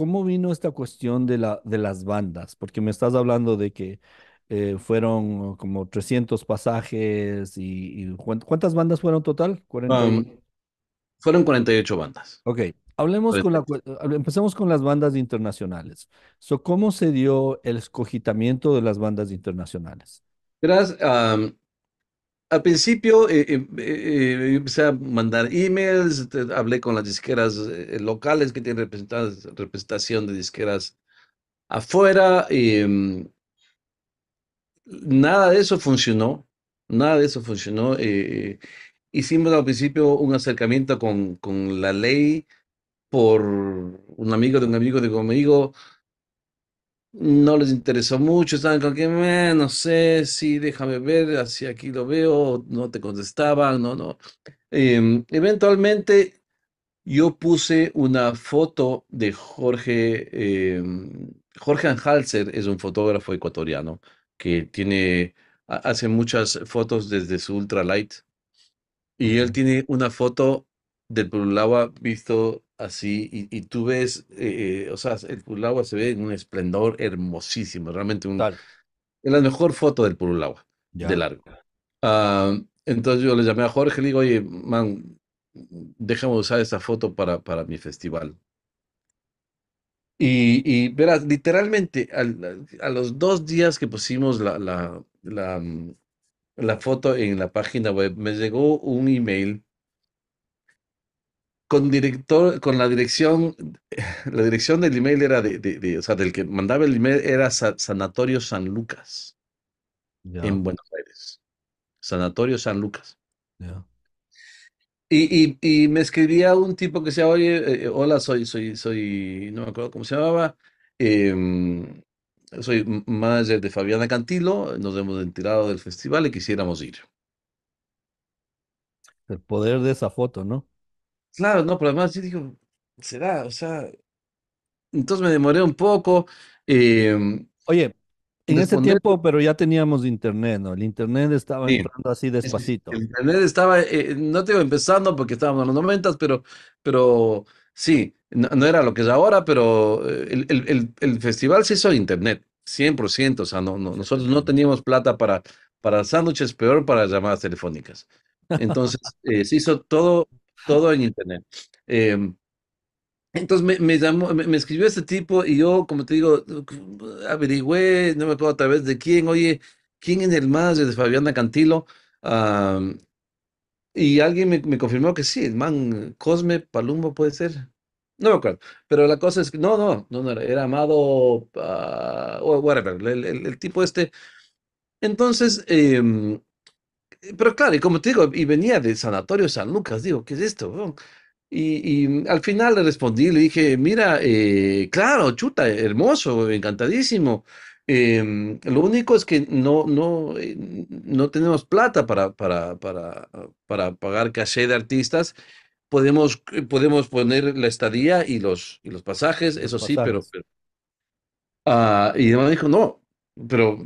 ¿cómo vino esta cuestión de, la, de las bandas? Porque me estás hablando de que eh, fueron como 300 pasajes y, ¿cuántas bandas fueron total? Um, fueron 48 bandas. Ok, hablemos con la, empecemos con las bandas internacionales. ¿Cómo se dio el escogitamiento de las bandas internacionales? Gracias. Um, al principio eh, eh, eh, empecé a mandar emails, hablé con las disqueras locales que tienen representación de disqueras afuera. Y, em, nada de eso funcionó, nada de eso funcionó. hicimos al principio un acercamiento con, con, la ley por un amigo de un amigo de un amigo no les interesó mucho, estaban con que, no sé, si déjame ver, así aquí lo veo, no te contestaban, no, no. Em, eventualmente yo puse una foto de Jorge, em, Jorge Anhalzer es un fotógrafo ecuatoriano que tiene, hace muchas fotos desde su ultralight y él tiene una foto del Purlawa visto así y, tú ves, eh, eh, o sea, el Purlawa se ve en un esplendor hermosísimo, realmente un, es la mejor foto del Purlawa, de largo. Ah, entonces yo le llamé a Jorge y le digo, oye, man, déjame usar esa foto para, para mi festival. Y, verás, literalmente, a los dos días que pusimos la, la, la, mm, la foto en la página web, me llegó un email con director, con la dirección, la dirección del email era de, o sea, del que mandaba el email era Sanatorio San Lucas en Buenos Aires. Sanatorio San Lucas. Y, me escribía un tipo que decía, oye, eh, eh, hola, soy, soy, soy, no me acuerdo cómo se llamaba, em, soy manager de Fabiana Cantilo, nos hemos enterado del festival y quisiéramos ir. El poder de esa foto, ¿no? Claro, no, pero además sí digo, será, o sea, entonces me demoré un poco. Em, Oye, en ese tiempo, pero ya teníamos internet, ¿no? El internet estaba entrando así despacito. El internet estaba, eh, no te digo empezando porque estábamos en los noventas, pero, pero sí, no, era lo que es ahora, pero eh, el, el, el, festival se hizo en internet, 100%, o sea, no, no, nosotros no teníamos plata para, para sándwiches, peor para llamadas telefónicas. Entonces, eh, se hizo todo todo en internet. Em, entonces me, me llamó, me, escribió este tipo y yo, como te digo, averigüé, no me acuerdo a través de quién, oye, ¿quién en el más de Fabiana Cantilo? y alguien me, confirmó que sí, el man Cosme Palumbo puede ser. No me acuerdo, pero la cosa es que no, no, no, no era amado, o ah, whatever, el, tipo este. Entonces, em, pero claro, y como te digo, y venía del Sanatorio San Lucas, digo, ¿qué es esto? Y, y al final le respondí, le dije, mira, eh, claro, chuta, hermoso, encantadísimo. Em, lo único es que no, no, eh, no tenemos plata para, para, para, para pagar caché de artistas. Podemos, eh, podemos poner la estadía y los, y los pasajes, eso sí, pero... Ah, y me dijo, no, pero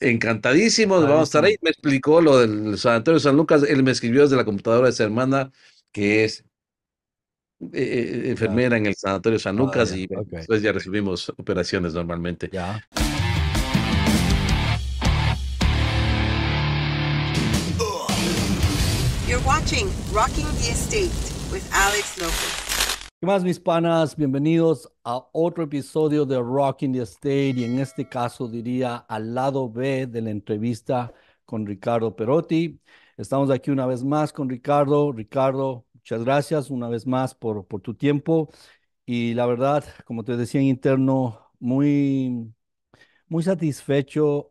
encantadísimos, vamos a estar ahí. Me explicó lo del Sanatorio San Lucas, él me escribió desde la computadora de su hermana, que es eh, eh, enfermera en el Sanatorio San ah, Lucas, y después ya recibimos operaciones normalmente. You're watching Rocking the Estate with Alex ¿Qué más, mis panas? Bienvenidos a otro episodio de Rock in the State y en este caso diría al lado B de la entrevista con Ricardo Perotti. Estamos aquí una vez más con Ricardo. Ricardo, muchas gracias una vez más por, por tu tiempo y la verdad, como te decía en interno, muy, muy satisfecho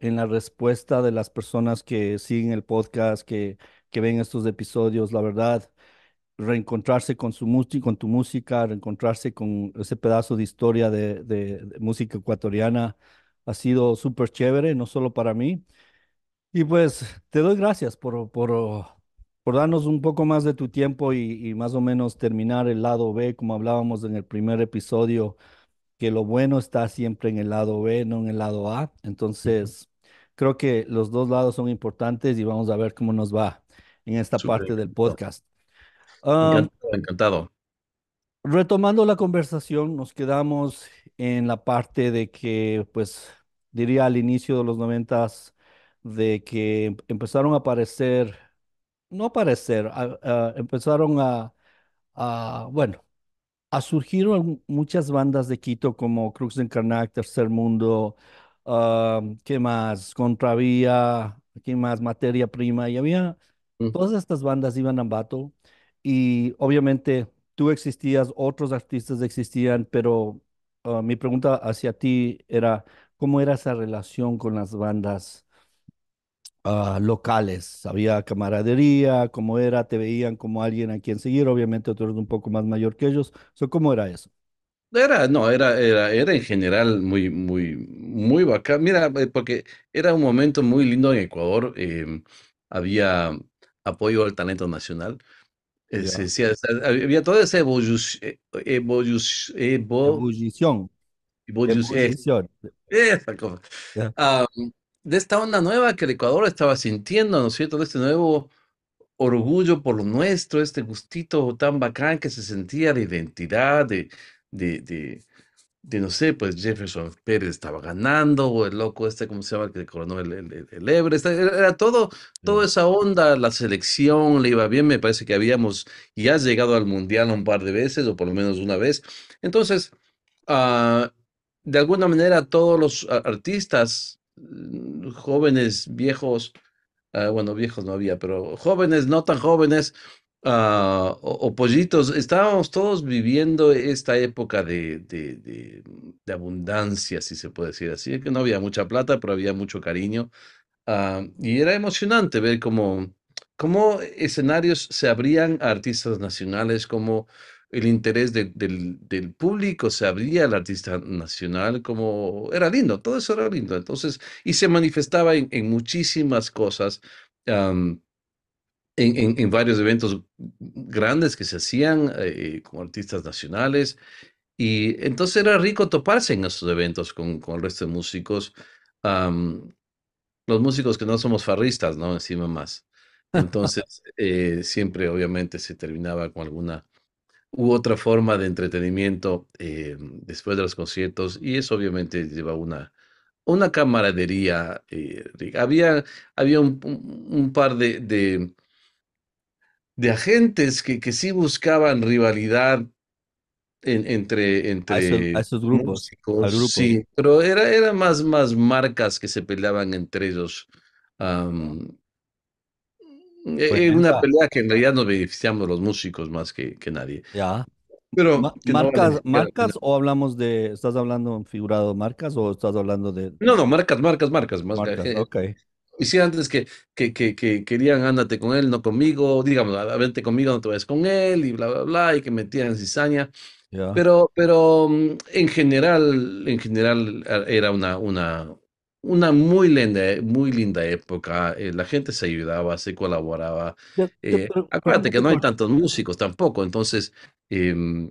en la respuesta de las personas que siguen el podcast, que, que ven estos episodios, la verdad reencontrarse con su música, con tu música, reencontrarse con ese pedazo de historia de, música ecuatoriana ha sido súper chévere, no solo para mí. Y pues te doy gracias por, por, darnos un poco más de tu tiempo y, más o menos terminar el lado B, como hablábamos en el primer episodio, que lo bueno está siempre en el lado B, no en el lado A. Entonces, creo que los dos lados son importantes y vamos a ver cómo nos va en esta parte del podcast encantado. Retomando la conversación, nos quedamos en la parte de que, pues, diría al inicio de los noventas, de que em, empezaron a aparecer, no aparecer, empezaron a, bueno, a surgir muchas bandas de Quito como Crux de Encarnac, Tercer Mundo, que más? Contravía, ¿qué más? Materia Prima, y había, mm. todas estas bandas iban a Ambato y obviamente tú existías, otros artistas existían, pero ah, mi pregunta hacia ti era, ¿cómo era esa relación con las bandas ah, locales? ¿Había camaradería? ¿Cómo era? ¿Te veían como alguien a quien seguir? Obviamente tú eres un poco más mayor que ellos. ¿Cómo era eso? Era, no, era, era, en general muy, muy, muy bacán. Mira, eh, porque era un momento muy lindo en Ecuador. Em, había apoyo al talento nacional. Eh, había toda esa ebullición. Eh, eh, esa cosa. de esta onda nueva que el Ecuador estaba sintiendo, ¿no es cierto? De este nuevo orgullo por lo nuestro, este gustito tan bacán que se sentía de identidad, de, de, de, de no sé, pues Jefferson Pérez estaba ganando, o el loco este, ¿cómo se llama? que coronó el, el, el e, e, era todo, toda esa onda, la selección le iba bien, me parece que habíamos ya llegado al Mundial un par de veces, o por lo menos una vez. Entonces, ah, de alguna manera todos los artistas, mm, jóvenes, viejos, ah, bueno, viejos no había, pero jóvenes, no tan jóvenes, Ah, o, pollitos, estábamos todos viviendo esta época de, de, abundancia, si se puede decir así. que no había mucha plata, pero había mucho cariño. Ah, y era emocionante ver cómo, cómo, escenarios se abrían a artistas nacionales, cómo el interés del, del, público se abría al artista nacional, como era lindo, todo eso era lindo. Entonces, y se manifestaba en, en muchísimas cosas en, en, varios eventos grandes que se hacían eh, con artistas nacionales. Y entonces era rico toparse en esos eventos con, con el resto de músicos. los músicos que no somos farristas, ¿no? Encima más. Entonces, eh, siempre obviamente se terminaba con alguna u otra forma de entretenimiento eh, después de los conciertos y eso obviamente lleva una, una camaradería. Eh, había, había un, un par de, de, de agentes que, que sí buscaban rivalidad entre, entre esos, grupos. Sí, pero era, era más, más marcas que se peleaban entre ellos. Pues e, e una pelea que en realidad nos beneficiamos los músicos más que, que nadie. Ya. Pero marcas, marcas o hablamos de, estás hablando figurado marcas o estás hablando de... No, no, marcas, marcas, marcas. marcas, Okay. Hicieron antes que, que, que, querían ándate con él, no conmigo, digamos, ah, vente conmigo, no te vayas con él, y bla, bla, bla, y que metían cizaña. Pero, pero mm, en general, en general ah, era una, una, una muy linda, eh, muy linda época. Eh, la gente se ayudaba, se colaboraba. Eh, acuérdate que no hay tantos músicos tampoco, entonces, em,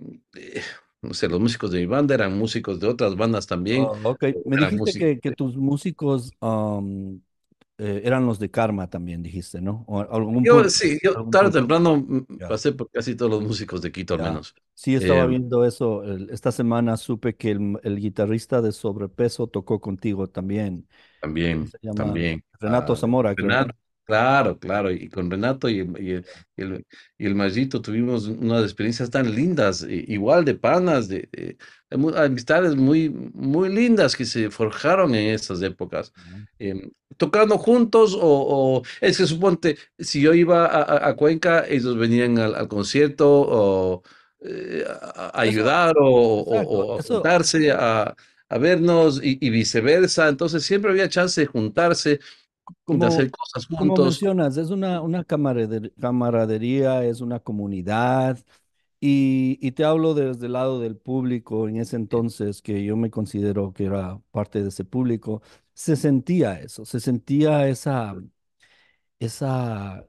no sé, los músicos de mi banda eran músicos de otras bandas también. Ah, ok, me dijiste que, tus músicos eh, eran los de Karma también, dijiste, ¿no? algún yo, sí, yo tarde temprano pasé por casi todos los músicos de Quito, al menos. Sí, estaba em, viendo eso. Esta semana supe que el, guitarrista de Sobrepeso tocó contigo también. También, también. Renato ah, Zamora. Renato, Claro, claro, y con Renato y, el, y y tuvimos unas experiencias tan lindas, igual de panas, de, amistades muy, muy lindas que se forjaron en esas épocas, em, tocando juntos o, es que suponte, si yo iba a, Cuenca, ellos venían al, concierto o, eh, ayudar o, a juntarse, a, vernos y viceversa, entonces siempre había chance de juntarse como, de hacer cosas juntos. es una, una camaradería, es una comunidad. Y, y, te hablo desde el lado del público en ese entonces, que yo me considero que era parte de ese público, se sentía eso, se sentía esa, esa,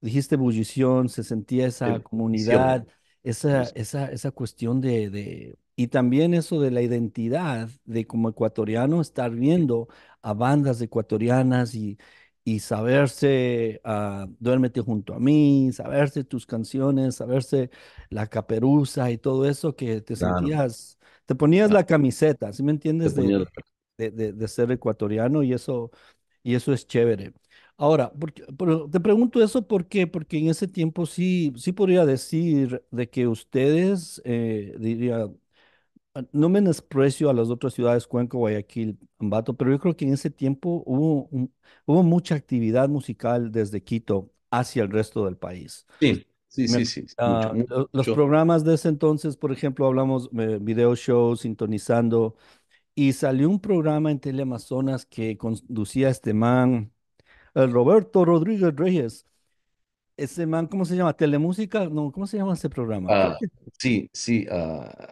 dijiste bullición, se sentía esa comunidad, esa, esa, esa cuestión de, de, y también eso de la identidad de como ecuatoriano estar viendo a bandas ecuatorianas y, y saberse ah, Duérmete junto a mí, saberse tus canciones, saberse la caperuza y todo eso que te sentías, te ponías la camiseta, ¿sí me entiendes? De, ser ecuatoriano y eso, y eso es chévere. Ahora, te pregunto eso ¿por qué? porque en ese tiempo sí, sí podría decir de que ustedes, eh, diría, no menosprecio a las otras ciudades, Cuenca, Guayaquil, Ambato, pero yo creo que en ese tiempo hubo, mucha actividad musical desde Quito hacia el resto del país. Sí, sí, sí. sí ah, los programas de ese entonces, por ejemplo, hablamos de eh, video shows, sintonizando, y salió un programa en Teleamazonas que conducía este man, el Roberto Rodríguez Reyes. Ese man, ¿cómo se llama? ¿Telemúsica? No, ¿cómo se llama ese programa? Ah, sí, sí. Ah,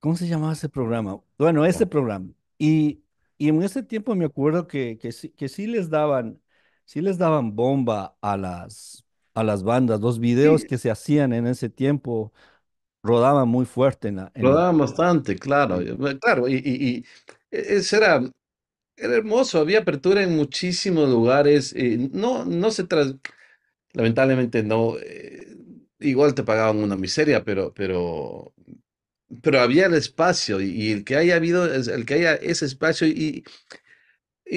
¿Cómo se llamaba ese programa? Bueno, ese programa. Y, y en ese tiempo me acuerdo que, que, sí, les daban, sí les daban bomba a las, a las bandas. Los videos que se hacían en ese tiempo rodaban muy fuerte. En rodaban bastante, claro. Eh, claro, y, y, e, era, era hermoso, había apertura en muchísimos lugares. Eh, no, no se Lamentablemente no. Eh, igual te pagaban una miseria, pero, pero pero había el espacio y, el que haya habido, el que haya ese espacio y,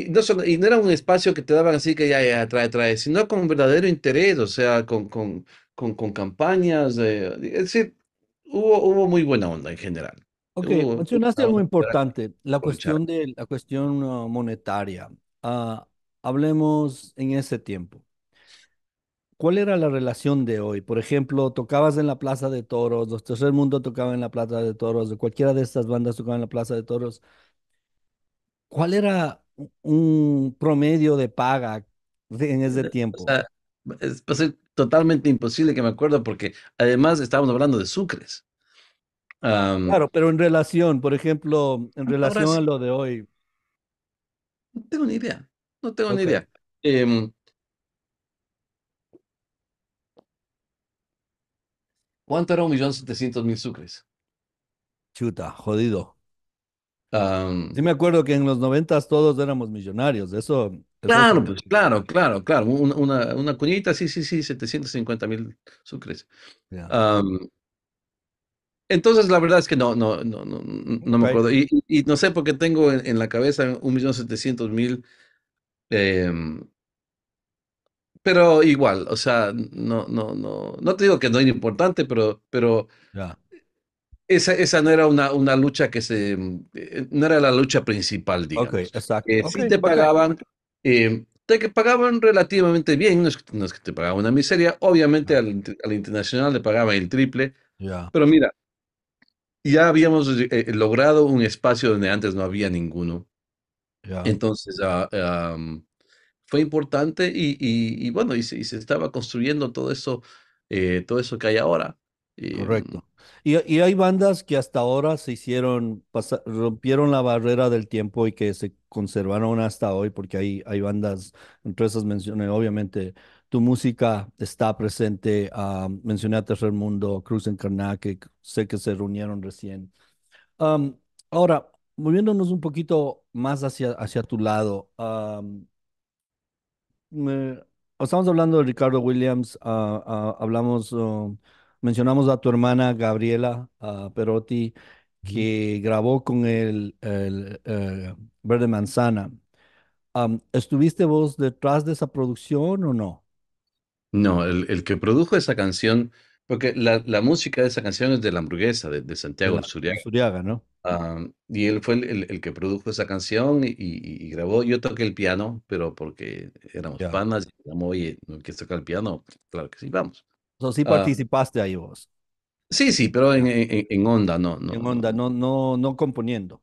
no y no era un espacio que te daban así que ya, trae, trae, sino con verdadero interés, o sea, con, con, con, con campañas, de, es decir, hubo, hubo muy buena onda en general. Ok, mencionaste algo importante, la cuestión, de, la cuestión uh, monetaria. Ah, hablemos en ese tiempo. ¿Cuál era la relación de hoy? Por ejemplo, tocabas en la Plaza de Toros, los Tercer Mundo tocaban en la Plaza de Toros, de cualquiera de estas bandas tocaban en la Plaza de Toros. ¿Cuál era un promedio de paga en ese eh, tiempo? es, totalmente imposible que me acuerdo porque además estábamos hablando de sucres. claro, pero en relación, por ejemplo, en relación a lo de hoy. No tengo ni idea, no tengo ni idea. Em, ¿Cuánto era un millón setecientos mil sucres? Chuta, jodido. sí me acuerdo que en los noventas todos éramos millonarios, eso... claro, pues, claro, claro, claro, una, cuñita, sí, sí, sí, 750 mil sucres. entonces, la verdad es que no, no, no, no, me acuerdo. Y, no sé por qué tengo en, la cabeza un millón setecientos mil em, pero igual, o sea, no, no, no, no te digo que no es importante, pero, pero esa, esa no era una, una lucha que se, eh, no era la lucha principal, digamos. Eh, ok, exacto. sí te pagaban, eh, te pagaban relativamente bien, no es, que te pagaban una miseria, obviamente al, al internacional le pagaban el triple, pero mira, ya habíamos logrado un espacio donde antes no había ninguno. Entonces, a ah, fue importante y, y, bueno, y se, estaba construyendo todo eso, eh, todo eso que hay ahora. Em. Correcto. Y, hay bandas que hasta ahora se hicieron, rompieron la barrera del tiempo y que se conservaron hasta hoy, porque hay, hay bandas, entre esas mencioné, obviamente, tu música está presente, ah, mencioné a Tercer Mundo, Cruz Encarnada, que sé que se reunieron recién. ahora, moviéndonos un poquito más hacia, hacia tu lado, um, estamos hablando de Ricardo Williams, ah, ah, hablamos, oh, mencionamos a tu hermana Gabriela ah, Perotti, que grabó con el, eh, Verde Manzana. ¿Estuviste vos detrás de esa producción o no? No, el que produjo esa canción porque la, la, música de esa canción es de la hamburguesa, de, Santiago Suriaga. ¿no? y él fue el, el, que produjo esa canción y, grabó. Yo toqué el piano, pero porque éramos ya. panas, y llamó, oye, ¿no quieres tocar el piano? Claro que sí, vamos. O sea, sí ah. participaste ahí vos. Sí, sí, pero en, en, onda, no, no, En onda, no, no, no componiendo.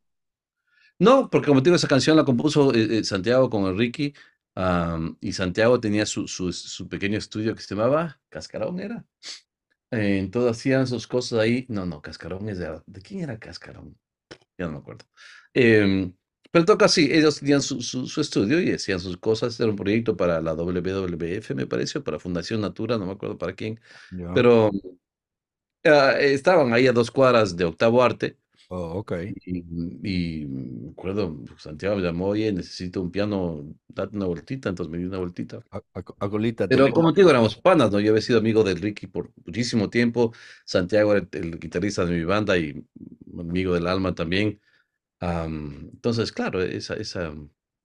No, porque como te digo, esa canción la compuso eh, eh, Santiago con Enrique y Santiago tenía su, su, su pequeño estudio que se llamaba Cascarón, ¿era? entonces hacían sus cosas ahí. No, no, Cascarón es de... ¿De quién era Cascarón? Ya no me acuerdo. Em, pero toca sí. ellos tenían su, estudio y hacían sus cosas, era un proyecto para la WWF, me parece, o para Fundación Natura, no me acuerdo para quién, pero ah, estaban ahí a dos cuadras de Octavo Arte Oh, ok. Y, me acuerdo, pues, Santiago me llamó, oye, necesito un piano, date una vueltita, entonces me di una vueltita. A, Pero como te digo, éramos panas, ¿no? Yo había sido amigo de Ricky por muchísimo tiempo, Santiago era el, guitarrista de mi banda y amigo del alma también. entonces, claro, esa... esa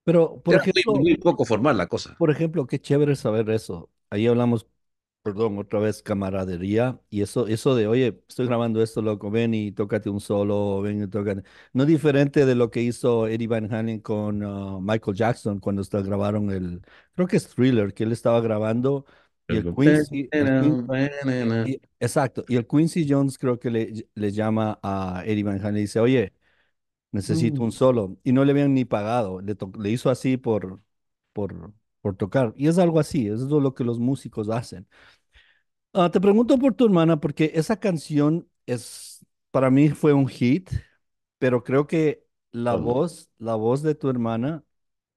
pero, por ejemplo, muy, muy poco formal la cosa. Por ejemplo, qué chévere saber eso. Ahí hablamos perdón, otra vez camaradería. Y eso, eso de, oye, estoy grabando esto, loco, ven y tócate un solo, ven y tócate. No diferente de lo que hizo Eddie Van Halen con ah, Michael Jackson cuando está, grabaron el, creo que es Thriller, que él estaba grabando. el Quincy, exacto, y el Quincy Jones creo que le, le llama a Eddie Van Halen y dice, oye, necesito mm. un solo. Y no le habían ni pagado, le, hizo así por, por, por tocar. Y es algo así, es lo que los músicos hacen. Ah, te pregunto por tu hermana, porque esa canción es, para mí fue un hit, pero creo que la voz, la voz de tu hermana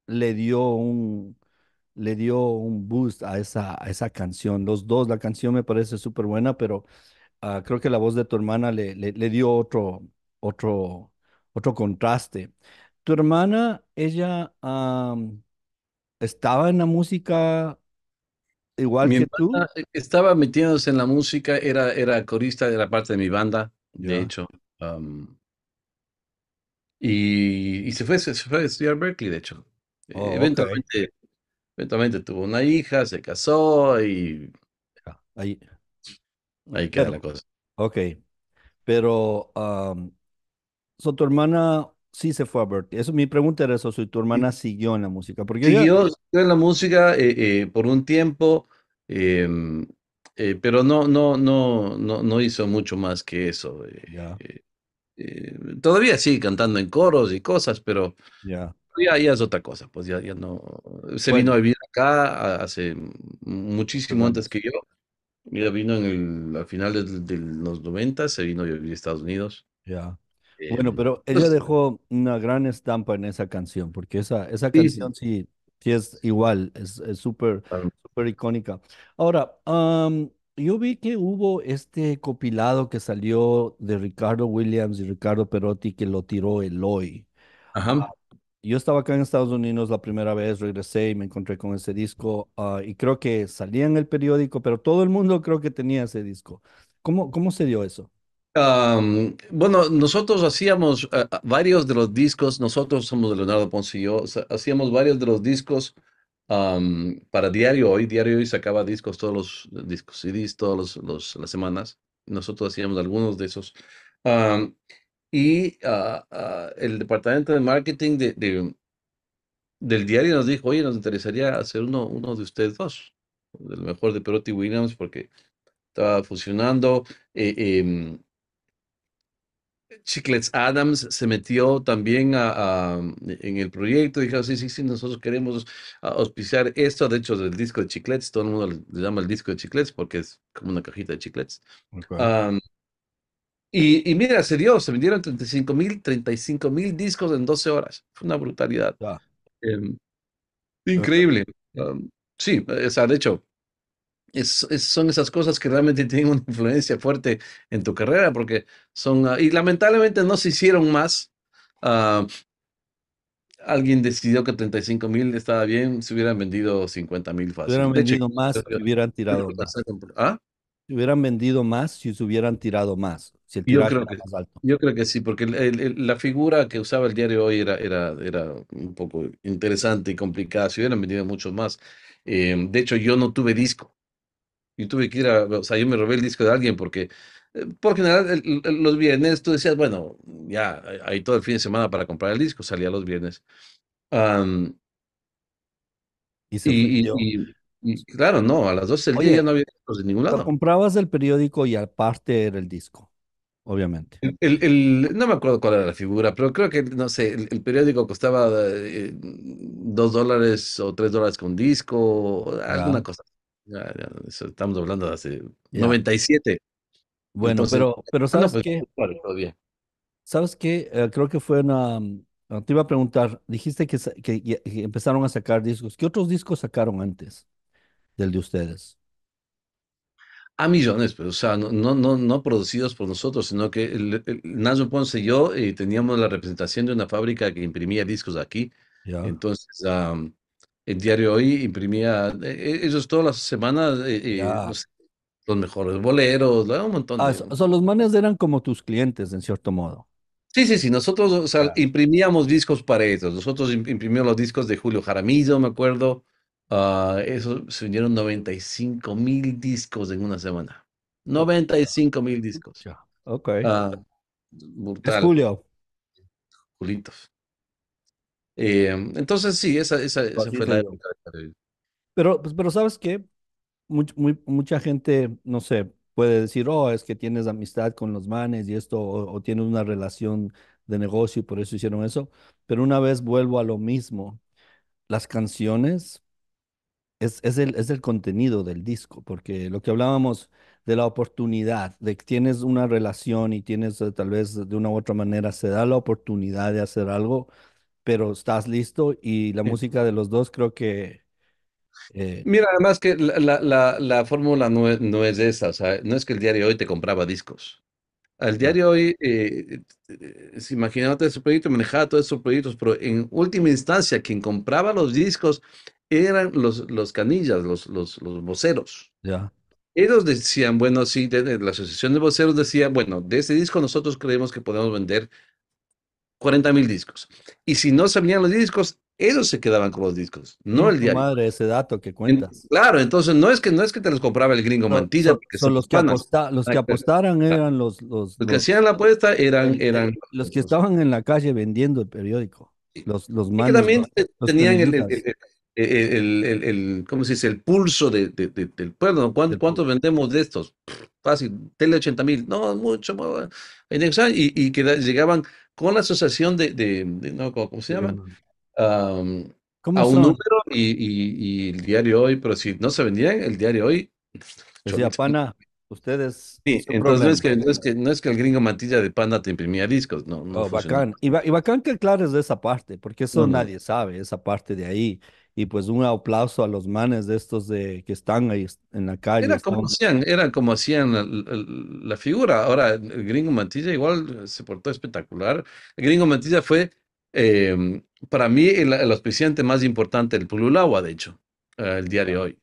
le dio un, le dio un boost a esa, a esa canción. Los dos, la canción me parece súper buena, pero ah, creo que la voz de tu hermana le, le, dio otro, otro, otro contraste. Tu hermana, ella, estaba en la música igual que tú. Estaba metiéndose en la música, era, era corista de la parte de mi banda, de hecho. y, se, fue, se fue a estudiar Berkeley, de hecho. Oh, eventualmente, tuvo una hija, se casó y. Ahí, ahí queda la cosa. Ok. Pero, um, so, tu hermana sí se fue a Bertie. Eso, mi pregunta era eso, si tu hermana siguió en la música. Porque siguió, en la música eh, eh, por un tiempo, em, eh, pero no, no, no, no, no hizo mucho más que eso. todavía sí, cantando en coros y cosas, pero ya, ya es otra cosa. Pues ya, ya no. Se vino a vivir acá hace muchísimo antes que yo. Mira, vino en el, a finales de, los 90, se vino a vivir a Estados Unidos. Ya bueno, pero ella pues dejó una gran estampa en esa canción, porque esa, esa canción sí. es igual, es súper super icónica. Ahora, yo vi que hubo este copilado que salió de Ricardo Williams y Ricardo Perotti que lo tiró Eloy. Ajá. Ah, yo estaba acá en Estados Unidos la primera vez, regresé y me encontré con ese disco ah, y creo que salía en el periódico, pero todo el mundo creo que tenía ese disco. ¿Cómo, cómo se dio eso? bueno, nosotros hacíamos eh, varios de los discos, nosotros somos de Leonardo Ponce y yo, hacíamos varios de los discos para Diario Hoy. Diario Hoy sacaba discos, todos los discos CDs, todas las semanas. Nosotros hacíamos algunos de esos. y ah, ah, el departamento de marketing de, del diario nos dijo, oye, nos interesaría hacer uno, uno de ustedes dos, el mejor de Perotti Williams, porque estaba funcionando. Eh, em, Chiclets Adams se metió también en el proyecto, dijo, sí, sí, sí, nosotros queremos ah, auspiciar esto, de hecho, el disco de Chiclets, todo el mundo le llama el disco de Chiclets porque es como una cajita de Chiclets. y, mira, se dio, se vendieron 35 mil, mil discos en 12 horas, fue una brutalidad. Em, increíble. sí, o sea, de hecho, son esas cosas que realmente tienen una influencia fuerte en tu carrera, porque son, ah, y lamentablemente no se hicieron más. Ah, alguien decidió que 35 mil estaba bien, se hubieran vendido 50 mil fácil. Hubieran vendido más, se hubieran tirado más. ¿Ah? hubieran vendido más si se hubieran tirado más. yo, creo que, sí, porque la figura que usaba el diario hoy era, era, era un poco interesante y complicada. Se hubieran vendido muchos más. Eh, de hecho, yo no tuve disco y tuve que ir a, o sea, yo me robé el disco de alguien porque, eh, por general, los viernes tú decías, bueno, ya, hay todo el fin de semana para comprar el disco, salía los viernes. y, y, claro, no, a las 12 del día ya no había discos de ningún lado. Comprabas el periódico y aparte era el disco, obviamente. El, no me acuerdo cuál era la figura, pero creo que, no sé, el, periódico costaba eh, dos dólares o tres dólares con disco, alguna cosa estamos hablando de hace 97. Bueno, pero, pero ¿sabes que pues, qué? ¿Sabes qué? Eh, creo que fue una... Mm, te iba a preguntar, dijiste que, empezaron a sacar discos. ¿Qué otros discos sacaron antes del de ustedes? A ah, millones, pero, o sea, no, no, no, producidos por nosotros, sino que el, Ponce y yo eh, teníamos la representación de una fábrica que imprimía discos aquí. Entonces, el diario Hoy imprimía, eso eh, eh, ellos todas las semanas, eh, los mejores boleros, un montón ah, de... o sea, los manes eran como tus clientes, en cierto modo. Sí, sí, sí, nosotros imprimíamos discos para ellos, nosotros imprimimos los discos de Julio Jaramillo, me acuerdo, ah, eso se vendieron 95 mil discos en una semana, 95 mil discos. Ok. Ah, es Julio. Julitos. Em, entonces, sí, esa, esa, pues, fue la época. Pero, pues, pero sabes que mucha gente, no sé, puede decir, oh, es que tienes amistad con los manes y esto, o, o tienes una relación de negocio y por eso hicieron eso. Pero una vez vuelvo a lo mismo, las canciones es, es, el, es el contenido del disco, porque lo que hablábamos de la oportunidad, de que tienes una relación y tienes eh, tal vez de una u otra manera, se da la oportunidad de hacer algo, pero estás listo y la música de los dos creo que... Eh, Mira, además que la, fórmula no es, esa, no es que el diario hoy te compraba discos. Al diario hoy, eh, imagínate su proyecto, manejaba todos esos proyectos, pero en última instancia, quien compraba los discos eran los, los canillas, los, los, los voceros. Ya. Ellos decían, bueno, sí, la asociación de voceros decía, bueno, de ese disco nosotros creemos que podemos vender 40 mil discos. Y si no se venían los discos, ellos se quedaban con los discos, no el diario. Madre, ese dato que cuentas. claro, entonces no es que no es que te los compraba el gringo mantilla. Son, los, que los, que apostaran eran los, los, que hacían la apuesta eran eran los que estaban en la calle vendiendo el periódico. Los los Y también tenían el, el, el, ¿cómo se dice? El pulso de, de, del pueblo. ¿Cuántos vendemos de estos? Fácil, tele 80 mil. No, mucho. Y, y que llegaban con la asociación de, de, no, ¿cómo se llama? a un número y, y, el diario hoy, pero si no se vendía el diario hoy... Decía, pana, ustedes... Sí, entonces no es, que, no es, que, el gringo mantilla de pana te imprimía discos, no. no bacán. Y, bacán que aclares de esa parte, porque eso nadie sabe, esa parte de ahí y pues un aplauso a los manes de estos de, que están ahí en la calle. Era como hacían, era como hacían la, figura. Ahora, el gringo Mantilla igual se portó espectacular. El gringo Mantilla fue, em, para mí, el, auspiciante más importante del Pululagua, de hecho, eh, el día de hoy.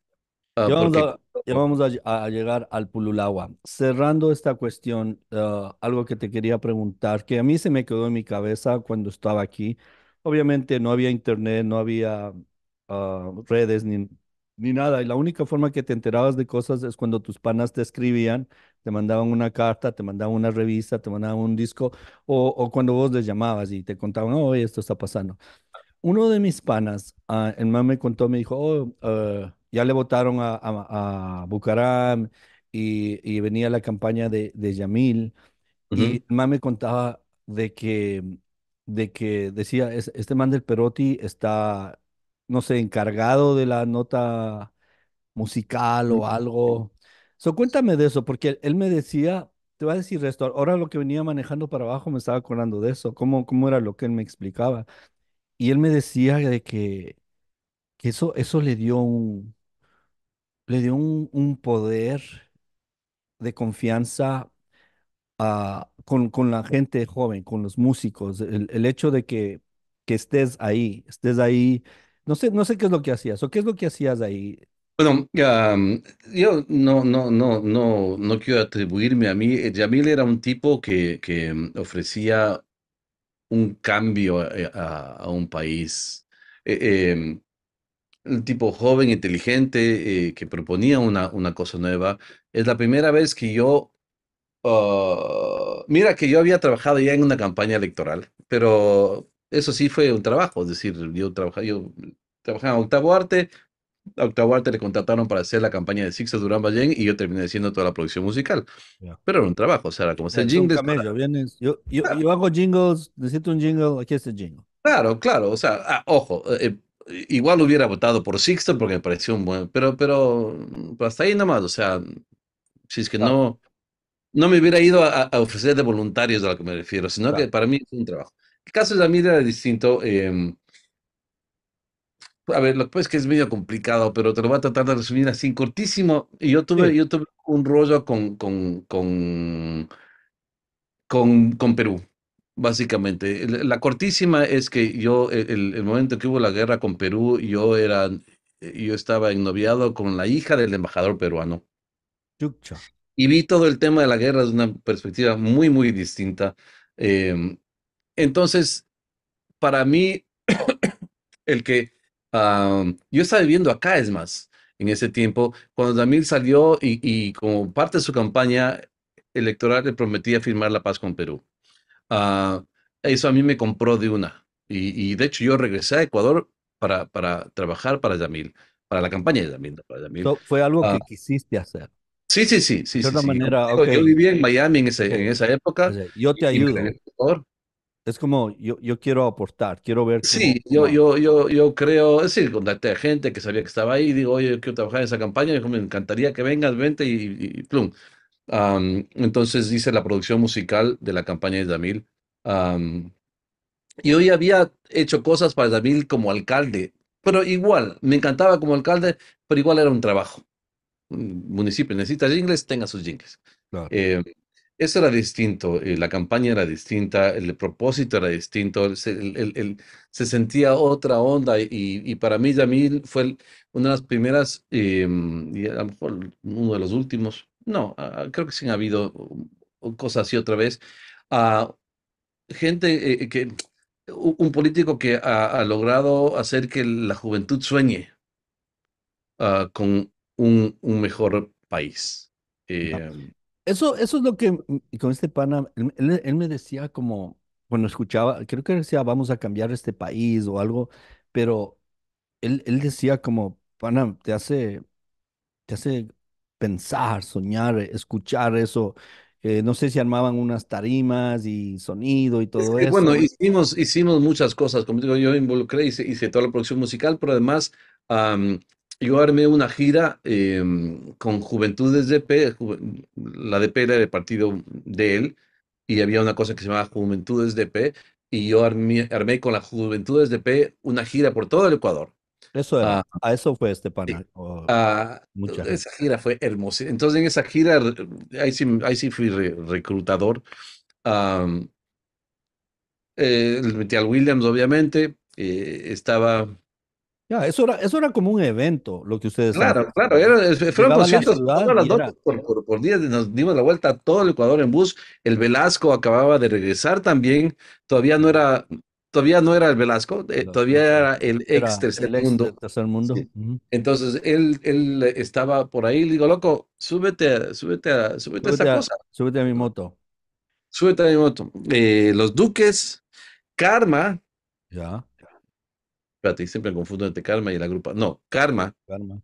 Ah, ya vamos, a, llegar al Pululagua. Cerrando esta cuestión, eh, algo que te quería preguntar, que a mí se me quedó en mi cabeza cuando estaba aquí. Obviamente no había internet, no había Ah, redes ni, ni nada. Y la única forma que te enterabas de cosas es cuando tus panas te escribían, te mandaban una carta, te mandaban una revista, te mandaban un disco, o, o cuando vos les llamabas y te contaban, oye, oh, esto está pasando. Uno de mis panas, ah, el man me contó, me dijo, oh, ah, ya le votaron a, a, Bucaram y, venía la campaña de, de Yamil. Y el me contaba de que, de que decía, este man del Perotti está no sé, encargado de la nota musical o algo. So, cuéntame de eso, porque él me decía, te voy a decir esto, ahora lo que venía manejando para abajo me estaba acordando de eso, cómo, cómo era lo que él me explicaba. Y él me decía de que, eso, eso le dio un, le dio un, poder de confianza con, con la gente joven, con los músicos, el, hecho de que, que estés ahí, estés ahí no sé, no sé qué es lo que hacías o qué es lo que hacías ahí. Bueno, yo no, no, no, no, no quiero atribuirme a mí. Eh, Yamil era un tipo que, que mm, ofrecía un cambio eh, a, un país. E, em, un tipo joven, inteligente, eh, que proponía una, una cosa nueva. Es la primera vez que yo... Ah, mira que yo había trabajado ya en una campaña electoral, pero eso sí fue un trabajo, es decir, yo, trabajé yo trabajaba en Octavo Arte, a Octavo Arte le contrataron para hacer la campaña de Sixto Durán Ballén y yo terminé haciendo toda la producción musical. Pero era un trabajo, o sea, como hacer jingles. yo, yo, hago jingles, necesito un jingle, aquí está el jingle. Claro, claro, o sea, ah, ojo, eh, eh, igual hubiera votado por Sixto porque me pareció un buen, pero, pero pues, hasta ahí nomás, o sea, si es que no, no me hubiera ido a, ofrecer de voluntarios a lo que me refiero, sino que para mí es un trabajo. El caso de Amir era distinto. Em, a ver, lo que pasa es que es medio complicado, pero te lo voy a tratar de resumir así, cortísimo. yo tuve, yo tuve un rollo con, con, con, con, Perú, básicamente. La cortísima es que yo, e, el, el, momento que hubo la guerra con Perú, yo era, eh, yo estaba ennoviado con la hija del embajador peruano. Y vi todo el tema de la guerra desde una perspectiva muy, muy distinta. Em, entonces, para mí, el que ah, yo estaba viviendo acá, es más, en ese tiempo, cuando Damil salió y, como parte de su campaña electoral le prometía firmar la paz con Perú. Ah, eso a mí me compró de una. Y, de hecho yo regresé a Ecuador para, para trabajar para Yamil, para la campaña de Yamil. fue algo ah. que quisiste hacer. Sí, sí, sí. sí, de manera, yo, vivía en Miami en, esa época. yo te ayudo es como yo, yo quiero aportar, quiero ver. sí, yo, yo, yo, yo creo, es decir, contacté a gente que sabía que estaba ahí digo, oye, quiero trabajar en esa campaña, me encantaría que vengas, vente y, y plum. entonces hice la producción musical de la campaña de Damil. y hoy había hecho cosas para Damil como alcalde, pero igual, me encantaba como alcalde, pero igual era un trabajo. Un municipio necesita jingles, tenga sus jingles. Claro. Eh, eso era distinto, eh, la campaña era distinta, el propósito era distinto, se, sentía otra onda y, para mí Yamil fue una de las primeras, em, y a lo mejor uno de los últimos, no, ah, ah, creo que sí ha habido um, cosas así otra vez, a ah, gente eh, eh, que, un político que ha, logrado hacer que la juventud sueñe con un, mejor país. Eso, es lo que mm, con este pana, él, me decía como, bueno, escuchaba, creo que decía, vamos a cambiar este país o algo, pero él, él decía como, pana, te hace, te hace pensar, soñar, eh, escuchar eso. Eh, no sé si armaban unas tarimas y sonido y todo eso. bueno, hicimos, hicimos muchas cosas, como digo, yo involucré, hice, hice toda la producción musical, pero además yo armé una gira em, con Juventudes DP, la DP era el partido de él, y había una cosa que se llamaba Juventudes DP, y yo armé, con la Juventudes DP una gira por todo el Ecuador. Eso ah, a eso fue este panel. Ah, esa gira fue hermosa. Entonces en esa gira, ahí sí, fui reclutador. Um, al Williams, obviamente. Eh, estaba ya, eso era, eso era como un evento, lo que ustedes Claro, saben. claro, claro. fueron por, por, nos dimos la vuelta a todo el Ecuador en bus. El Velasco acababa de regresar también, todavía no era, todavía no era el Velasco, eh, todavía era el ex tercer mundo. Entonces él, él estaba por ahí, le digo, loco, súbete, súbete, a, esa cosa. Súbete a mi moto. Súbete a mi moto. Eh, los Duques, Karma. Ya siempre confundo entre karma y la grupa. No, karma. Karma.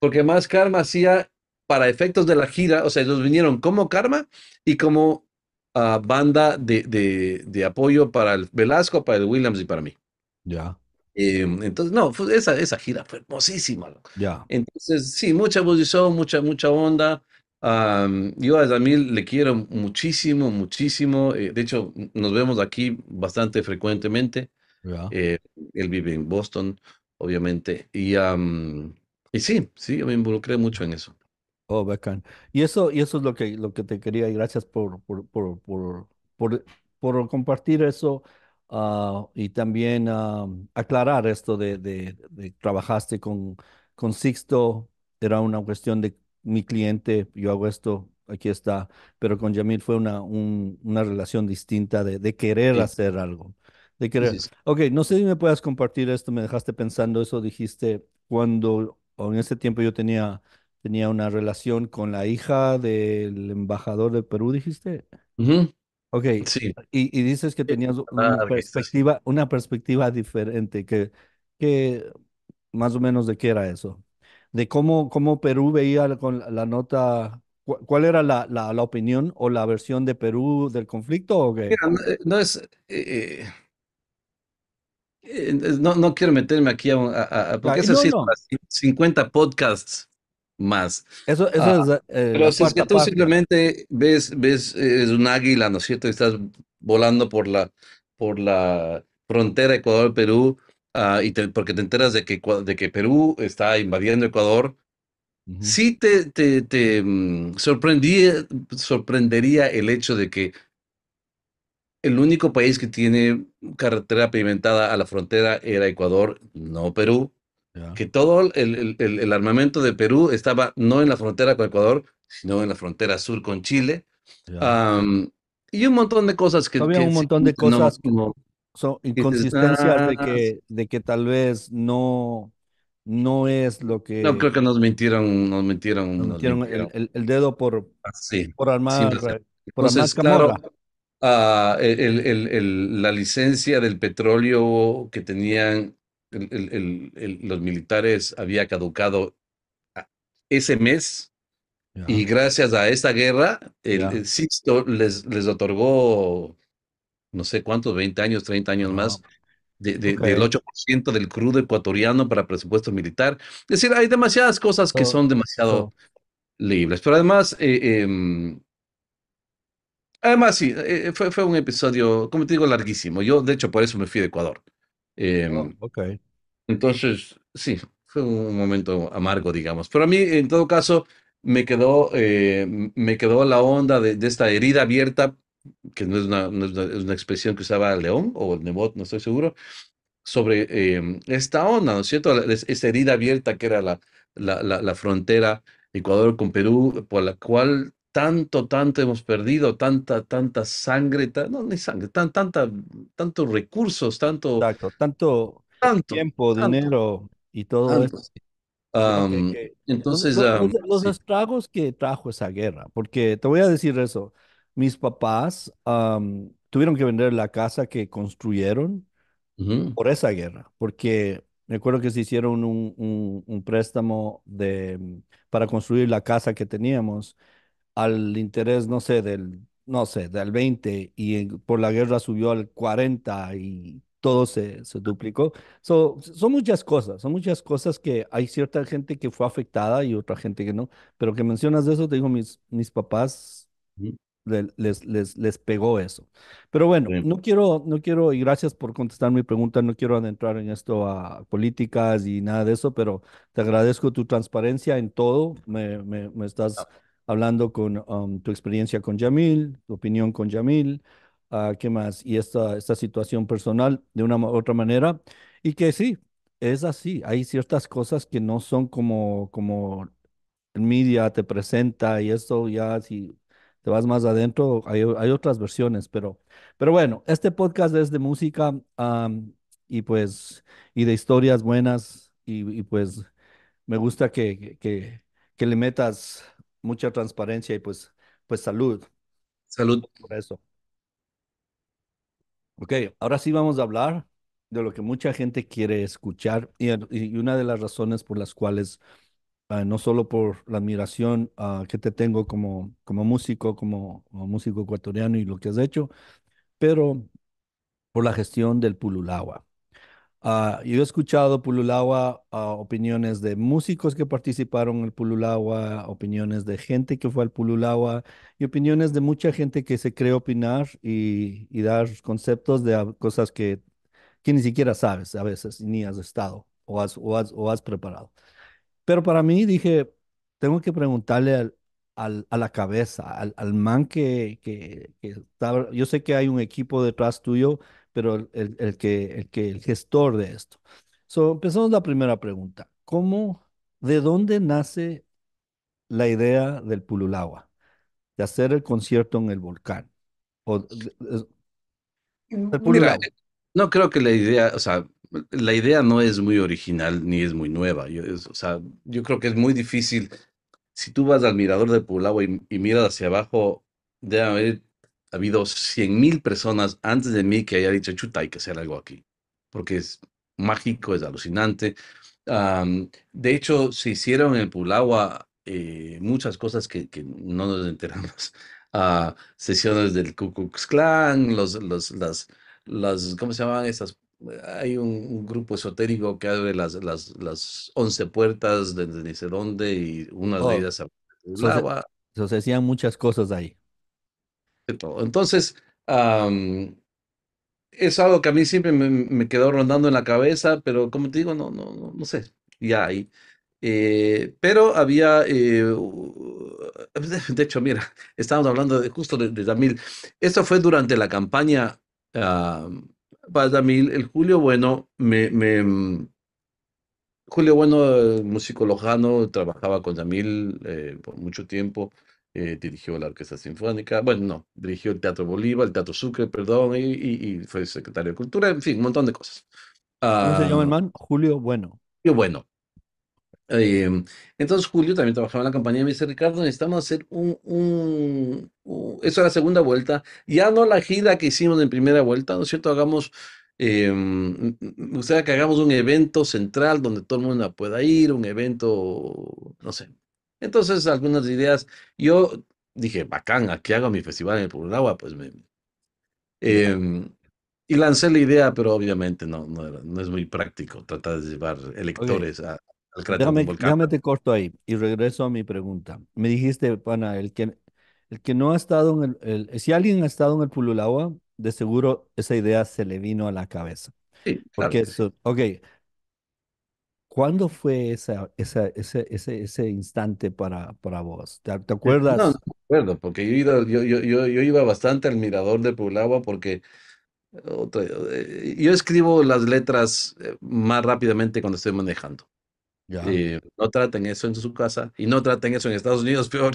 Porque más karma hacía para efectos de la gira, o sea, ellos vinieron como karma y como ah, banda de, apoyo para el Velasco, para el Williams y para mí. Ya. Em, entonces, no, esa, esa gira fue hermosísima. Ya. Entonces, sí, mucha posición, mucha, mucha onda. yo a Daniel le quiero muchísimo, muchísimo. Eh, de hecho, nos vemos aquí bastante frecuentemente. Eh, él vive en Boston, obviamente. Y, y sí, sí, yo me involucré mucho en eso. Oh, bacán. Y eso, y eso es lo que, lo que te quería, y gracias por, por, por, por, compartir eso ah, y también aclarar esto de, de, trabajaste con, con Sixto, era una cuestión de mi cliente, yo hago esto, aquí está, pero con Yamil fue una, una relación distinta de, querer hacer algo de querer. Ok, no sé si me puedas compartir esto, me dejaste pensando, eso dijiste cuando en ese tiempo yo tenía, tenía una relación con la hija del embajador de Perú, dijiste. Ok, sí. y, dices que tenías una perspectiva, una perspectiva diferente, que, que más o menos de qué era eso, de cómo, cómo Perú veía con la, nota ¿Cuál era la, la, opinión o la versión de Perú del conflicto? Eh, no, es, eh, eh, no, no quiero meterme aquí a, porque 50 podcasts más. Eso, eso ah, es. Eh, eh, pero si tú simplemente ves, ves, es un águila, ¿no es cierto? Y estás volando por la, por la frontera Ecuador-Perú, ah, y porque te enteras de que, de que Perú está invadiendo Ecuador. Sí te, te, mm, sorprendería el hecho de que el único país que tiene carretera pavimentada a la frontera era Ecuador, no Perú. Que todo el, armamento de Perú estaba no en la frontera con Ecuador, sino en la frontera sur con Chile. y un montón de cosas que... Había un montón de cosas como... Son inconsistencias de que, de que tal vez no, no es lo que... No, creo que nos mintieron, nos mintieron. El, dedo por, ah, por armar, por armar claro, Ah, el, el, el, la licencia del petróleo que tenían los militares había caducado ah, ese mes. Y gracias a esta guerra, el, Sisto les, les otorgó no sé cuántos, 20 años, 30 años más, del 8% del crudo ecuatoriano para presupuesto militar. Es decir, hay demasiadas cosas que son demasiado libres. Pero además, eh, em, Además, sí, eh, eh, fue, fue, un episodio, como te digo, larguísimo. Yo, de hecho, por eso me fui de Ecuador. Eh, Entonces, sí, fue un momento amargo, digamos. Pero a mí, en todo caso, me quedó, eh, me quedó la onda de, esta herida abierta, que no es una, es una, expresión que usaba León o Nebot, no estoy seguro, sobre em, esta onda, ¿no es cierto? Esa herida abierta que era la, la, la, la frontera Ecuador con Perú, por la cual tanto, tanto hemos perdido, tanta, tanta sangre, no, ni sangre, tan, tanta, tantos recursos, tanto, tanto, tanto tiempo, dinero y todo eso. entonces, los, estragos que trajo esa guerra, porque te voy a decir eso, mis papás tuvieron que vender la casa que construyeron por esa guerra, porque me acuerdo que se hicieron un, un, un préstamo de, para construir la casa que teníamos al interés, no sé, del, no sé, del 20 y por la guerra subió al 40 y todo se, se duplicó. So, son muchas cosas, son muchas cosas que hay cierta gente que fue afectada y otra gente que no, pero que mencionas de eso, te digo, mis, mis papás les, les, les pegó eso. Pero bueno, no quiero, no quiero, y gracias por contestar mi pregunta, no quiero adentrar en esto a políticas y nada de eso, pero te agradezco tu transparencia en todo, me, me, me estás hablando con um, tu experiencia con Yamil, tu opinión con Yamil, ah, qué más, y esta, esta situación personal de una u otra manera. Y que sí, es así, hay ciertas cosas que no son como, como el media te presenta y esto ya si te vas más adentro, hay, otras versiones, pero, pero bueno, este podcast es de música y pues, y de historias buenas y, y pues me gusta que, que, que le metas mucha transparencia y pues, pues salud. Salud. Por eso. Ok, ahora sí vamos a hablar de lo que mucha gente quiere escuchar y, una de las razones por las cuales, ah, no solo por la admiración ah, que te tengo como, como músico, como, músico ecuatoriano y lo que has hecho, pero por la gestión del Pululagua. Ah, yo he escuchado pululaua, ah, opiniones de músicos que participaron en el Pululagua, opiniones de gente que fue al pululaua y opiniones de mucha gente que se cree opinar y, dar conceptos de ah, cosas que, que, ni siquiera sabes a veces, ni has estado o has, o has, o has preparado. Pero para mí dije, tengo que preguntarle al, a la cabeza, al, al man que, que, que está, yo sé que hay un equipo detrás tuyo pero el, el, que, el, que, el gestor de esto. So, empezamos la primera pregunta. ¿Cómo, de dónde nace la idea del Pululagua, de hacer el concierto en el volcán? Mm, no creo que la idea, o sea, la idea no es muy original ni es muy nueva. Yo, o sea, yo creo que es muy difícil. Si tú vas al mirador de pululagua y, miras hacia abajo, a ver ha habido 100.000 personas antes de mí que haya dicho, chuta, hay que hacer algo aquí, porque es mágico, es alucinante. de hecho, se hicieron en Pulagua eh, muchas cosas que, no nos enteramos. Uh, sesiones del Ku clan Klan, los, las, las, ¿cómo se llaman esas? Hay un, grupo esotérico que abre las, las, las 11 puertas desde dónde y una de oh. ellas se hacían muchas cosas ahí. Entonces, es algo que a mí siempre me, quedó rondando en la cabeza, pero como te digo, no, no, no, sé, ya hay. Eh, pero había, eh, de hecho, mira, estábamos hablando de, justo de, Damil. Esto fue durante la campaña para Damil. El Julio Bueno, me, Julio Bueno, músico lojano, trabajaba con Damil eh, por mucho tiempo. Eh, dirigió la Orquesta Sinfónica, bueno, no, dirigió el Teatro Bolívar, el Teatro Sucre, perdón, y, fue secretario de Cultura, en fin, un montón de cosas. ¿Cómo se llama el ah, Julio Bueno. Julio Bueno. Em, entonces Julio también trabajaba en la campaña de me dice, Ricardo, necesitamos hacer un, un, Eso era la segunda vuelta, ya no la gira que hicimos en primera vuelta, ¿no es cierto? Hagamos, eh, o que hagamos un evento central donde todo el mundo pueda ir, un evento, no sé, entonces, algunas ideas, yo dije, bacán, aquí hago mi festival en el Pululaua? pues me... Em, y lancé la idea, pero obviamente no, no, es muy práctico tratar de llevar electores al cráter déjame, volcán. Déjame te corto ahí y regreso a mi pregunta. Me dijiste, pana, el que, el que no ha estado en el, eh, Si alguien ha estado en el Pululaua, de seguro esa idea se le vino a la cabeza. Sí, claro Porque eso, ok, ¿Cuándo fue esa, ese, ese, ese instante para, para vos? ¿Te, eh, acuerdas? No, no me acuerdo, porque yo iba, yo, yo, yo, iba bastante al mirador de Pulagua porque eh, yo escribo las letras eh, más rápidamente cuando estoy manejando. Y no traten eso en su casa y no traten eso en Estados Unidos, peor.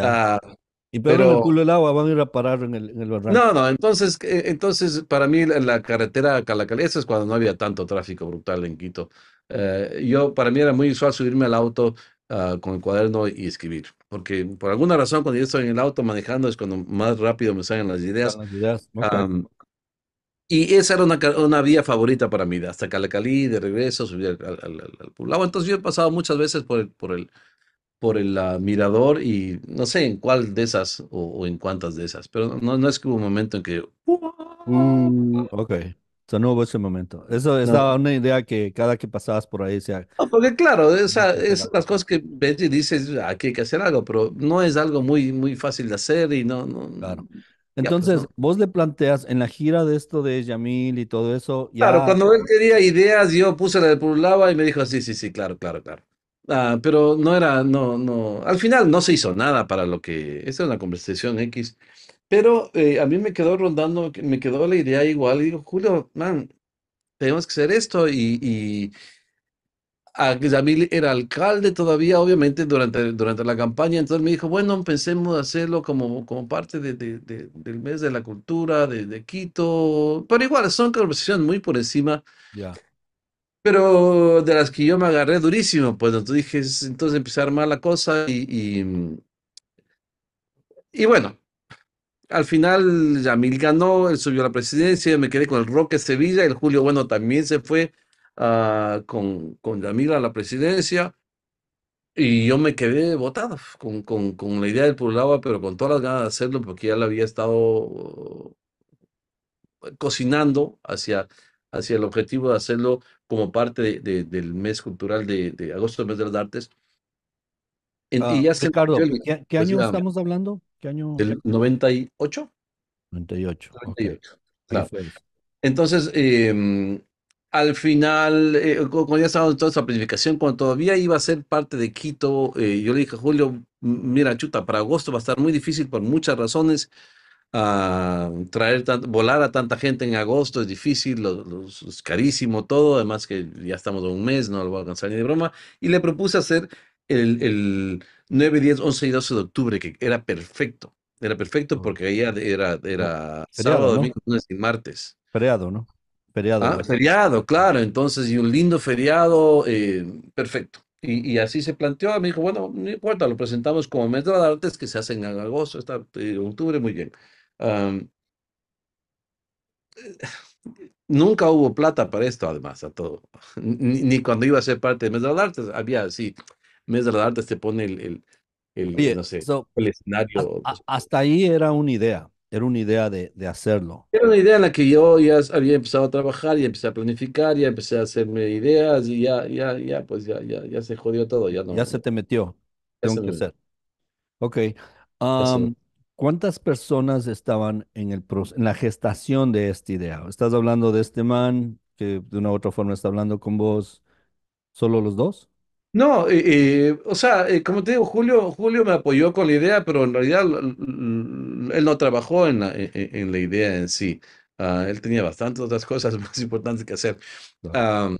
Ah, y pero, en el van a ir a parar en el, en el barranco. No, no, entonces, entonces para mí la, la carretera Calacalí, es cuando no había tanto tráfico brutal en Quito. Eh, yo, para mí era muy usual subirme al auto ah, con el cuaderno y escribir, porque por alguna razón cuando yo estoy en el auto manejando es cuando más rápido me salen las ideas. y esa era una, una, vía favorita para mí, hasta Calacalí, de regreso, subir al, al, poblado. Entonces yo he pasado muchas veces por el, por el, por el ah, mirador y no sé en cuál de esas o, en cuántas de esas, pero no, no es que hubo un momento en que... Uh, ok. O sea, no hubo ese momento. Eso estaba una idea que cada que pasabas por ahí se... porque claro, esas es las cosas que ves y dices, aquí hay que hacer algo, pero no es algo muy, muy fácil de hacer y no. no claro. Pues, Entonces, vos le planteas en la gira de esto de Yamil y todo eso. Claro, cuando él quería ideas, yo puse la de Purlava y me dijo, sí, sí, sí, claro, claro, claro. Ah, pero no era, no, no. Al final no se hizo nada para lo que. Esta es una conversación X. Pero eh, a mí me quedó rondando, me quedó la idea igual. Y digo, Julio, man, tenemos que hacer esto. Y, a mí era alcalde todavía, obviamente, durante, durante la campaña. Entonces me dijo, bueno, pensemos hacerlo como, como parte de, del mes de la cultura de, Quito. Pero igual, son conversaciones muy por encima. Ya. pero de las que yo me agarré durísimo, pues entonces dije, entonces empezar a armar la cosa y, y bueno, al final, Yamil ganó, él subió a la presidencia, me quedé con el Roque Sevilla, el Julio Bueno también se fue ah, con, con Yamil a la presidencia. Y yo me quedé votado con, con, la idea del Pulava, pero con todas las ganas de hacerlo, porque ya la había estado eh, cocinando hacia, hacia el objetivo de hacerlo como parte del mes cultural de, agosto, el mes de las artes. Ah, Ricardo, ¿qué, año estamos hablando? año? ¿Del 98? 98. Entonces, em, al final, eh, cuando ya estaba en toda esa planificación, cuando todavía iba a ser parte de Quito, eh, yo le dije Julio, mira, chuta, para agosto va a estar muy difícil por muchas razones. a ah, traer volar a tanta gente en agosto es difícil, es carísimo todo, además que ya estamos a un mes, no lo voy a alcanzar ni de broma, y le propuse hacer el, 9, 10, 11 y 12 de octubre, que era perfecto. Era perfecto oh. porque ahí era, era sábado, domingo, lunes y martes. Feriado, ¿no? Feriado. Ah, feriado, claro. Entonces, y un lindo feriado, eh, perfecto. Y, así se planteó. Me dijo, bueno, no importa, lo presentamos como mes de artes que se hacen en agosto, está, eh, octubre, muy bien. nunca hubo plata para esto, además, a todo. Ni, cuando iba a ser parte de mes de artes, había así Mes Artes te pone el, el, el no sé, escenario. Pues. hasta ahí era una idea, era una idea de, hacerlo. Era una idea en la que yo ya había empezado a trabajar, y empecé a planificar, ya empecé a hacerme ideas y ya, ya, ya, pues ya, ya, ya se jodió todo, ya no. Ya se te metió. Tengo que Ok. ¿Cuántas personas estaban en, el, en la gestación de esta idea? Estás hablando de este man que de una u otra forma está hablando con vos. ¿Solo los dos? No, eh, eh, o sea, eh, como te digo, Julio, Julio me apoyó con la idea, pero en realidad él no trabajó en la, en, la idea en sí. Ah, él tenía bastantes otras cosas más importantes que hacer. Ah,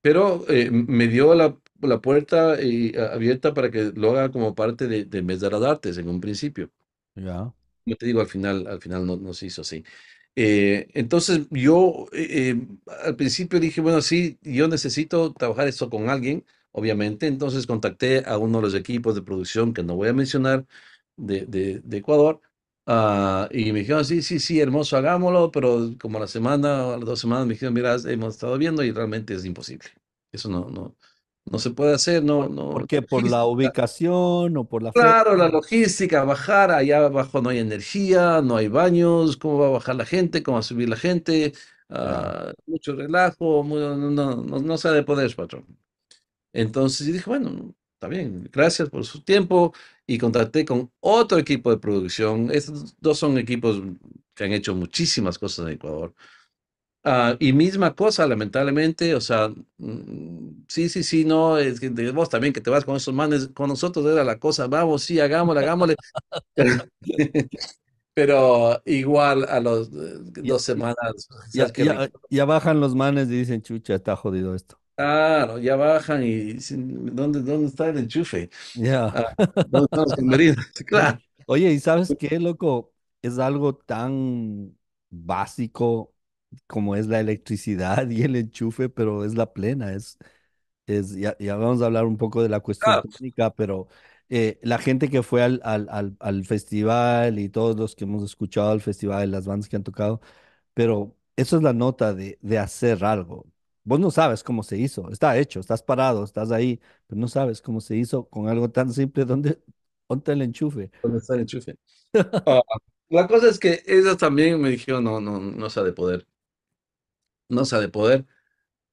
pero me dio la, la puerta abierta para que lo haga como parte de, de Mes de las Artes en un principio. Ya. Como te digo, al final, al final no, se hizo así. entonces yo al principio dije, bueno, sí, yo necesito trabajar esto con alguien obviamente. Entonces contacté a uno de los equipos de producción que no voy a mencionar de, de, Ecuador. Ah, y me dijeron, sí, sí, sí, hermoso, hagámoslo, pero como la semana o las dos semanas me dijeron, mira, hemos estado viendo y realmente es imposible. Eso no, no, no se puede hacer, no, no. ¿Por qué? ¿Por la ubicación o por la... Claro, la logística, bajar, allá abajo no hay energía, no hay baños, cómo va a bajar la gente, cómo va a subir la gente, ah, mucho relajo, no, no, no, no se ha de poder, patrón. Entonces dije, bueno, está bien, gracias por su tiempo y contacté con otro equipo de producción. Estos dos son equipos que han hecho muchísimas cosas en Ecuador. Ah, y misma cosa, lamentablemente, o sea, mm, sí, sí, sí, no, es que vos también que te vas con esos manes, con nosotros era la cosa, vamos, sí, hagámosle, hagámosle. Pero igual a los eh, dos semanas. ya, bajan los manes y dicen, chucha, está jodido esto. Claro, ah, ya bajan y dicen, ¿dónde, dónde está el enchufe? Ya. Ah, Oye, ¿y sabes qué, loco? Es algo tan básico como es la electricidad y el enchufe, pero es la plena, es, es ya, vamos a hablar un poco de la cuestión técnica, pero eh, la gente que fue al, al, festival y todos los que hemos escuchado al festival, las bandas que han tocado, pero eso es la nota de, de hacer algo, Vos no sabes cómo se hizo, está hecho, estás parado, estás ahí, pero no sabes cómo se hizo con algo tan simple. ¿Dónde, dónde el enchufe? ¿Dónde está el enchufe? Ah, la cosa es que ellos también me dijeron, no, no, no se de poder. No se de poder.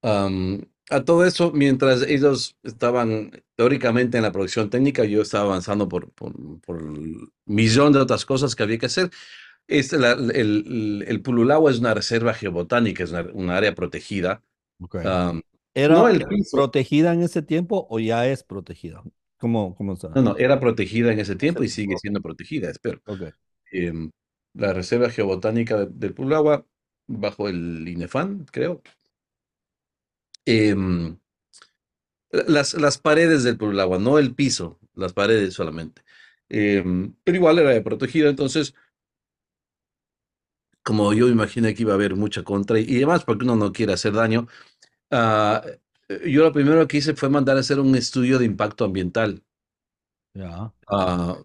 a todo eso, mientras ellos estaban teóricamente en la producción técnica, yo estaba avanzando por, por, millón de otras cosas que había que hacer. Este, el, el, es una reserva geobotánica, es un una área protegida ¿Era protegida en ese tiempo o ya es protegida? ¿Cómo, cómo está? No, no, era protegida en ese tiempo y sigue siendo protegida, espero. Em, la Reserva Geobotánica del Pulagua, bajo el INEFAN, creo. Em, las, las paredes del Pulagua, no el piso, las paredes solamente. Em, pero igual era protegida, entonces como yo imaginé que iba a haber mucha contra y, demás, porque uno no quiere hacer daño, ah, yo lo primero que hice fue mandar a hacer un estudio de impacto ambiental. Ah,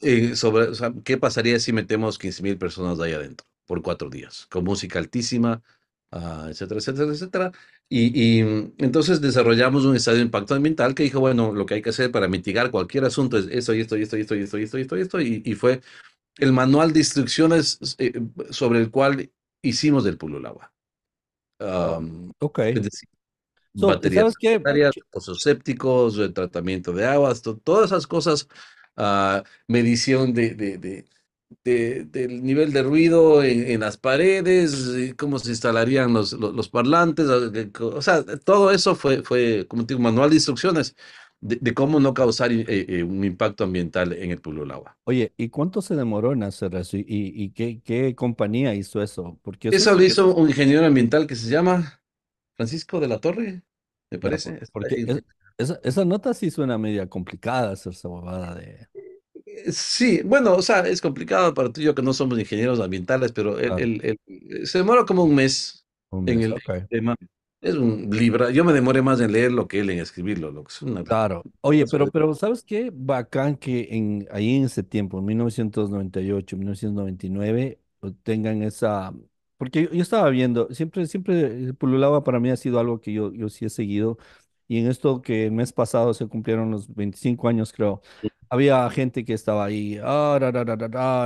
eh, sobre qué pasaría si metemos 15.000 personas de ahí adentro por cuatro días, con música altísima, ah, etcétera, etcétera, etcétera. Y, mm, entonces desarrollamos un estudio de impacto ambiental que dijo, bueno, lo que hay que hacer para mitigar cualquier asunto es esto y esto y esto y esto y esto y esto y esto y, y fue el manual de instrucciones eh, sobre el cual hicimos el agua oh, um, ok. Es decir, sépticos, tratamiento de aguas, todas esas cosas, uh, medición de, del nivel de ruido en, las paredes, cómo se instalarían los, los, parlantes, o sea, todo eso fue, fue como digo, manual de instrucciones de, cómo no causar eh, eh, un impacto ambiental en el Pueblo Agua. Oye, ¿y cuánto se demoró en hacer eso? ¿Y, qué, compañía hizo eso? Porque eso, lo hizo un ingeniero ambiental que se llama Francisco de la Torre, me parece. porque esa, nota sí suena media complicada, hacerse bobada de... Eh, sí, bueno, o sea, es complicado para tú y yo que no somos ingenieros ambientales, pero el, se demoró como un mes, en el tema. Es un libro. Yo me demoré más en leerlo que él en escribirlo, lo Claro. Oye, pero, pero ¿sabes qué? Bacán que en, ahí en ese tiempo, en 1998, 1999, tengan esa. Porque yo estaba viendo, siempre, siempre eh, Pululaba para mí ha sido algo que yo, yo sí he seguido. Y en esto que el mes pasado se cumplieron los 25 años, creo, había gente que estaba ahí, ah,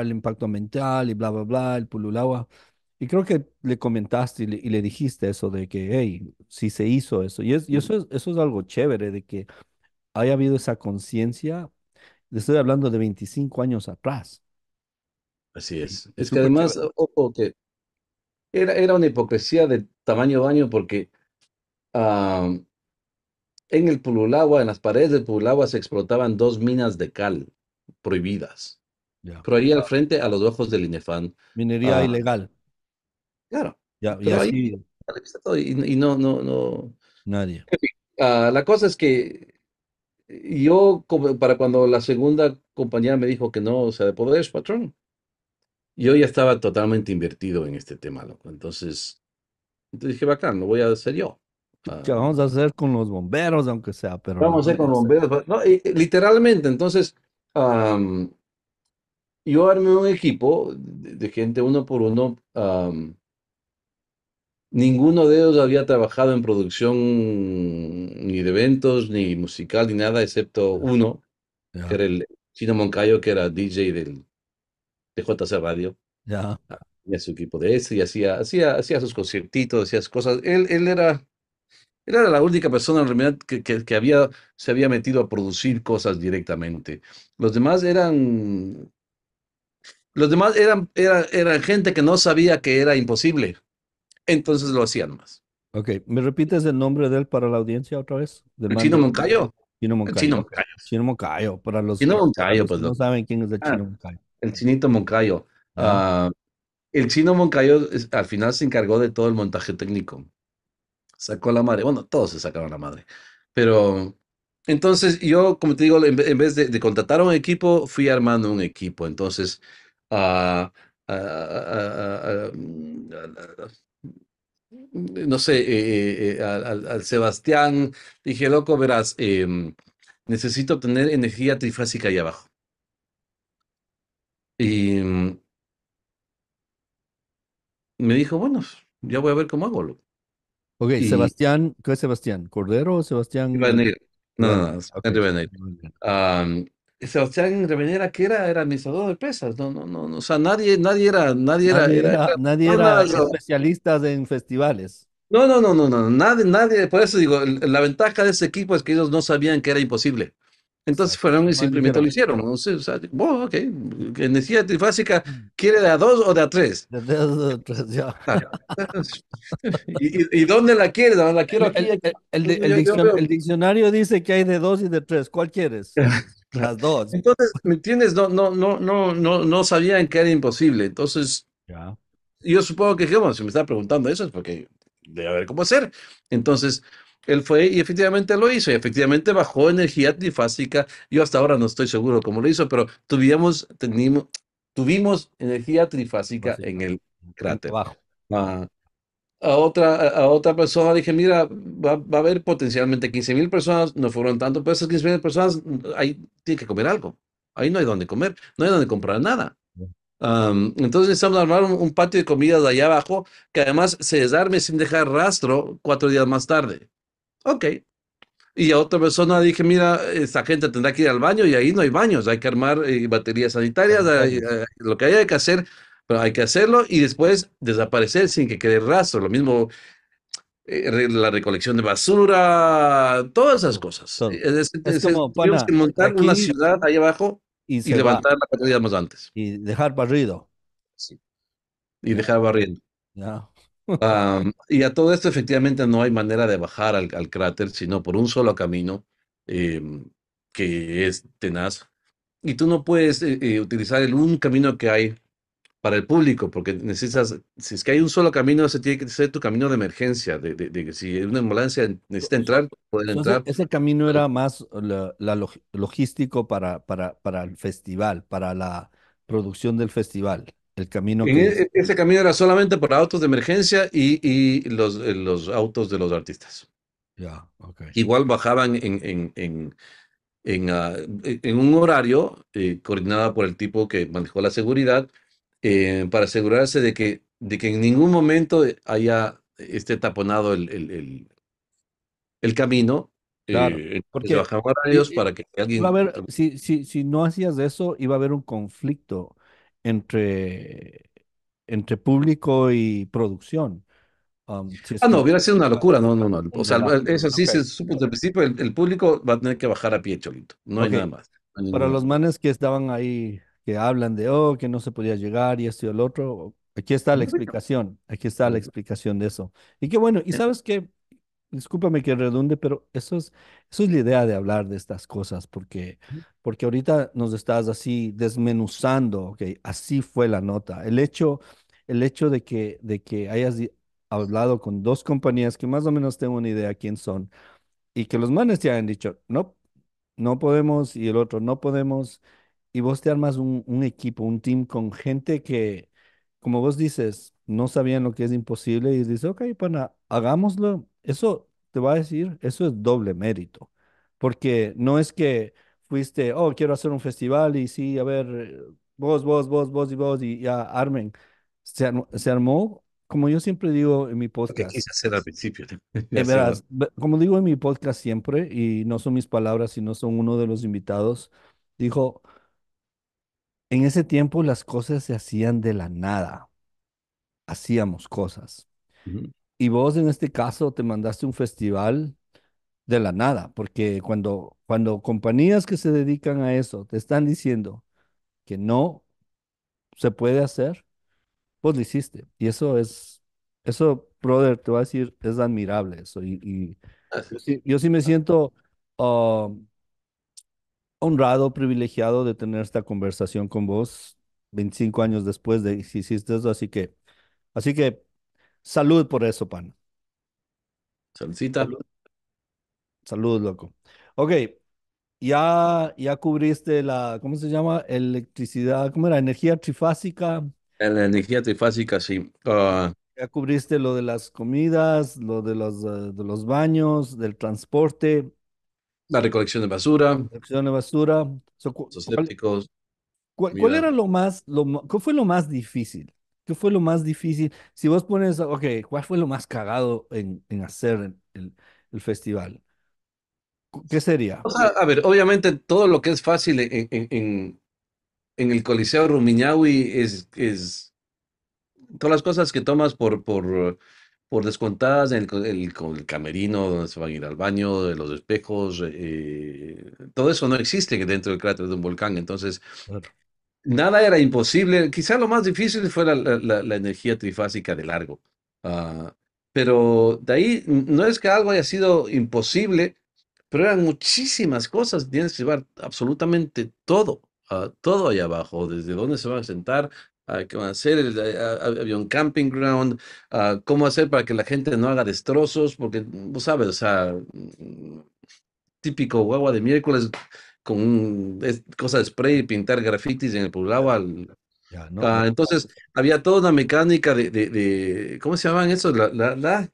el impacto mental y bla, bla, bla, el Pululagua. Y creo que le comentaste y le, dijiste eso de que, hey, si se hizo eso. Y, eso, es, eso es algo chévere, de que haya habido esa conciencia. Le Estoy hablando de 25 años atrás. Así es. Es, que además, ojo, que era, era una hipocresía de tamaño baño porque en el Pululagua, en las paredes del Pululagua, se explotaban dos minas de cal prohibidas. Pero ahí al frente, a los ojos del INEFAN. Minería ah, ilegal. Claro. Ya, y, así... y, no, no, no. Nadie. Ah, la cosa es que yo, para cuando la segunda compañía me dijo que no o sea de patrón, yo ya estaba totalmente invertido en este tema, loco. Entonces, entonces dije, bacán, lo voy a hacer yo. Ah. vamos a hacer con los bomberos, aunque sea, pero. Vamos a hacer con los bomberos. No, literalmente, entonces, yo armé un equipo de, gente uno por uno. Ninguno de ellos había trabajado en producción ni de eventos, ni musical, ni nada, excepto uno, que era el Chino Moncayo, que era DJ del JC Radio. Ya. Tenía su equipo de ese y hacía, hacía, hacía sus conciertitos, hacía cosas. Él, él era, era la única persona en realidad que, había, se había metido a producir cosas directamente. Los demás eran. Los demás eran, eran gente que no sabía que era imposible entonces lo hacían más. Ok, ¿me repites el nombre de él para la audiencia otra vez? ¿Del el Chino Moncayo. Chino Moncayo. Chino Moncayo. Chino Moncayo. Para los, Chino Moncayo, pues, no saben quién es el ah, Chino Moncayo. El Chinito Moncayo. Ah, el Chino Moncayo al final se encargó de todo el montaje técnico. Sacó la madre. Bueno, todos se sacaron la madre. Pero entonces yo, como te digo, en vez de, contratar a un equipo, fui armando un equipo. Entonces, ah, no sé, eh, eh, eh, al, Sebastián, dije, loco, verás, em, necesito tener energía trifásica ahí abajo. Y mm, me dijo, bueno, pues, ya voy a ver cómo hago. Loco. Ok, Sebastián, ¿qué es Sebastián? ¿Cordero o Sebastián? No, No, no, no, Sebastián Revenera que era, era administrador de pesas no, no, no, o sea, nadie, nadie era, nadie, era, nadie era especialista en festivales. No, no, no, no, no, nadie, nadie, por eso digo, la ventaja de ese equipo es que ellos no sabían que era imposible. Entonces fueron y simplemente lo hicieron. No sé, o sea, oh, ok, energía trifásica, ¿quiere de a dos o de a tres? De dos o de tres, ya. ¿Y, dónde la quieres? La quiero El, el, el, diccionario dice que hay de dos y de tres, ¿cuál quieres? Las dos. Entonces, ¿me entiendes? No, no, no, no, no, no sabían que era imposible. Entonces, yo supongo que, bueno, si me está preguntando eso es porque debe haber cómo hacer. Entonces, él fue y efectivamente lo hizo, y efectivamente bajó energía trifásica. Yo hasta ahora no estoy seguro cómo lo hizo, pero tuvimos, tuvimos energía trifásica en el cráter. Abajo. Ah a otra, a otra persona, dije, mira, va, a haber potencialmente 15 mil personas, no fueron tanto, pero esas 15 mil personas, ahí tienen que comer algo. Ahí no hay donde comer, no hay donde comprar nada. entonces necesitamos armar un, patio de comida de allá abajo que además se desarme sin dejar rastro cuatro días más tarde. Ok. Y a otra persona dije, mira, esta gente tendrá que ir al baño y ahí no hay baños, hay que armar eh, baterías sanitarias, lo que haya que hacer pero hay que hacerlo y después desaparecer sin que quede rastro. Lo mismo eh, la recolección de basura, todas esas cosas. es, como, tenemos que montar una ciudad ahí abajo y, levantar la más antes. Y dejar barrido. Y dejar barriendo. y a todo esto efectivamente no hay manera de bajar al, cráter, sino por un solo camino em, que es tenaz. Y tú no puedes eh, eh, utilizar el un camino que hay para el público, porque necesitas, si es que hay un solo camino, ese tiene que ser tu camino de emergencia, de, que si una ambulancia necesita entrar, pueden entrar. Ese camino era más la, logístico para, para, para el festival, para la producción del festival. El camino e, Ese camino era solamente para autos de emergencia y, y los, eh, los autos de los artistas. Ya Igual bajaban en, en, en, en, ah, e, un horario eh, coordinada coordinado por el tipo que manejó la seguridad eh, para asegurarse de que, de que en ningún momento haya esté taponado el, el, el, camino. Claro, eh, pues porque porque para que alguien... si, si, no hacías eso, iba a haber un conflicto entre, entre público y producción. Um, ah, no, hubiera sido una locura, no, no, no. O sea, eso sí se supo desde el principio, el, público va a tener que bajar a pie, Cholito. No hay nada más. Para los manes que estaban ahí que hablan de, oh, que no se podía llegar y esto y el otro. Aquí está la explicación, aquí está la explicación de eso. Y qué bueno, y sabes qué? discúlpame que redunde, pero eso es, eso es la idea de hablar de estas cosas, porque, porque ahorita nos estás así desmenuzando, ok, así fue la nota. El hecho, el hecho de que, de que hayas hablado con dos compañías que más o menos tengo una idea quién son y que los manes te hayan dicho, no, no podemos y el otro no podemos y vos te armas un, un equipo, un team con gente que, como vos dices, no sabían lo que es imposible y dices, ok, pana, hagámoslo. Eso te va a decir, eso es doble mérito, porque no es que fuiste, oh, quiero hacer un festival y sí, a ver, vos, vos, vos, vos y vos y ya armen. Se, armó, como yo siempre digo en mi podcast. que quise hacer al principio. De verdad como digo en mi podcast siempre, y no son mis palabras, sino son uno de los invitados, dijo, en ese tiempo las cosas se hacían de la nada. Hacíamos cosas. Y vos en este caso te mandaste un festival de la nada, porque cuando, cuando compañías que se dedican a eso te están diciendo que no se puede hacer, vos lo hiciste. Y eso es, eso, brother, te voy a decir, es admirable eso. Y, yo, sí, me siento... Um, honrado, privilegiado de tener esta conversación con vos 25 años después de que hiciste eso, así que, así que salud por eso, pan. Saludcita. Salud, loco. Ok, ya, ya cubriste la, ¿cómo se llama? Electricidad, ¿cómo era? Energía trifásica. Eh, la energía trifásica, sí. Ah. Ya cubriste lo de las comidas, lo de los, eh, de los baños, del transporte. La recolección de basura. recolección de basura. So, los ¿Cuál, era lo más, lo, fue lo más difícil? ¿Qué fue lo más difícil? Si vos pones, ok, ¿cuál fue lo más cagado en, en hacer el, el, festival? ¿Qué sería? a ver, obviamente todo lo que es fácil en, en, en el Coliseo Rumiñahui es, es todas las cosas que tomas por, por por descontadas el, con el camerino donde se van a ir al baño, de los espejos, eh, todo eso no existe dentro del cráter de un volcán. Entonces, nada era imposible. quizás lo más difícil fuera la, la, energía trifásica de largo. Ah, pero de ahí no es que algo haya sido imposible, pero eran muchísimas cosas. Tienes que llevar absolutamente todo. Ah, todo ahí abajo, desde dónde se van a sentar, Ah, qué van a hacer, eh, ah, había un camping ground, ah, cómo hacer para que la gente no haga destrozos, porque vos mm, pues, sabes, o sea, mm, típico guagua de miércoles con cosas cosa de spray y pintar grafitis en el poblado. entonces, había toda una mecánica de, de, ¿cómo se llamaban esos? La,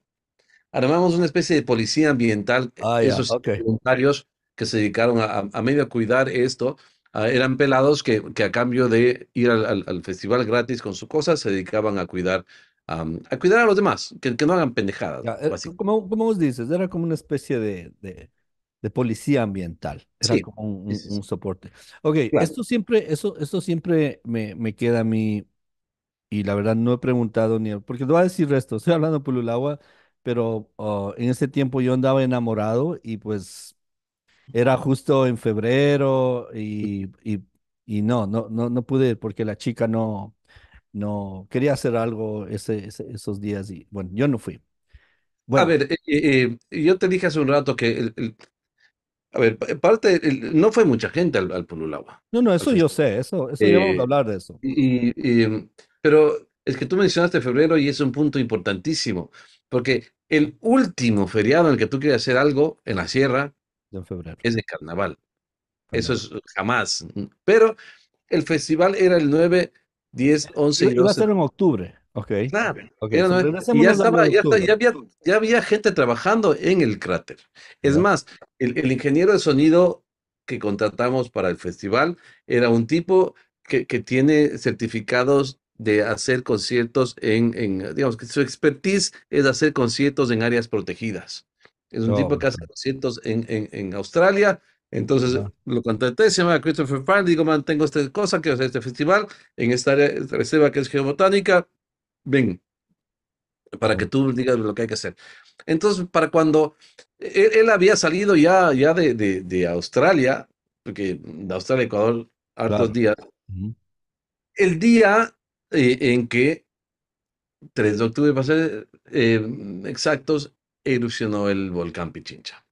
armamos una especie de policía ambiental, ah, eh, esos voluntarios que se dedicaron a, medio a cuidar esto. Ah, eran pelados que, que, a cambio de ir al, festival gratis con su cosa, se dedicaban a cuidar, a cuidar a los demás, que, que no hagan pendejadas. Eh, como, como, vos dices, era como una especie de, de, policía ambiental, era como un, soporte. Ok, esto siempre, eso, siempre me, me, queda a mí, y la verdad no he preguntado ni, porque te voy a decir esto, estoy hablando por agua, pero oh, en ese tiempo yo andaba enamorado y pues era justo en febrero y, y, y no, no, no, no pude ir porque la chica no, no quería hacer algo ese, esos días y bueno, yo no fui. A ver, eh, eh, eh, yo te dije hace un rato que, el, a ver, parte, no fue mucha gente al, al No, no, eso yo sé, eso, eso eh, a hablar de eso. Y, y, em, pero es que tú mencionaste febrero y es un punto importantísimo, porque el último feriado en el que tú querías hacer algo en la sierra febrero. Es de carnaval. Eso es jamás. Mm, pero el festival era el 9, 10, 11 y Iba a ser en octubre. Ok. ya, había, gente trabajando en el cráter. Es más, el, ingeniero de sonido que contratamos para el festival era un tipo que, tiene certificados de hacer conciertos en, en, digamos que su expertise es hacer conciertos en áreas protegidas. Es un tipo que hace 200 en, en, en, Australia. Entonces lo contraté se llama Christopher Farn, digo, mantengo esta cosa, que hacer este festival en esta, área, reserva que es geobotánica, ven, para que tú digas lo que hay que hacer. Entonces, para cuando e, él, había salido ya, ya de, de, de, Australia, porque de Australia Ecuador, hartos días, el día eh, en que 3 de octubre, va a ser eh, exactos, erupcionó el volcán Pichincha.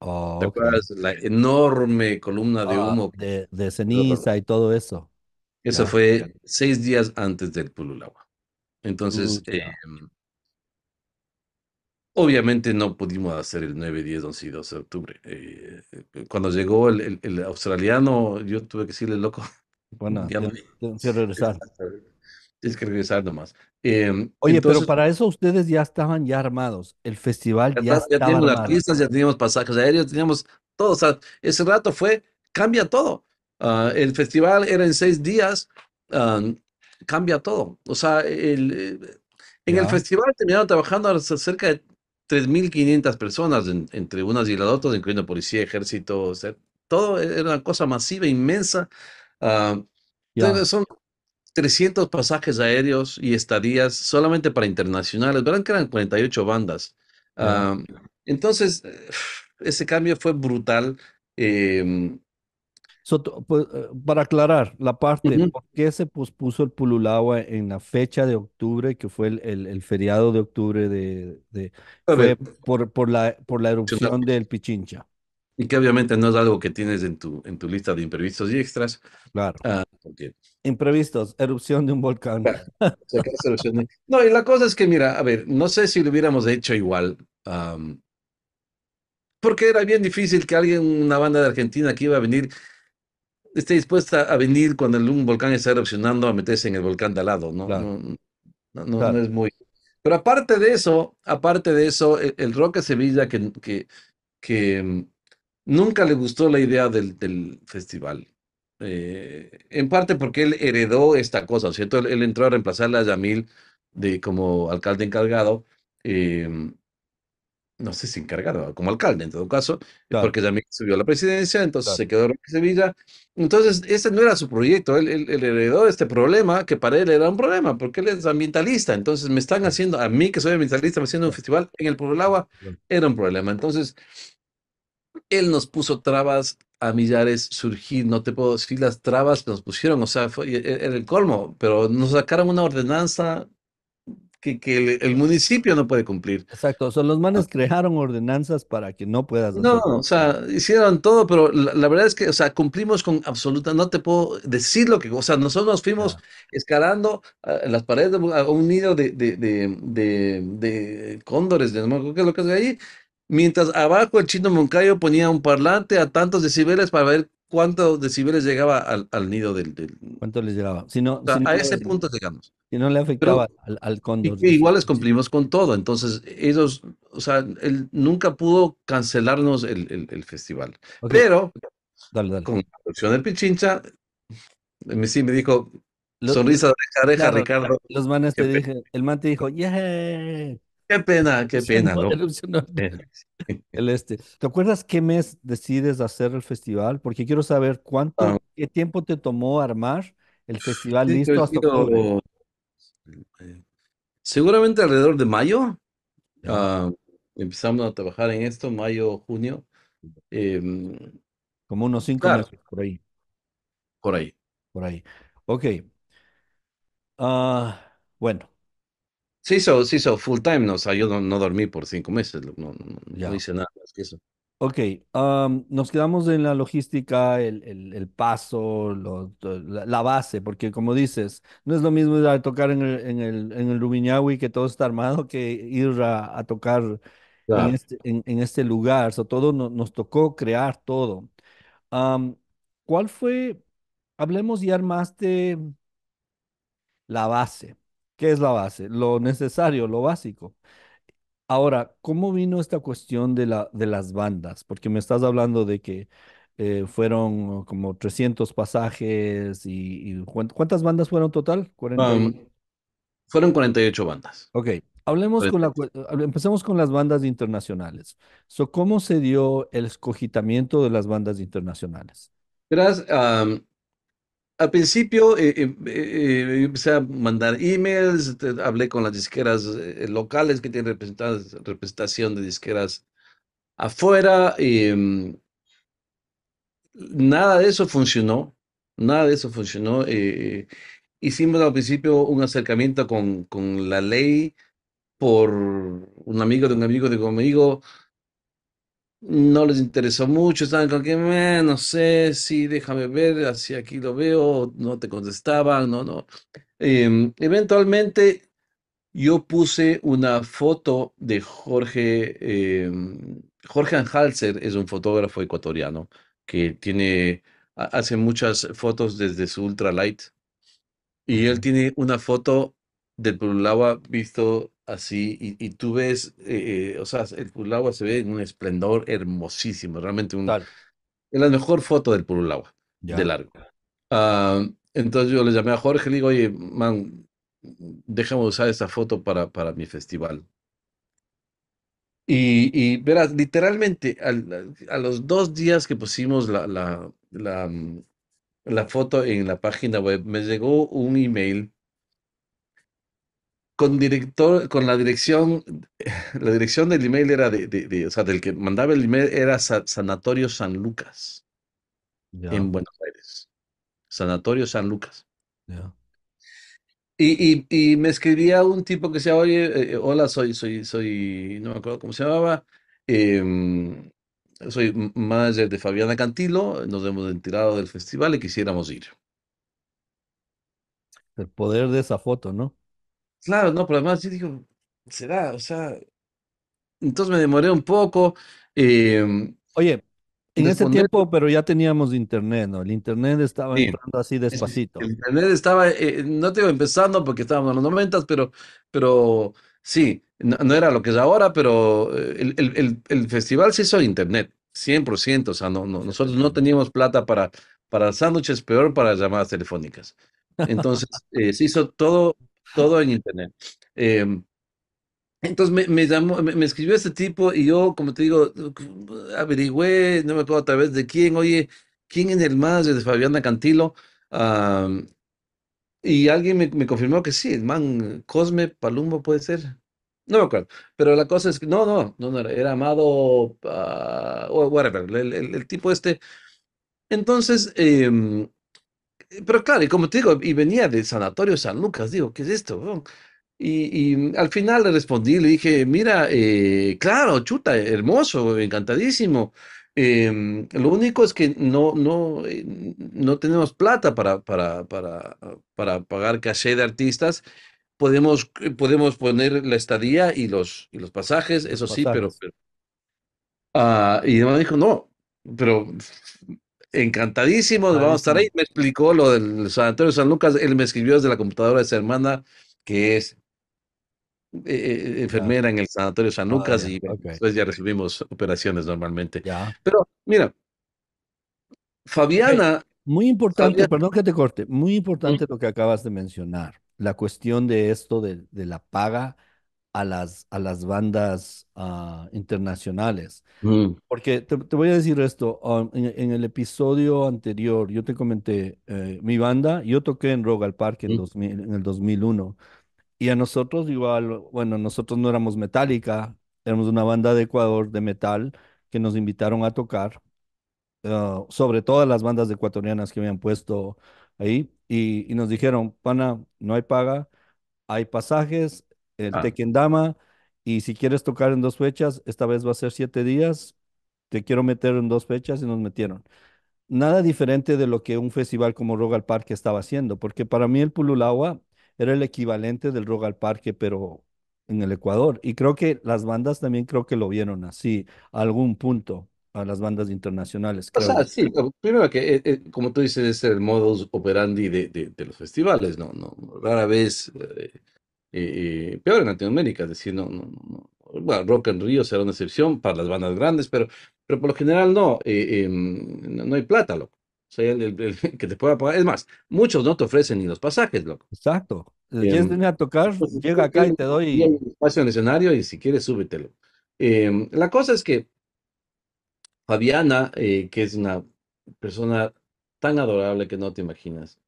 ¿Te acuerdas? La enorme columna de ah, humo. de, ceniza y todo eso. Eso fue seis días antes del Pululagua. Entonces, uh, em, obviamente no pudimos hacer el 9, 10, 11 y 12 de octubre. Eh, eh, cuando llegó el, australiano, yo tuve que decirle, loco, bueno, ya no, Quiero regresar. Tienes que regresar nomás. Em, Oye, pero para eso ustedes ya estaban ya armados. El festival ya, estaba ya teníamos armado. artistas, ya teníamos pasajes aéreos, teníamos todo. O sea, ese rato fue, cambia todo. Ah, el festival era en seis días, cambia todo. O sea, el, eh, en el festival terminaron trabajando cerca de 3.500 personas entre unas y las otras, incluyendo policía, ejército, todo era una cosa masiva, inmensa. Ah, entonces, son 300 pasajes aéreos y estadías solamente para internacionales. ¿Verdad que eran 48 bandas. entonces, eh, ese cambio fue brutal. Em, pues, eh, para aclarar la parte, ¿por qué se pospuso el pululahua en la fecha de octubre, que fue el, feriado de octubre de, por, por, la, por la erupción del Pichincha? Y que obviamente no es algo que tienes en tu, en tu lista de imprevistos y extras. Claro. Ah, Imprevistos, erupción de un volcán. No, y la cosa es que, mira, a ver, no sé si lo hubiéramos hecho igual, porque era bien difícil que alguien, una banda de Argentina que iba a venir, esté dispuesta a venir cuando un volcán está erupcionando a meterse en el volcán de al lado, ¿no? No, no, es muy... Pero aparte de eso, aparte de eso, e, el, rock Sevilla que, que, que mm, nunca le gustó la idea del, del festival. Eh, en parte porque él heredó esta cosa, ¿cierto? Él, entró a reemplazar a Yamil de, como alcalde encargado. Em, no sé si encargado, como alcalde en todo caso, porque Yamil subió a la presidencia, entonces se quedó en Sevilla. Entonces, ese no era su proyecto, él, él, heredó este problema que para él era un problema, porque él es ambientalista, entonces me están haciendo, a mí que soy ambientalista, me haciendo un festival en el Pueblo Agua, era un problema. Entonces, él nos puso trabas a millares surgir, no te puedo decir las trabas que nos pusieron, o sea, fue e, e, era el colmo, pero nos sacaron una ordenanza que, que el, municipio no puede cumplir. Exacto, o sea, los manes ah. crearon ordenanzas para que no puedas No, o sea, hicieron todo, pero la, verdad es que, o sea, cumplimos con absoluta, no te puedo decir lo que, o sea, nosotros nos fuimos escalando ah, las paredes, a un nido de, de, de, de, cóndores, de no qué es lo que es de ahí, Mientras abajo el chino Moncayo ponía un parlante a tantos decibeles para ver cuántos decibeles llegaba al, nido del, ¿Cuánto les llegaba? Si a ese punto llegamos. Y no le afectaba al, al, cóndor. igual les cumplimos con todo. Entonces, ellos, o sea, él nunca pudo cancelarnos el, festival. Pero, dale, con la producción del Pichincha, eh, me, sí me dijo, sonrisa de oreja, Ricardo. Los manes te dije, el man te dijo, yeah. Qué pena, qué pena. Eh. El este. ¿Te acuerdas qué mes decides hacer el festival? Porque quiero saber cuánto, ah. qué tiempo te tomó armar el festival listo hasta Seguramente alrededor de mayo. Ah, empezamos a trabajar en esto, mayo, junio. Em, Como unos cinco meses, por ahí. Por ahí. Por ahí. Ok. Ah, bueno, Sí, hizo, sí, eso. full time, no, o sea, yo no, dormí por cinco meses, no, hice nada más que eso. Ok, nos quedamos en la logística, el, el, el paso, la, base, porque como dices, no es lo mismo ir a tocar en el, en el, en el Rubiñahui que todo está armado que ir a, tocar este, en, este, lugar. todo nos tocó crear todo. ¿Cuál fue? Hablemos y armaste la base ¿Qué es la base? Lo necesario, lo básico. Ahora, ¿cómo vino esta cuestión de, la, de las bandas? Porque me estás hablando de que eh, fueron como 300 pasajes y, ¿cuántas bandas fueron total? fueron 48 bandas. Ok, hablemos con la, empecemos con las bandas internacionales. So, ¿Cómo se dio el escogitamiento de las bandas internacionales? Gracias al principio eh, eh, eh, empecé a mandar emails, hablé con las disqueras locales que tienen representación de disqueras afuera. Mm, nada de eso funcionó, nada de eso funcionó. hicimos al principio un acercamiento con, con la ley por un amigo de un amigo de un amigo no les interesó mucho, estaban con que, no sé, si déjame ver, así aquí lo veo, no te contestaban, no, no. Em, eventualmente yo puse una foto de Jorge, em, Jorge Anhalzer es un fotógrafo ecuatoriano que tiene, hace muchas fotos desde su ultralight y él tiene una foto del lado visto así y, tú ves, eh, eh, o sea, el Purulagua se ve en un esplendor hermosísimo, realmente un, es la mejor foto del Purulagua, de largo. Ah, entonces yo le llamé a Jorge y le digo, oye, man, déjame usar esta foto para, para mi festival. Y, verás, literalmente, a los dos días que pusimos la, la, la, mm, la foto en la página web, me llegó un email con director, con la dirección, la dirección del email era de, o sea, del que mandaba el email era Sanatorio San Lucas en Buenos Aires. Sanatorio San Lucas. Y, y, me escribía un tipo que se oye, eh, eh, hola, soy, soy, soy, no me acuerdo cómo se llamaba, em, soy manager de Fabiana Cantilo, nos hemos enterado del festival y quisiéramos ir. El poder de esa foto, ¿no? Claro, no, pero además sí digo, será, o sea, entonces me demoré un poco. Em, Oye, en ese tiempo, pero ya teníamos internet, ¿no? El internet estaba entrando así despacito. El internet estaba, eh, no te digo empezando porque estábamos en los noventas, pero, pero sí, no, era lo que es ahora, pero eh, el, festival se hizo en internet, 100%, o sea, no, no- nosotros no teníamos plata para, para sándwiches, peor para llamadas telefónicas. Entonces, eh, se hizo todo todo en internet. Em, entonces me, me, escribió este tipo y yo, como te digo, uh, uh, averigüé, no me acuerdo a través de quién, oye, quién es el más de Fabiana Cantilo. y alguien me, confirmó que sí, el man, Cosme Palumbo puede ser. No me acuerdo, pero la cosa es que no, no, no, no era, amado, ah, whatever, el, tipo este. Entonces, em, pero claro, y como te digo, y venía del Sanatorio San Lucas, digo, ¿qué es esto? Y, al final le respondí, le dije, mira, eh, claro, chuta, hermoso, encantadísimo. Em, lo único es que no, no, eh, no tenemos plata para, para, para, para pagar caché de artistas. Podemos, eh, podemos poner la estadía y los, y los pasajes, eso sí, pero... Ah, y además dijo, no, pero encantadísimo, vamos a estar ahí. Me explicó lo del sanatorio San Lucas. Él me escribió desde la computadora de su hermana, que es eh, eh, eh, enfermera en el Sanatorio San ah, Lucas y después ya recibimos operaciones normalmente. Pero mira, Fabiana... Muy importante, perdón que te corte, muy importante lo que acabas de mencionar, la cuestión de esto de, de la paga a las, a las bandas ah, internacionales. Mm. Porque te, voy a decir esto, um, en, el episodio anterior yo te comenté, eh, mi banda, yo toqué en Rogal al Parque en, 2000, mm. en el 2001 y a nosotros igual, bueno, nosotros no éramos Metallica, éramos una banda de Ecuador de metal que nos invitaron a tocar, ah, sobre todas las bandas ecuatorianas que habían puesto ahí, y, y nos dijeron, pana, no hay paga, hay pasajes, el ah. Tequendama, Y si quieres tocar en dos fechas, esta vez va a ser siete días. Te quiero meter en dos fechas y nos metieron. Nada diferente de lo que un festival como Rogal Parque estaba haciendo, porque para mí el Pululaua era el equivalente del Rogal Parque, pero en el Ecuador. Y creo que las bandas también creo que lo vieron así, a algún punto, a las bandas internacionales. O sea, sí, primero que, eh, eh, como tú dices, es el modus operandi de, los festivales, ¿no? no rara vez eh, eh, eh, peor en Latinoamérica, es decir, no, no, no, bueno, Rock en Río será una excepción para las bandas grandes, pero, pero por lo general no, eh, em, no hay plata, loco. O sea, el, que te pueda pagar. Es más, muchos no te ofrecen ni los pasajes, loco. Exacto. Quieres em, venir a tocar, pues, llega acá y te doy. Espacio en el escenario y si quieres, súbetelo. Em, la cosa es que Fabiana, que es una persona tan adorable que no te imaginas,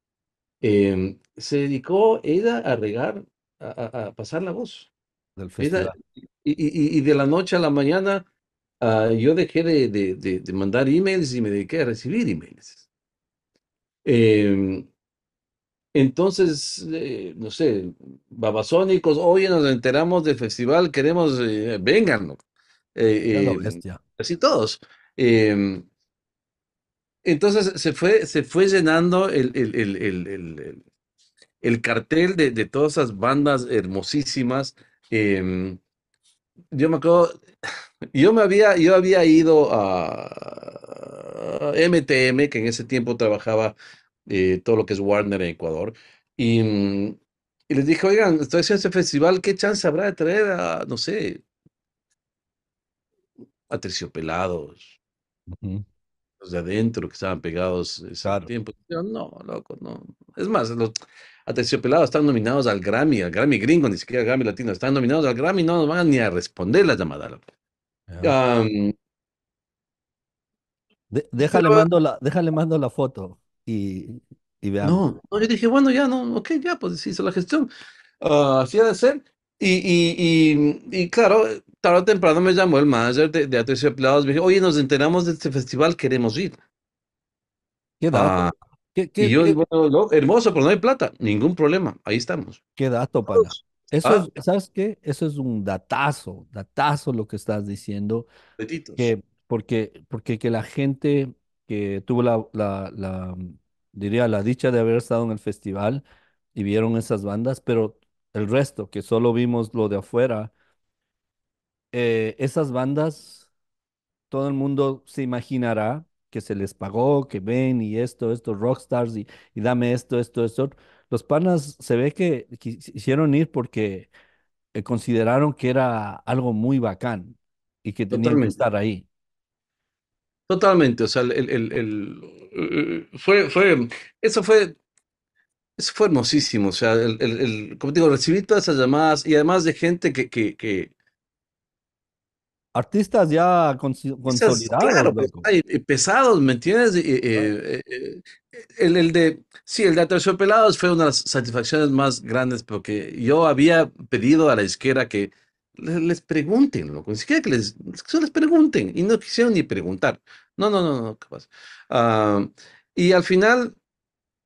se dedicó ella a regar a, pasar la voz. y, de la noche a la mañana ah, yo dejé de, de, de, de, mandar emails y me dediqué a recibir emails. Em, eh, entonces, no sé, babasónicos, oye, nos enteramos del festival, queremos, eh, vengan. Eh, em, así todos. Em, entonces se fue, se fue llenando el, el cartel de, todas esas bandas hermosísimas. Em, yo me acuerdo, yo me había, yo había ido a, MTM, que en ese tiempo trabajaba eh, todo lo que es Warner en Ecuador, y, mm, les dije, oigan, estoy haciendo ese festival, ¿qué chance habrá de traer a, no sé, a terciopelados? Los de adentro que estaban pegados ese tiempo. no, loco, no. Es más, los, Aterciopelado están nominados al Grammy, al Grammy gringo, ni siquiera al Grammy latino, están nominados al Grammy, no nos van ni a responder la llamada. déjale, mandar mando la, foto y, veamos. No, yo dije, bueno, ya, no, ok, ya, pues se hizo la gestión. Ah, así ha de ser. Y, y, claro, tarde o temprano me llamó el manager de, de Pelados. me dijo, oye, nos enteramos de este festival, queremos ir. ¿Qué tal? y yo, hermoso, pero no hay plata. Ningún problema. Ahí estamos. Qué dato, pana. Eso ah. ¿Sabes qué? Eso es un datazo, datazo lo que estás diciendo. porque, porque que la gente que tuvo la, la, diría, la dicha de haber estado en el festival y vieron esas bandas, pero el resto, que solo vimos lo de afuera, eh, esas bandas, todo el mundo se imaginará que se les pagó, que ven y esto, esto, rockstars y, y dame esto, esto, esto. Los panas se ve que quisieron ir porque eh, consideraron que era algo muy bacán y que tenían que estar ahí. Totalmente, o sea, el, eh, fue, fue, eso fue, eso fue hermosísimo, o sea, el, como digo, recibí todas esas llamadas y además de gente que, que, que artistas ya consolidados. Eh, pesados, ¿me entiendes? Eh, eh, eh el, de, sí, el de pelados fue una de las satisfacciones más grandes porque yo había pedido a la izquierda que les pregunten, lo ni siquiera que les, que les pregunten, y no quisieron ni preguntar. No, no, no, no, ¿qué ah, y al final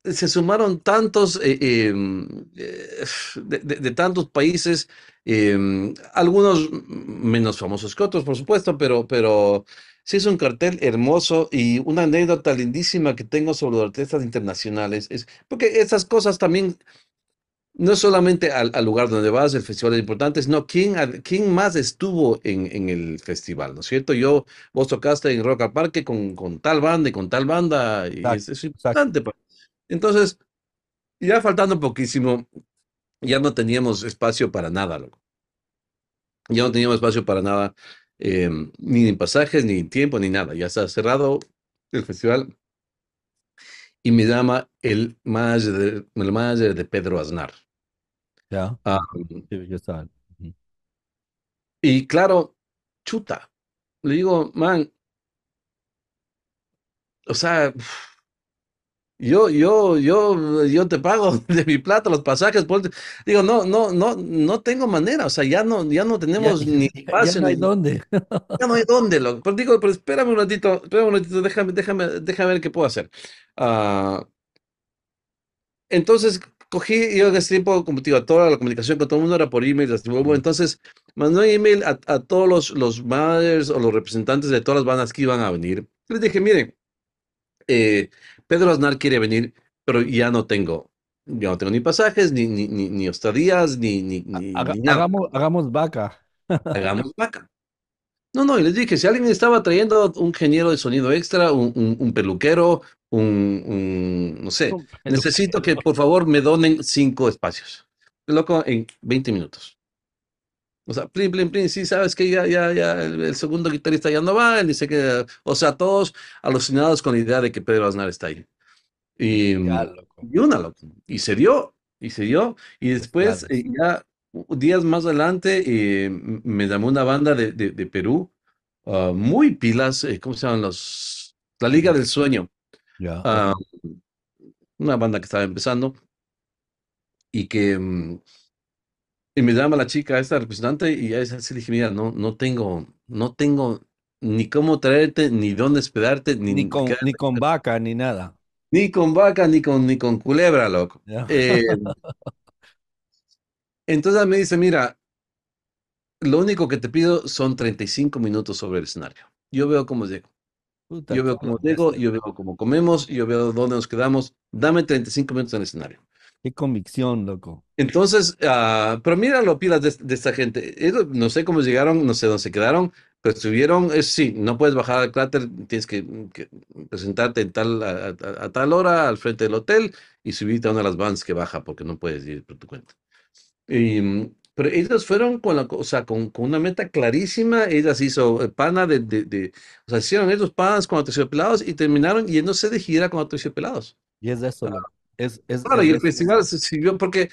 se sumaron tantos eh, eh, de, tantos países, eh, algunos menos famosos que otros, por supuesto, pero, pero sí es un cartel hermoso y una anécdota lindísima que tengo sobre los artistas internacionales. Es, porque esas cosas también, no solamente al, lugar donde vas, el festival es importante, sino quién, quién más estuvo en, en, el festival, ¿no es cierto? Yo, vos tocaste en Rock Parque con, con tal banda y con tal banda, y es, importante pues. Entonces, ya faltando poquísimo, ya no teníamos espacio para nada, Ya no teníamos espacio para nada, em, ni en pasajes, ni en tiempo, ni nada. Ya está cerrado el festival. Y me llama el manager de, Pedro Aznar. Ya. Ah, Y claro, chuta. Le digo, man, o sea, yo, yo, yo, yo te pago de mi plata los pasajes. Digo, no, no, no, no tengo manera. O sea, ya no, ya no tenemos ni espacio. Ya no hay dónde. Ya no hay dónde. Lo, digo, pero espérame un ratito, espérame un ratito, déjame, déjame, déjame ver qué puedo hacer. Ah, entonces, cogí, yo en ese tiempo, como digo, toda la comunicación con todo el mundo era por email, entonces mandé un email a, todos los, los mothers o los representantes de todas las bandas que iban a venir. Les dije, miren, eh, Pedro Aznar quiere venir, pero ya no tengo, ya no tengo ni pasajes, ni, ni, ni, ni hostadías, ni, ni, nada. Hagamos, hagamos vaca. Hagamos vaca. No, no, y les dije, si alguien estaba trayendo un ingeniero de sonido extra, un, peluquero, un, un, no sé, necesito que por favor me donen cinco espacios. Loco, en 20 minutos. O sea, plin, plin, plin, sí, sabes que ya, ya, ya, el, segundo guitarrista ya no va, él dice que, o sea, todos alucinados con la idea de que Pedro Aznar está ahí. Y, mm, y una loco. Y se dio, y se dio. Y después, eh, ya días más adelante, me llamó una banda de, de, Perú, ah, muy pilas, eh, ¿cómo se llaman los? La Liga del Sueño. Ah, una banda que estaba empezando y que mm, y me llama la chica, esta representante, y ya así le dije, mira, no, no tengo, no tengo ni cómo traerte, ni dónde esperarte, ni, ni, con, ni con vaca, ni nada. Ni con vaca, ni con, ni con culebra, loco. Eh, entonces me dice, mira, lo único que te pido son 35 minutos sobre el escenario. Yo veo cómo llego. yo veo cómo llego, yo veo cómo comemos, yo veo dónde nos quedamos. Dame 35 minutos en el escenario. Qué convicción, loco. Entonces, ah, pero mira lo pilas de, esta gente. no sé cómo llegaron, no sé dónde se quedaron, pero estuvieron, sí, no puedes bajar al cráter, tienes que, mm, presentarte tal, a, tal hora al frente del hotel y subirte a una de las vans que baja porque no puedes ir por tu cuenta. Mm, pero ellos fueron con la o sea, con, una meta clarísima, ellas hizo eh, pana de, de o sea, hicieron ellos panas con aterciopelados y terminaron yéndose de gira con aterciopelados. Y es de eso, ¿no? claro, y el festival se sirvió porque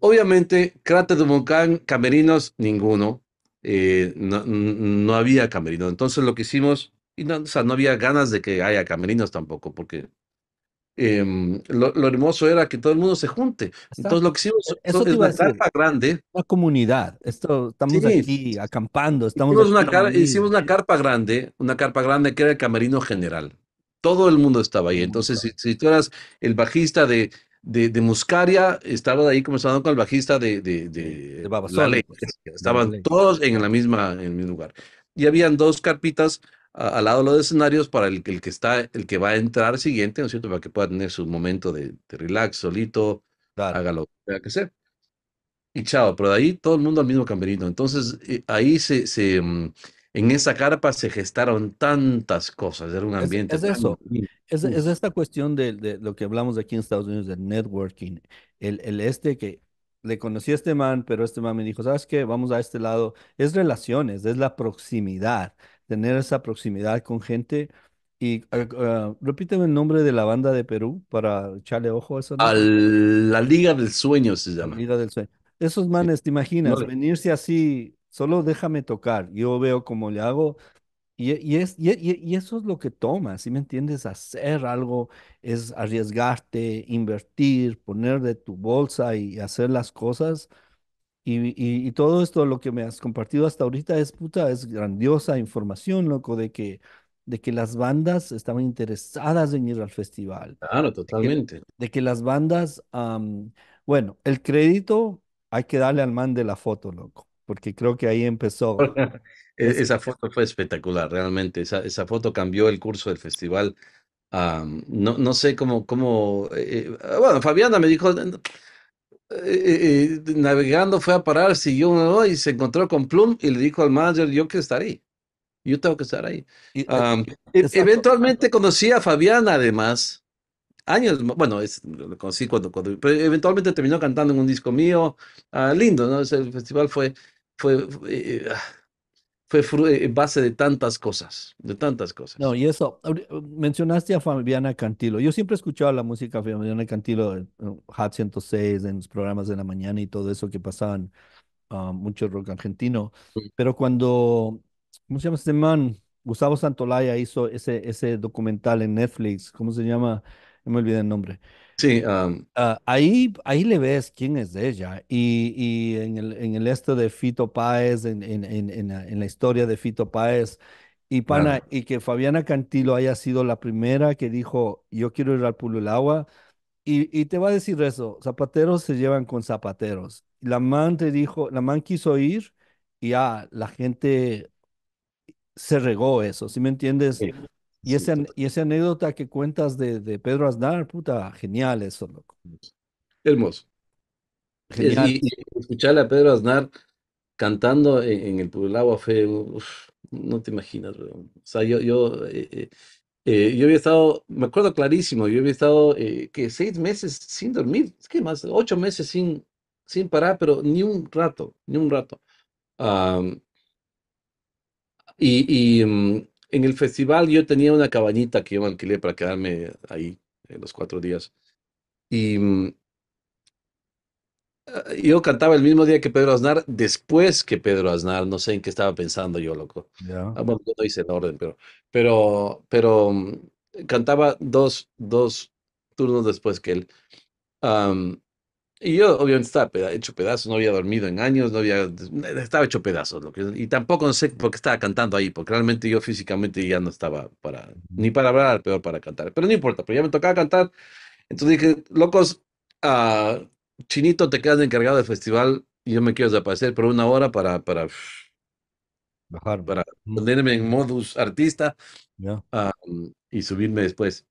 obviamente Cráter de Volcán, camerinos, ninguno. Eh, no, había camerino. Entonces lo que hicimos, no, o sea, no había ganas de que haya camerinos tampoco, porque em, lo, hermoso era que todo el mundo se junte. Entonces lo que hicimos e-, una carpa grande. Una comunidad. Esto, estamos aquí acampando. Estamos una hicimos una carpa grande, una carpa grande que era el camerino general. Todo el mundo estaba ahí. Entonces, si, tú eras el bajista de, de, Muscaria, estaba ahí comenzando con el bajista de, de, la Estaban todos en, la misma, en el mismo lugar. Y habían dos carpitas al lado de los escenarios para el, que está, el que va a entrar siguiente, ¿no es cierto? Para que pueda tener su momento de, relax, solito, Hágalo, haga que tenga Y chao, pero de ahí todo el mundo al mismo camerino. Entonces, eh, ahí se, se mm, en esa carpa se gestaron tantas cosas, era un ambiente. Es, es eso, es, esta cuestión de, lo que hablamos aquí en Estados Unidos del networking, el, el este que le conocí a este man, pero este man me dijo, ¿sabes qué? Vamos a este lado. Es relaciones, es la proximidad, tener esa proximidad con gente. Y ah, ah, repíteme el nombre de la banda de Perú para echarle ojo a eso. ¿no? la Liga del Sueño se llama. Liga del Sueño. Esos manes, te imaginas, venirse así solo déjame tocar, yo veo cómo le hago. Y, e, e, e, eso es lo que toma, si ¿sí me entiendes? Hacer algo es arriesgarte, invertir, poner de tu bolsa y hacer las cosas. Y, todo esto, lo que me has compartido hasta ahorita, es puta, es grandiosa información, loco, de que, de que las bandas estaban interesadas en ir al festival. Claro, totalmente. De que, las bandas, bueno, el crédito hay que darle al man de la foto, loco porque creo que ahí empezó. E-, esa foto fue espectacular, realmente. Esa, esa foto cambió el curso del festival. no, no sé cómo, cómo eh, eh, bueno, Fabiana me dijo, eh, navegando fue a parar, siguió y se encontró con Plum y le dijo al manager, yo que estar ahí, yo tengo que estar ahí. E-, eventualmente conocí a Fabiana además años, bueno, es, lo conocí cuando, cuando, eventualmente terminó cantando en un disco mío, ah, lindo, ¿no? el festival fue, fue, eh, ah, fue eh, base de tantas cosas, de tantas cosas. No, y eso, eh, mencionaste a Fabiana Cantilo. Yo siempre escuchaba la música de Fabiana Cantilo en 106, en los programas de la mañana y todo eso que pasaban ah, mucho rock argentino. Pero cuando, ¿cómo se llama este man? Gustavo Santolaya hizo ese, ese documental en Netflix, ¿cómo se llama? me olvidé el nombre. Sí. Ah, ahí, ahí le ves quién es de ella. Y, y en, el, en el este de Fito Páez, en, en, en, la historia de Fito Páez, y pana, y que Fabiana Cantilo haya sido la primera que dijo, yo quiero ir al Pululagua. Y, y te va a decir eso, zapateros se llevan con zapateros. La man te dijo, la man quiso ir y ya la gente se regó eso, ¿sí me entiendes? Sí. Y esa, y anécdota que cuentas de, de Pedro Aznar, puta, genial eso, loco. Hermoso. Genial. Y, escuchar a Pedro Aznar cantando en, el Agua fue, no te imaginas, bro. O sea, yo, yo, eh, eh, eh, yo había estado, me acuerdo clarísimo, yo había estado, que seis meses sin dormir, es que más? Ocho meses sin, sin parar, pero ni un rato, ni un rato. y, y mm, en el festival yo tenía una cabañita que yo alquilé para quedarme ahí en eh, los cuatro días. Y mm, ah, yo cantaba el mismo día que Pedro Aznar, después que Pedro Aznar, no sé en qué estaba pensando yo, loco. ya ah, no hice el orden, pero, pero, pero mm, cantaba dos, dos turnos después que él. Y yo obviamente estaba hecho pedazos, no había dormido en años, no había, estaba hecho pedazos. Lo que, y tampoco sé por qué estaba cantando ahí, porque realmente yo físicamente ya no estaba para, ni para hablar, peor para cantar. Pero no importa, pero ya me tocaba cantar. Entonces dije, locos, ah, Chinito, te quedas encargado del festival y yo me quiero desaparecer por una hora para, para, Bajar. para mm. ponerme en modus artista y subirme después.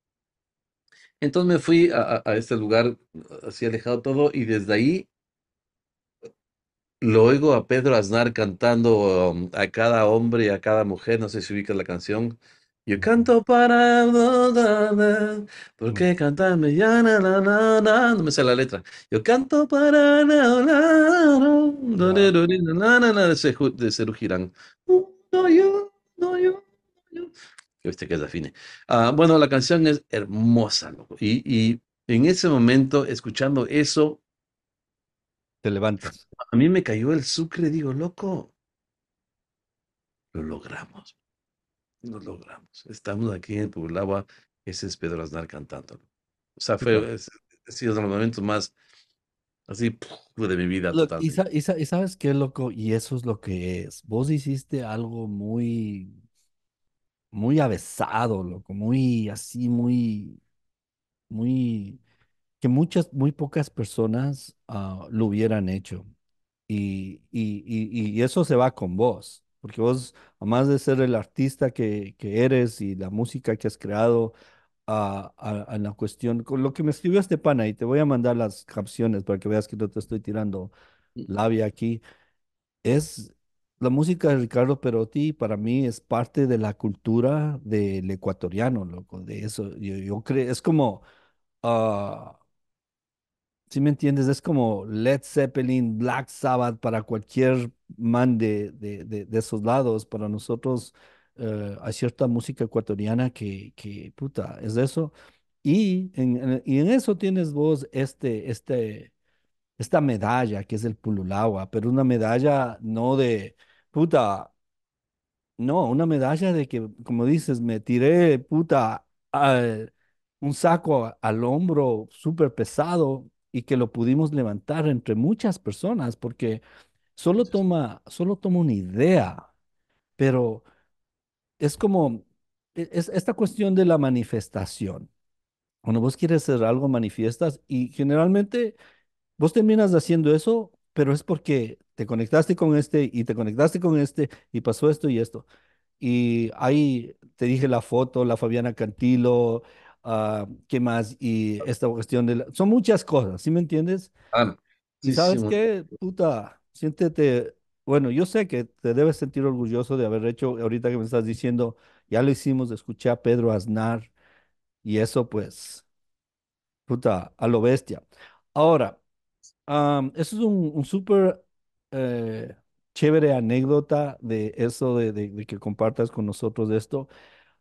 Entonces me fui a, este lugar así alejado todo y desde ahí lo oigo a Pedro Aznar cantando a cada hombre y a cada mujer, no sé si ubicas la canción. Yo canto para porque cantarme ya no me sé la letra. Yo canto para de Serú Girán. No yo, no yo, usted que es afine. Ah, bueno, la canción es hermosa, loco. Y, en ese momento, escuchando eso. Te levantas. A mí me cayó el sucre, digo, loco. Lo logramos. Lo logramos. Estamos aquí en Pugulagua. Ese es Pedro Aznar cantándolo. O sea, fue, ha sido uno de los momentos más así de mi vida. Y, y sabes qué, loco, y eso es lo que es. Vos hiciste algo muy muy avesado, loco, muy así, muy, muy, que muchas, muy pocas personas ah, lo hubieran hecho. Y, y, y, eso se va con vos, porque vos, además de ser el artista que, que eres y la música que has creado, ah, a, la cuestión, con lo que me escribió este pana, y te voy a mandar las canciones para que veas que no te estoy tirando mm. labia aquí, es la música de Ricardo Perotti para mí es parte de la cultura del ecuatoriano, loco, de eso. Yo, creo, es como, si ah, ¿sí me entiendes, es como Led Zeppelin, Black Sabbath para cualquier man de, de, de, esos lados. Para nosotros eh, hay cierta música ecuatoriana que, que puta, es eso. Y en, y en eso tienes vos este, este, esta medalla que es el Pululagua, pero una medalla no de Puta, no, una medalla de que, como dices, me tiré, puta, un saco al hombro súper pesado y que lo pudimos levantar entre muchas personas, porque solo toma, solo toma una idea, pero es como, e, es esta cuestión de la manifestación. Cuando vos quieres hacer algo, manifiestas y generalmente vos terminas haciendo eso pero es porque te conectaste con este y te conectaste con este y pasó esto y esto. Y ahí te dije la foto, la Fabiana Cantilo, ah, ¿qué más? Y esta cuestión de... Son muchas cosas, ¿sí me entiendes? Ah, y sabes qué, puta, siéntete... Bueno, yo sé que te debes sentir orgulloso de haber hecho, ahorita que me estás diciendo, ya lo hicimos, escuché a Pedro Aznar y eso pues, puta, a lo bestia. Ahora, eso es un, súper eh, chévere anécdota de eso, de, que compartas con nosotros esto.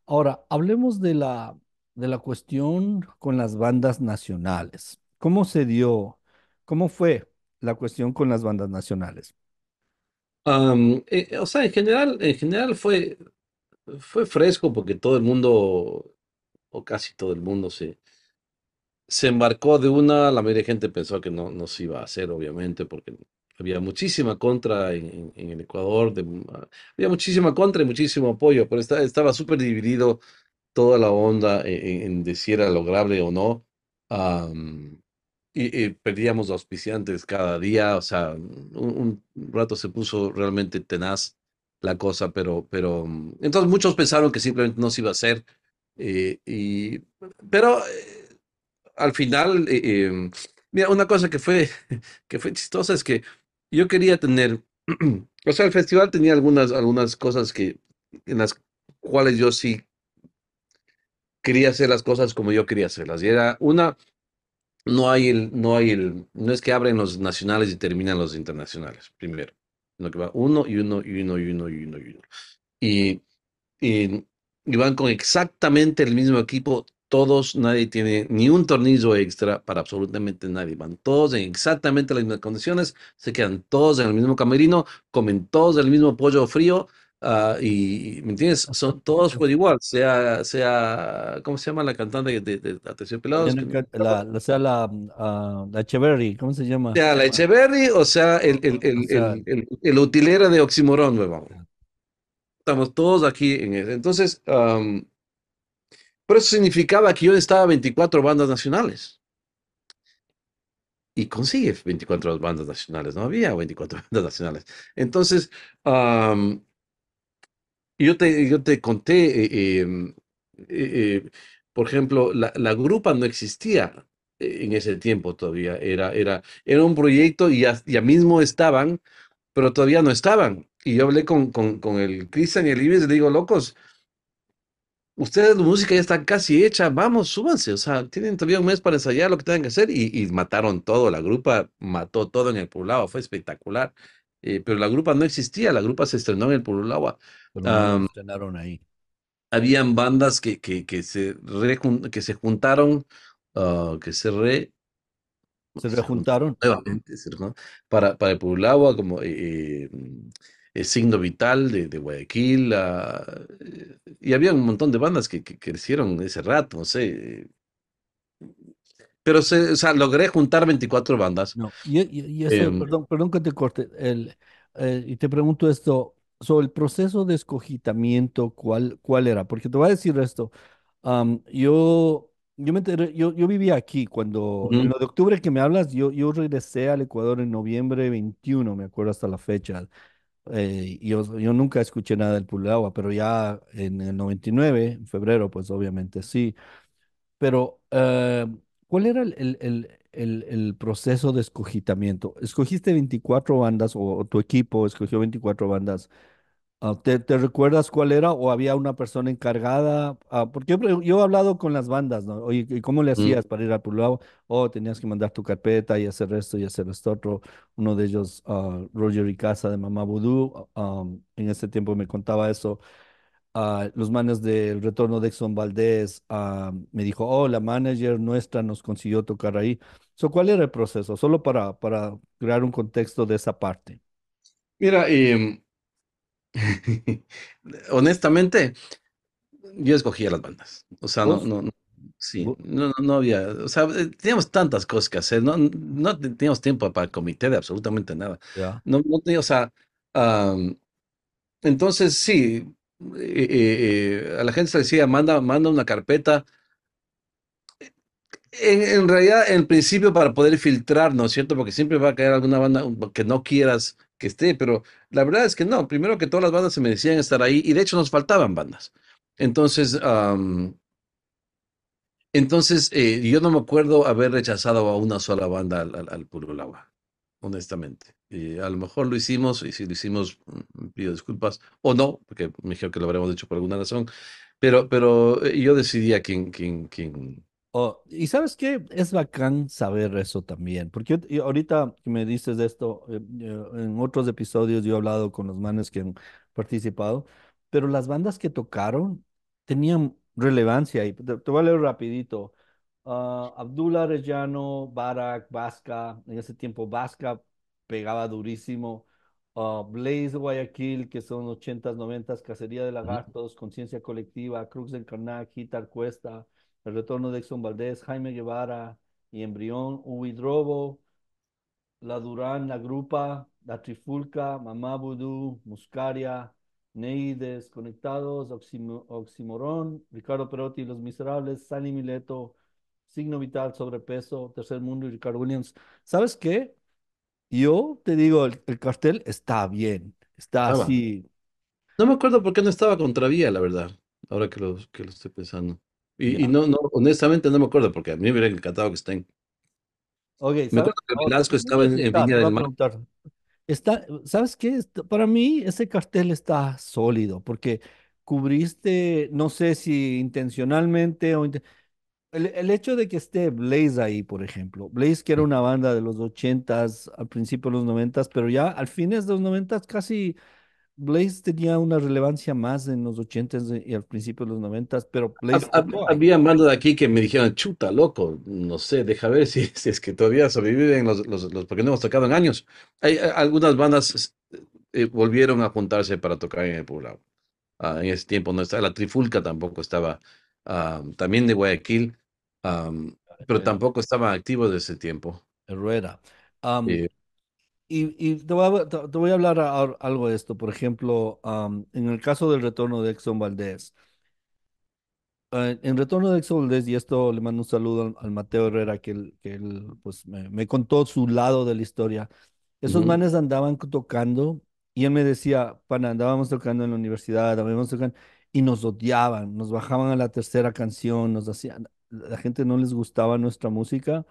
Ahora, hablemos de la, de la cuestión con las bandas nacionales. ¿Cómo se dio? ¿Cómo fue la cuestión con las bandas nacionales? Eh, o sea, en general, en general fue, fue fresco porque todo el mundo, o casi todo el mundo, se, se embarcó de una, la mayoría de gente pensó que no, no se iba a hacer, obviamente, porque había muchísima contra en, el Ecuador, ah, había muchísima contra y muchísimo apoyo, pero estaba súper dividido toda la onda en, de si era lograble o no. y, perdíamos auspiciantes cada día, o sea, un, rato se puso realmente tenaz la cosa, pero, pero mm, entonces muchos pensaron que simplemente no se iba a hacer, eh, y, pero... Eh, al final, eh, em, mira, una cosa que fue, que fue chistosa es que yo quería tener, o sea, el festival tenía algunas, algunas cosas que, en las cuales yo sí quería hacer las cosas como yo quería hacerlas. Y era una, no hay el, no hay el, no es que abren los nacionales y terminan los internacionales, primero. Sino que va uno y uno y uno y uno y uno y uno. y van con exactamente el mismo equipo todos, nadie tiene ni un tornillo extra para absolutamente nadie. Van todos en exactamente las mismas condiciones, se quedan todos en el mismo camerino, comen todos el mismo pollo frío. Ah, y, ¿me entiendes? Son todos por igual, sea, sea, ¿cómo se llama la cantante de, Atención Pelados? La, sea la, mm, ah, la Echeverry, ¿cómo se llama? Sea la Echeverry o sea el, el, el, el, utilera de Oximorón, vamos. Ah. Estamos todos aquí en eso. Entonces, pero eso significaba que yo estaba 24 bandas nacionales. Y consigue 24 bandas nacionales, no había 24 bandas nacionales. Entonces, yo, te, yo te conté, eh, em, eh, eh, por ejemplo, la, la grupa no existía en ese tiempo todavía. Era, era, era un proyecto y ya, mismo estaban, pero todavía no estaban. Y yo hablé con, con, con el Cristian y el Ives le digo, locos, ustedes la música ya está casi hecha, vamos, súbanse, o sea, tienen todavía un mes para ensayar lo que tengan que hacer y, mataron todo, la grupa mató todo en el Pulaua, fue espectacular, eh, pero la grupa no existía, la grupa se estrenó en el poblado. estrenaron ahí. Habían bandas que, que, que, se, que se juntaron, ah, que se re... Se rejuntaron. Nuevamente, para, para el Pulaua, como... Eh, eh, Signo Vital de, Guayaquil, eh, y había un montón de bandas que, que crecieron ese rato, no sé. Pero se, logré juntar 24 bandas. No, y, em, perdón, perdón, que te corte, el, eh, y te pregunto esto, sobre el proceso de escogitamiento, ¿cuál, cuál era? Porque te voy a decir esto, yo yo, me yo, vivía aquí cuando, en lo de octubre que me hablas, yo, yo regresé al Ecuador en noviembre 21, me acuerdo hasta la fecha. Eh, yo, nunca escuché nada del Pulagua, pero ya en el 99, en febrero, pues obviamente sí. Pero, eh, ¿cuál era el, el, proceso de escogitamiento? ¿Escogiste 24 bandas o, o tu equipo escogió 24 bandas Ah, ¿Te, recuerdas cuál era o había una persona encargada? Ah, porque yo, he hablado con las bandas, ¿no? ¿y cómo le mm. hacías para ir al lado Oh, tenías que mandar tu carpeta y hacer esto y hacer esto otro. Uno de ellos, ah, Roger y Casa de Mamá vudú en ese tiempo me contaba eso. los manes del retorno de Exxon Valdés me dijo, oh, la manager nuestra nos consiguió tocar ahí. So, ¿Cuál era el proceso? Solo para, para crear un contexto de esa parte. Mira, y... Em, Honestamente, yo escogía las bandas. O sea, no, no, no, había, o sea, eh, teníamos tantas cosas que hacer, no, no teníamos tiempo para el comité de absolutamente nada. o sea, entonces sí, eh, eh, a la gente se decía, manda, manda una carpeta. En, en, realidad, en principio, para poder filtrar, ¿no es cierto? Porque siempre va a caer alguna banda que no quieras que esté, pero la verdad es que no, primero que todas las bandas se merecían estar ahí y de hecho nos faltaban bandas. Entonces, entonces eh, yo no me acuerdo haber rechazado a una sola banda al, al, honestamente. a lo mejor lo hicimos y si lo hicimos, mm, mm, pido disculpas, o no, porque me dijeron que lo habremos hecho por alguna razón, pero, pero eh, yo decidí a quién, quién, quién, Oh, y sabes qué, es bacán saber eso también, porque ahorita me dices de esto, eh, eh, en otros episodios yo he hablado con los manes que han participado, pero las bandas que tocaron tenían relevancia y te, voy a leer rapidito. Ah, Abdullah Arellano, Barak, Vasca, en ese tiempo Vasca pegaba durísimo. Ah, Blaze Guayaquil, que son 80s, 90 Cacería de Lagartos, Conciencia Colectiva, Crux del Carnac, Guitar Cuesta, el retorno de Exxon Valdez, Jaime Guevara y Embrión, Uvidrobo, La Durán, La Grupa, La Trifulca, Mamá Vudú, Muscaria, Neides, Conectados, Oximorón, Ricardo Perotti, Los Miserables, Sani Mileto, Signo Vital, Sobrepeso, Tercer Mundo y Ricardo Williams. ¿Sabes qué? Yo te digo, el, cartel está bien, está así. No me acuerdo por qué no estaba Contravía, la verdad, ahora que lo, que lo estoy pensando. Y, no, no, honestamente no me acuerdo, porque a mí me hubiera encantado que estén. me acuerdo que Velasco estaba en, Viña del Mar. Está, ¿Sabes qué? para mí ese cartel está sólido, porque cubriste, no sé si intencionalmente o... El, el, hecho de que esté Blaze ahí, por ejemplo. Blaze que era una banda de los ochentas, al principio de los noventas, pero ya al fines de los noventas casi Blaze tenía una relevancia más en los ochentas y al principio de los 90 pero Blaze... había bandas de aquí que me dijeron, chuta, loco, no sé, deja ver si, es que todavía sobreviven los, porque no hemos tocado en años. Hay, algunas bandas eh, volvieron a juntarse para tocar en el poblado. Ah, en ese tiempo no estaba, la Trifulca tampoco estaba, ah, también de Guayaquil, ah, pero eh. tampoco estaba activo de ese tiempo. Herrera. Eh, y, te, voy a, te, voy a, hablar algo de esto. Por ejemplo, en el caso del retorno de Exxon Valdez. Eh, en retorno de Exxon Valdez, y esto le mando un saludo al, Mateo Herrera, que, él, que él, pues, me, contó su lado de la historia. Esos manes andaban tocando y él me decía, andábamos tocando en la universidad, andábamos tocando, y nos odiaban, nos bajaban a la tercera canción, nos hacían, la gente no les gustaba nuestra música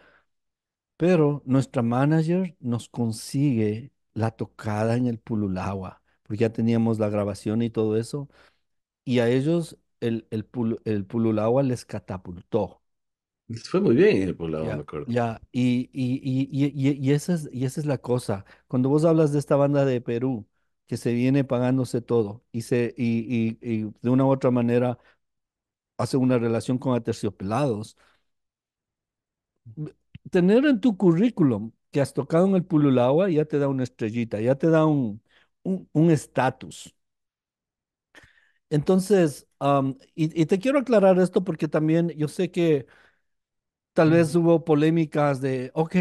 pero nuestra manager nos consigue la tocada en el Pululagua, porque ya teníamos la grabación y todo eso. Y a ellos el, el, Pululagua les catapultó. fue muy bien el Pululagua, me acuerdo. y, esa es, y esa es la cosa. Cuando vos hablas de esta banda de Perú, que se viene pagándose todo y, se, y de una u otra manera hace una relación con Aterciopelados tener en tu currículum que has tocado en el Pululaua ya te da una estrellita, ya te da un estatus. Un, estatus. entonces, y, te quiero aclarar esto porque también yo sé que tal vez mm. hubo polémicas de, ok,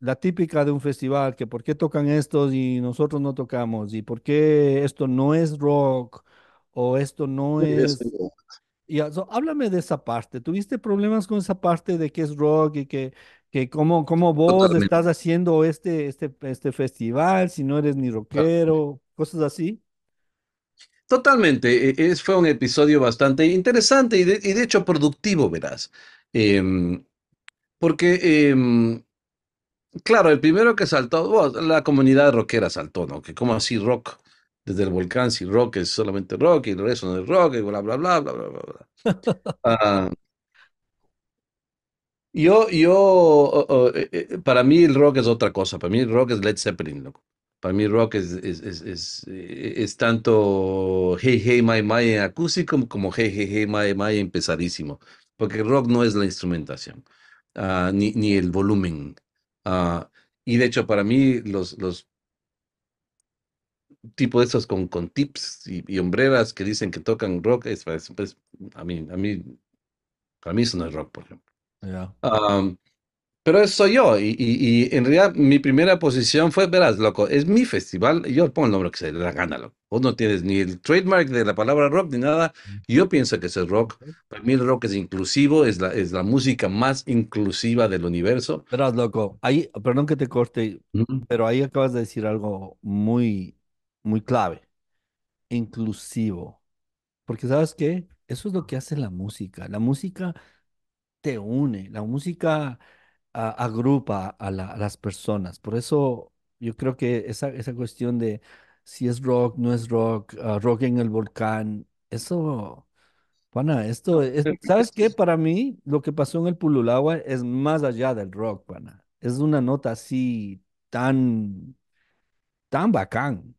la típica de un festival, que por qué tocan estos y nosotros no tocamos, y por qué esto no es rock o esto no es... Y, háblame de esa parte. ¿Tuviste problemas con esa parte de que es rock y que que cómo, cómo vos estás haciendo este, este, este festival, si no eres ni rockero, cosas así. Totalmente, e, es, fue un episodio bastante interesante y de, y de hecho productivo, verás. Em, porque, em, claro, el primero que saltó, la comunidad rockera saltó, ¿no? Que como así rock, desde el volcán, si rock es solamente rock y el resto no es rock y bla, bla, bla, bla, bla, bla. Ah, yo, yo, eh, eh, para mí el rock es otra cosa. Para mí el rock es Led Zeppelin, loco. Para mí el rock es, es, es, eh, tanto Hey Hey My My acústico como Hey Hey Hey My My pesadísimo. Porque el rock no es la instrumentación, ah, ni, ni, el volumen. Ah, y de hecho, para mí, los, los tipo de estos con, con tips y, y, hombreras que dicen que tocan rock, es, pues, a mí, a mí, para mí eso no es rock, por ejemplo pero eso soy yo. Y, en realidad mi primera posición fue, verás, loco, es mi festival. Yo pongo el nombre que se le da gana, Vos no tienes ni el trademark de la palabra rock ni nada. Yo pienso que es rock. Para mí el rock es inclusivo, es la, es la música más inclusiva del universo. Verás, loco, ahí, perdón que te corte, pero ahí acabas de decir algo muy, muy clave. Inclusivo. Porque sabes qué? Eso es lo que hace la música. La música te une, la música agrupa a, las personas. Por eso yo creo que esa, esa cuestión de si es rock, no es rock, ah, rock en el volcán, eso, pana, esto, es, ¿sabes qué? Para mí, lo que pasó en el Pululagua es más allá del rock, pana. Es una nota así tan, tan bacán,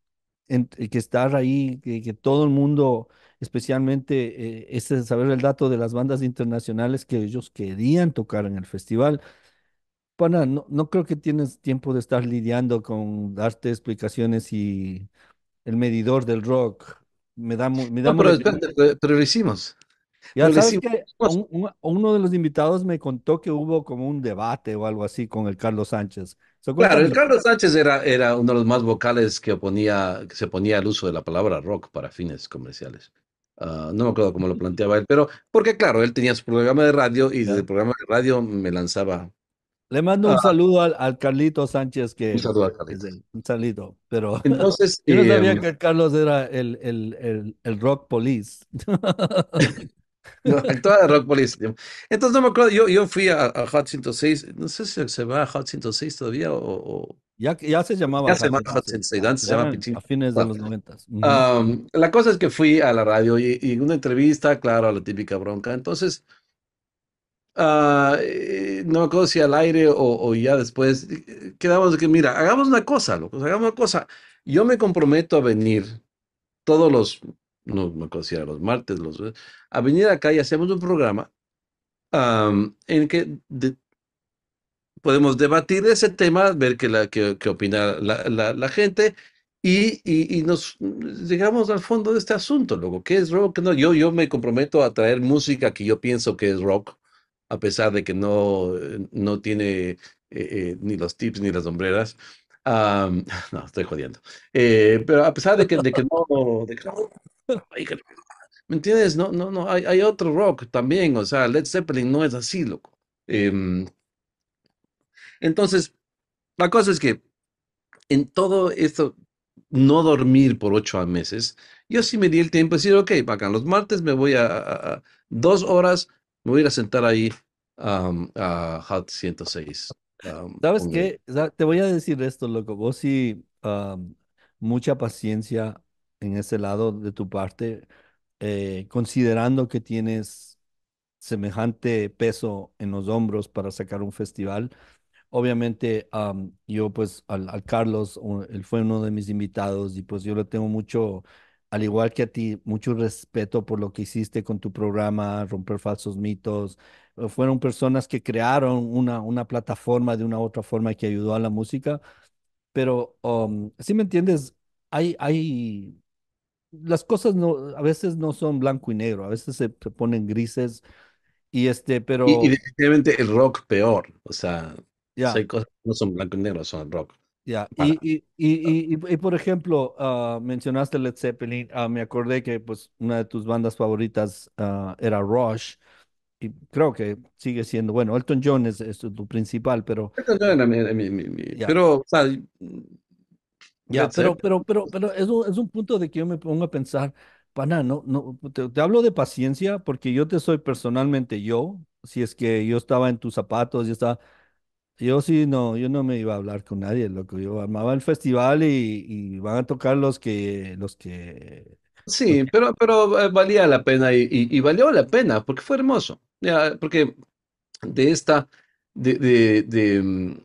en, que estar ahí, que todo el mundo especialmente eh, este saber el dato de las bandas internacionales que ellos querían tocar en el festival. Bueno, no, creo que tienes tiempo de estar lidiando con darte explicaciones y el medidor del rock. Me da, me pero, hicimos. uno de los invitados me contó que hubo como un debate o algo así con el Carlos Sánchez. Claro, el Carlos Sánchez era, era uno de los más vocales que, oponía, que se ponía al uso de la palabra rock para fines comerciales. Ah, no me acuerdo cómo lo planteaba él, pero porque claro, él tenía su programa de radio y desde el programa de radio me lanzaba. Le mando un saludo al, al, Carlito Sánchez que... Un saludo al Carlito. Un saludo, pero... Entonces, yo no eh, sabía mm, que Carlos era el, el, el, rock police. no, rock police. Entonces no me acuerdo, yo, yo fui a, a, Hot 106, no sé si se va a Hot 106 todavía o ya, ya se llamaba. Ya se llamaba se A fines de ah, los noventas. la cosa es que fui a la radio y, en una entrevista, claro, a la típica bronca. Entonces, ah, eh, no me acuerdo si al aire o, ya después, eh, quedamos que, mira, hagamos una cosa, locos, hagamos una cosa. Yo me comprometo a venir todos los, no me acuerdo si era los martes, los, a venir acá y hacemos un programa en que de, podemos debatir ese tema, ver qué opina la, la, gente y, y, nos llegamos al fondo de este asunto, luego, ¿qué es rock? No, yo, yo me comprometo a traer música que yo pienso que es rock, a pesar de que no, no tiene eh, eh, ni los tips ni las sombreras. no, estoy jodiendo. Eh, pero a pesar de que, de que no... ¿Me entiendes? No, no, no, hay, hay, otro rock también, o sea, Led Zeppelin no es así, loco. Em, entonces, la cosa es que en todo esto, no dormir por ocho meses, yo sí me di el tiempo de decir, ok, bacán, los martes me voy a, dos horas, me voy a ir a sentar ahí a Hot 106. ¿Sabes qué? Te voy a decir esto, loco. Vos sí, mucha paciencia en ese lado de tu parte, eh, considerando que tienes semejante peso en los hombros para sacar un festival obviamente yo pues al, Carlos, él fue uno de mis invitados y pues yo lo tengo mucho, al igual que a ti, mucho respeto por lo que hiciste con tu programa, Romper Falsos Mitos. Eh, fueron personas que crearon una, una plataforma de una u otra forma que ayudó a la música. Pero, um, si me entiendes, hay, hay, las cosas a veces no son blanco y negro, a veces se, ponen grises. Y este, pero. y, definitivamente el rock peor, o sea, cosas no son blanco y negro, son rock. Ya, y, ah. y, y, y, por ejemplo, ah, mencionaste Led Zeppelin, ah, me acordé que pues una de tus bandas favoritas era Rush, y creo que sigue siendo, bueno, Elton John es, tu principal, pero... Elton John mi, pero, o sea, ya, pero, pero, pero, pero es un, es un punto de que yo me pongo a pensar, pana, no, no, te, te, hablo de paciencia porque yo te soy personalmente yo, si es que yo estaba en tus zapatos, y estaba, yo sí, no, yo no me iba a hablar con nadie, loco. Yo amaba el festival y, iban van a tocar los que, los que, Sí, pero, pero eh, valía la pena y, valió la pena porque fue hermoso. porque de esta, de, de, de, mm,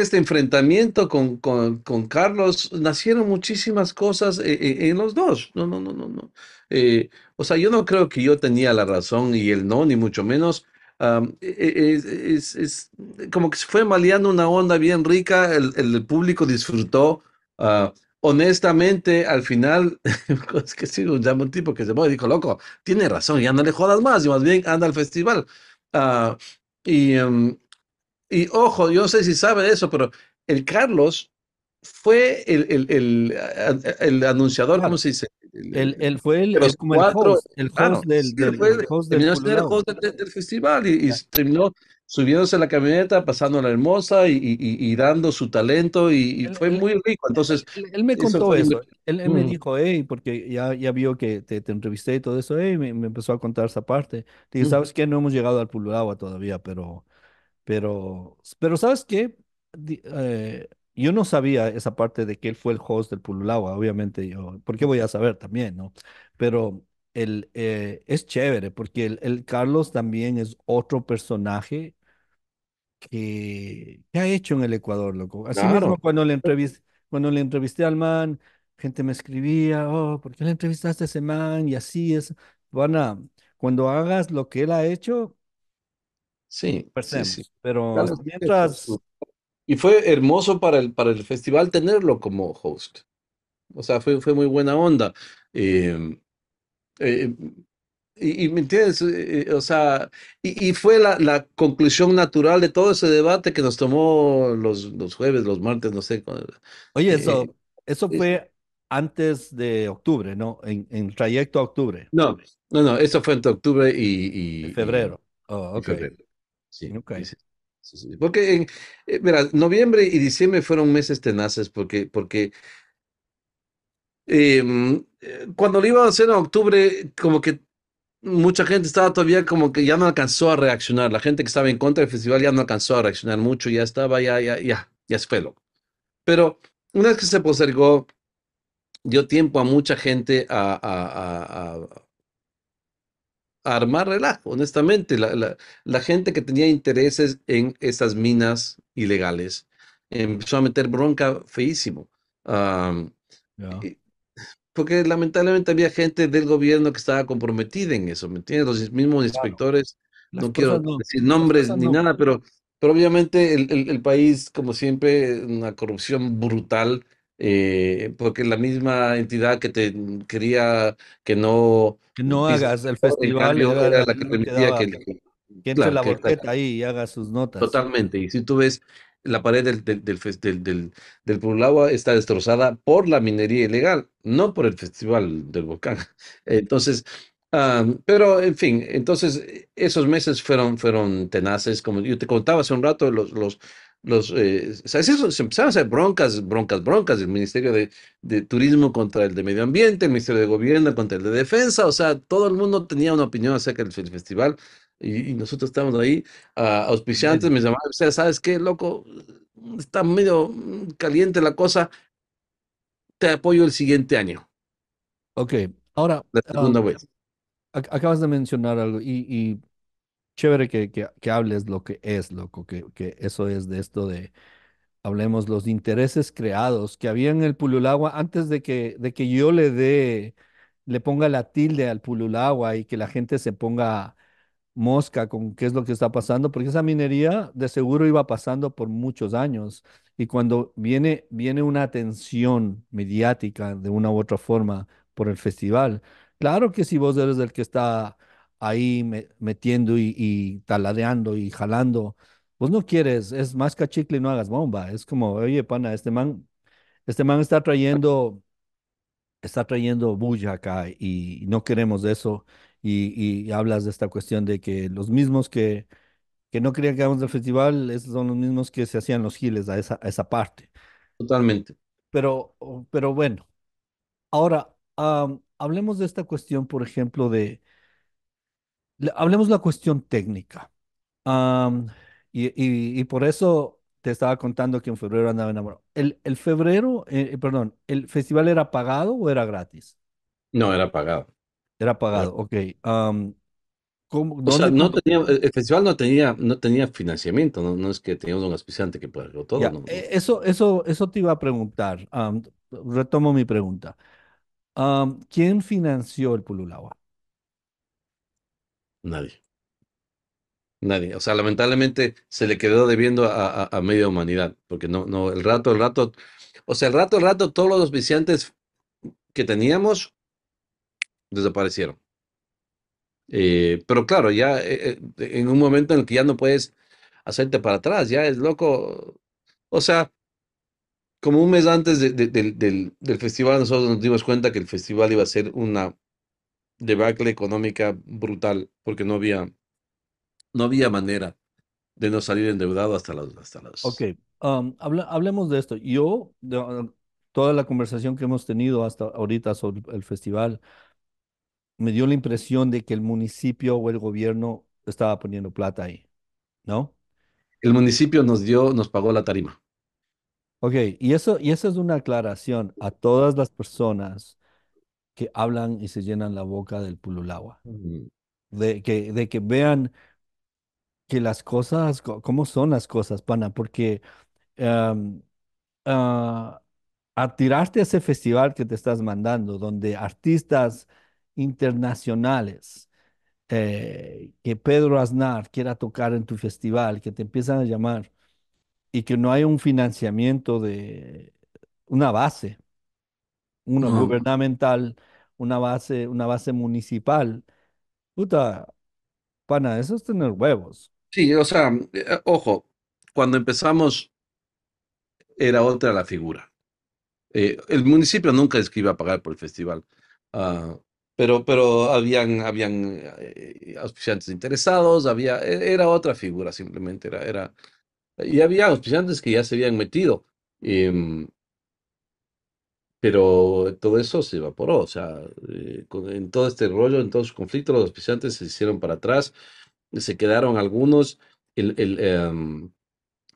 este enfrentamiento con, con- Carlos nacieron muchísimas cosas eh, eh, en los dos. No, no, no, no, no. o sea, yo no creo que yo tenía la razón y él no, ni mucho menos, e, e, es, como que se fue maleando una onda bien rica, el, público disfrutó. Ah, honestamente, al final, es pues, que sí, llama un tipo que se mueve y dijo, loco, tiene razón, ya no le jodas más, y más bien anda al festival. Ah, y, y ojo, yo no sé si sabe eso, pero el Carlos fue el, el, el, el anunciador, ¿cómo se dice? el, fue el, cuatro, el del, del, del, este festival y, terminó subiéndose a la camioneta, pasando la hermosa y, y, y, dando su talento y, fue muy rico. Entonces, él, me contó eso. Él, me mm. dijo, hey, porque ya, ya vio que te, entrevisté y todo eso, hey, me, empezó a contar esa parte. Dije, mm. ¿sabes qué? No hemos llegado al Agua todavía, pero, pero, pero ¿sabes qué? Eh, yo no sabía esa parte de que él fue el host del Pululawa, obviamente yo, ¿por qué voy a saber también, ¿no? Pero el, eh, es chévere porque el, Carlos también es otro personaje que, que, ha hecho en el Ecuador, loco. Así mismo cuando le, entrevisté, cuando le entrevisté al man, gente me escribía, oh, ¿por qué le entrevistaste a ese man? Y así es. Van a, cuando hagas lo que él ha hecho, sí, pero mientras... Y fue hermoso para el, para el festival tenerlo como host. O sea, fue, fue muy buena onda. Em, eh, y, me entiendes, eh, eh, o sea, y, y fue la, la, conclusión natural de todo ese debate que nos tomó los, los jueves, los martes, no sé. Oye, eso, eso fue antes de octubre, ¿no? En, en, trayecto a octubre. No, no, no, eso fue entre octubre y... y febrero. Oh, okay. Sí, ok, sí. Porque, en, eh, mira, noviembre y diciembre fueron meses tenaces porque, porque em, eh, cuando lo iba a hacer en octubre, como que mucha gente estaba todavía como que ya no alcanzó a reaccionar. La gente que estaba en contra del festival ya no alcanzó a reaccionar mucho, ya estaba, ya, ya, ya, ya es fue Pero una vez que se postergó, dio tiempo a mucha gente a armar relajo, honestamente. La, gente que tenía intereses en esas minas ilegales empezó a meter bronca feísimo. Porque lamentablemente había gente del gobierno que estaba comprometida en eso, ¿me entiendes? Los mismos inspectores, no quiero decir nombres ni nada, pero, pero obviamente el, el, país, como siempre, una corrupción brutal eh, porque la misma entidad que te quería que no... Que no hagas el festival. era, la que permitía que... que, que la boqueta ahí y haga sus notas. Totalmente. Y si tú ves, la pared del, del, del, del, del, está destrozada por la minería ilegal, no por el festival del volcán. Entonces, ah, pero en fin, entonces esos meses fueron, fueron tenaces. Como yo te contaba hace un rato, los, los, los, eh, o sea, se empezaron a hacer broncas, broncas, broncas, el Ministerio de, de, Turismo contra el de Medio Ambiente, el Ministerio de Gobierno contra el de Defensa, o sea, todo el mundo tenía una opinión acerca del festival y, nosotros estábamos ahí, ah, auspiciantes, me o sea, ¿sabes qué, loco? Está medio caliente la cosa, te apoyo el siguiente año. Ok, ahora... La ah, segunda Acabas de mencionar algo y, y chévere que, hables lo que es, loco, que, que eso es de esto de, hablemos, los intereses creados que había en el Pululagua antes de que, de que yo le dé, le ponga la tilde al Pululagua y que la gente se ponga mosca con qué es lo que está pasando, porque esa minería de seguro iba pasando por muchos años y cuando viene, viene una atención mediática de una u otra forma por el festival, claro que si vos eres el que está ahí metiendo y, taladeando y jalando, pues no quieres, es más cachicle y no hagas bomba. Es como, oye, pana, este man, este man está trayendo, está trayendo bulla acá y no queremos eso. Y, hablas de esta cuestión de que los mismos que, que no querían que hagamos del festival, esos son los mismos que se hacían los giles a esa, esa parte. Totalmente. Pero, pero bueno, ahora hablemos de esta cuestión, por ejemplo, de, hablemos de la cuestión técnica. y, por eso te estaba contando que en febrero andaba enamorado. ¿El, el febrero, eh, eh, perdón, el festival era pagado o era gratis? No, era pagado. Era pagado, ok. ¿cómo, no tenía, el festival no tenía, no tenía financiamiento, no, es que teníamos un aspirante que todo. Eh, eso, eso, eso te iba a preguntar. retomo mi pregunta. ¿Quién financió el Pululawa? Nadie. Nadie. O sea, lamentablemente se le quedó debiendo a, media humanidad, porque no, no, el rato, el rato, o sea, el rato, el rato, todos los viciantes que teníamos desaparecieron. Eh, pero claro, ya eh, eh, en un momento en el que ya no puedes hacerte para atrás, ya es loco. O sea, como un mes antes del, del, festival, nosotros nos dimos cuenta que el festival iba a ser una, debacle económica brutal, porque no había, no había manera de no salir endeudado hasta las... Hasta Ok, um, hablemos de esto. Yo, toda la conversación que hemos tenido hasta ahorita sobre el festival, me dio la impresión de que el municipio o el gobierno estaba poniendo plata ahí, ¿no? El municipio nos dio, nos pagó la tarima. Ok, y eso, y eso es una aclaración a todas las personas que hablan y se llenan la boca del pululagua De, que, de que vean que las cosas, cómo son las cosas, pana, porque em, ah, a tirarte a ese festival que te estás mandando, donde artistas internacionales, eh, que Pedro Aznar quiera tocar en tu festival, que te empiezan a llamar y que no hay un financiamiento de una base, uno gubernamental, una base, una base municipal. Puta, pana, eso es tener huevos. Sí, o sea, eh, ojo, cuando empezamos era otra la figura. Eh, el municipio nunca es que iba a pagar por el festival, ah, pero, pero habían, habían eh, auspiciantes interesados, había, e, era otra figura simplemente, era, era, y había auspiciantes que ya se habían metido. Em, pero todo eso se evaporó, o sea, eh, en todo este rollo, en todos los conflictos, los auspiciantes se hicieron para atrás, se quedaron algunos, el, el, em,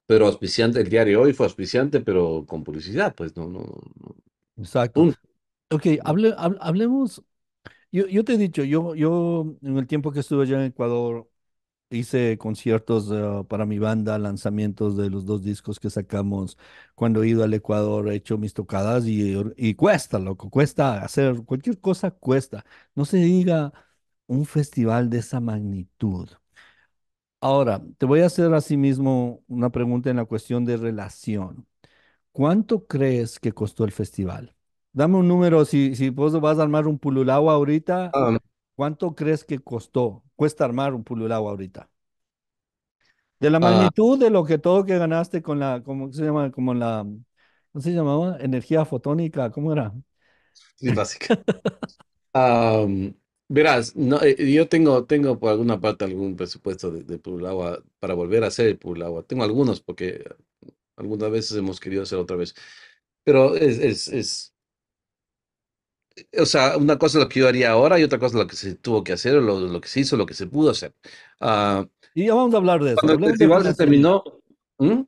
pero auspiciante, el diario Hoy fue auspiciante, pero con publicidad, pues no, no, Exacto. Ok, hable- hablemos. Yo, yo te he dicho, yo, yo en el tiempo que estuve allá en Ecuador, hice conciertos eh, para mi banda, lanzamientos de los dos discos que sacamos. Cuando he ido al Ecuador he hecho mis tocadas y, y cuesta, loco, cuesta hacer cualquier cosa, cuesta. No se diga un festival de esa magnitud. Ahora, te voy a hacer mismo una pregunta en la cuestión de relación. ¿Cuánto crees que costó el festival? Dame un número, si, si vos vas a armar un pululao ahorita, ah, ¿cuánto crees que costó cuesta armar un agua ahorita. De la ah. magnitud de lo que todo que ganaste con la, ¿cómo se llama? Como la, ¿cómo se llamaba? Energía fotónica, ¿cómo era? Sí, básica. verás, no, eh, yo tengo, tengo por alguna parte algún presupuesto de, de agua para volver a hacer el agua. Tengo algunos porque algunas veces hemos querido hacer otra vez. Pero es, es o sea, una cosa es lo que yo haría ahora y otra cosa es lo que se tuvo que hacer, lo, lo que se hizo, lo que se pudo hacer. Ah, y ya vamos a hablar de eso. Cuando el festival se terminó. ¿Mm?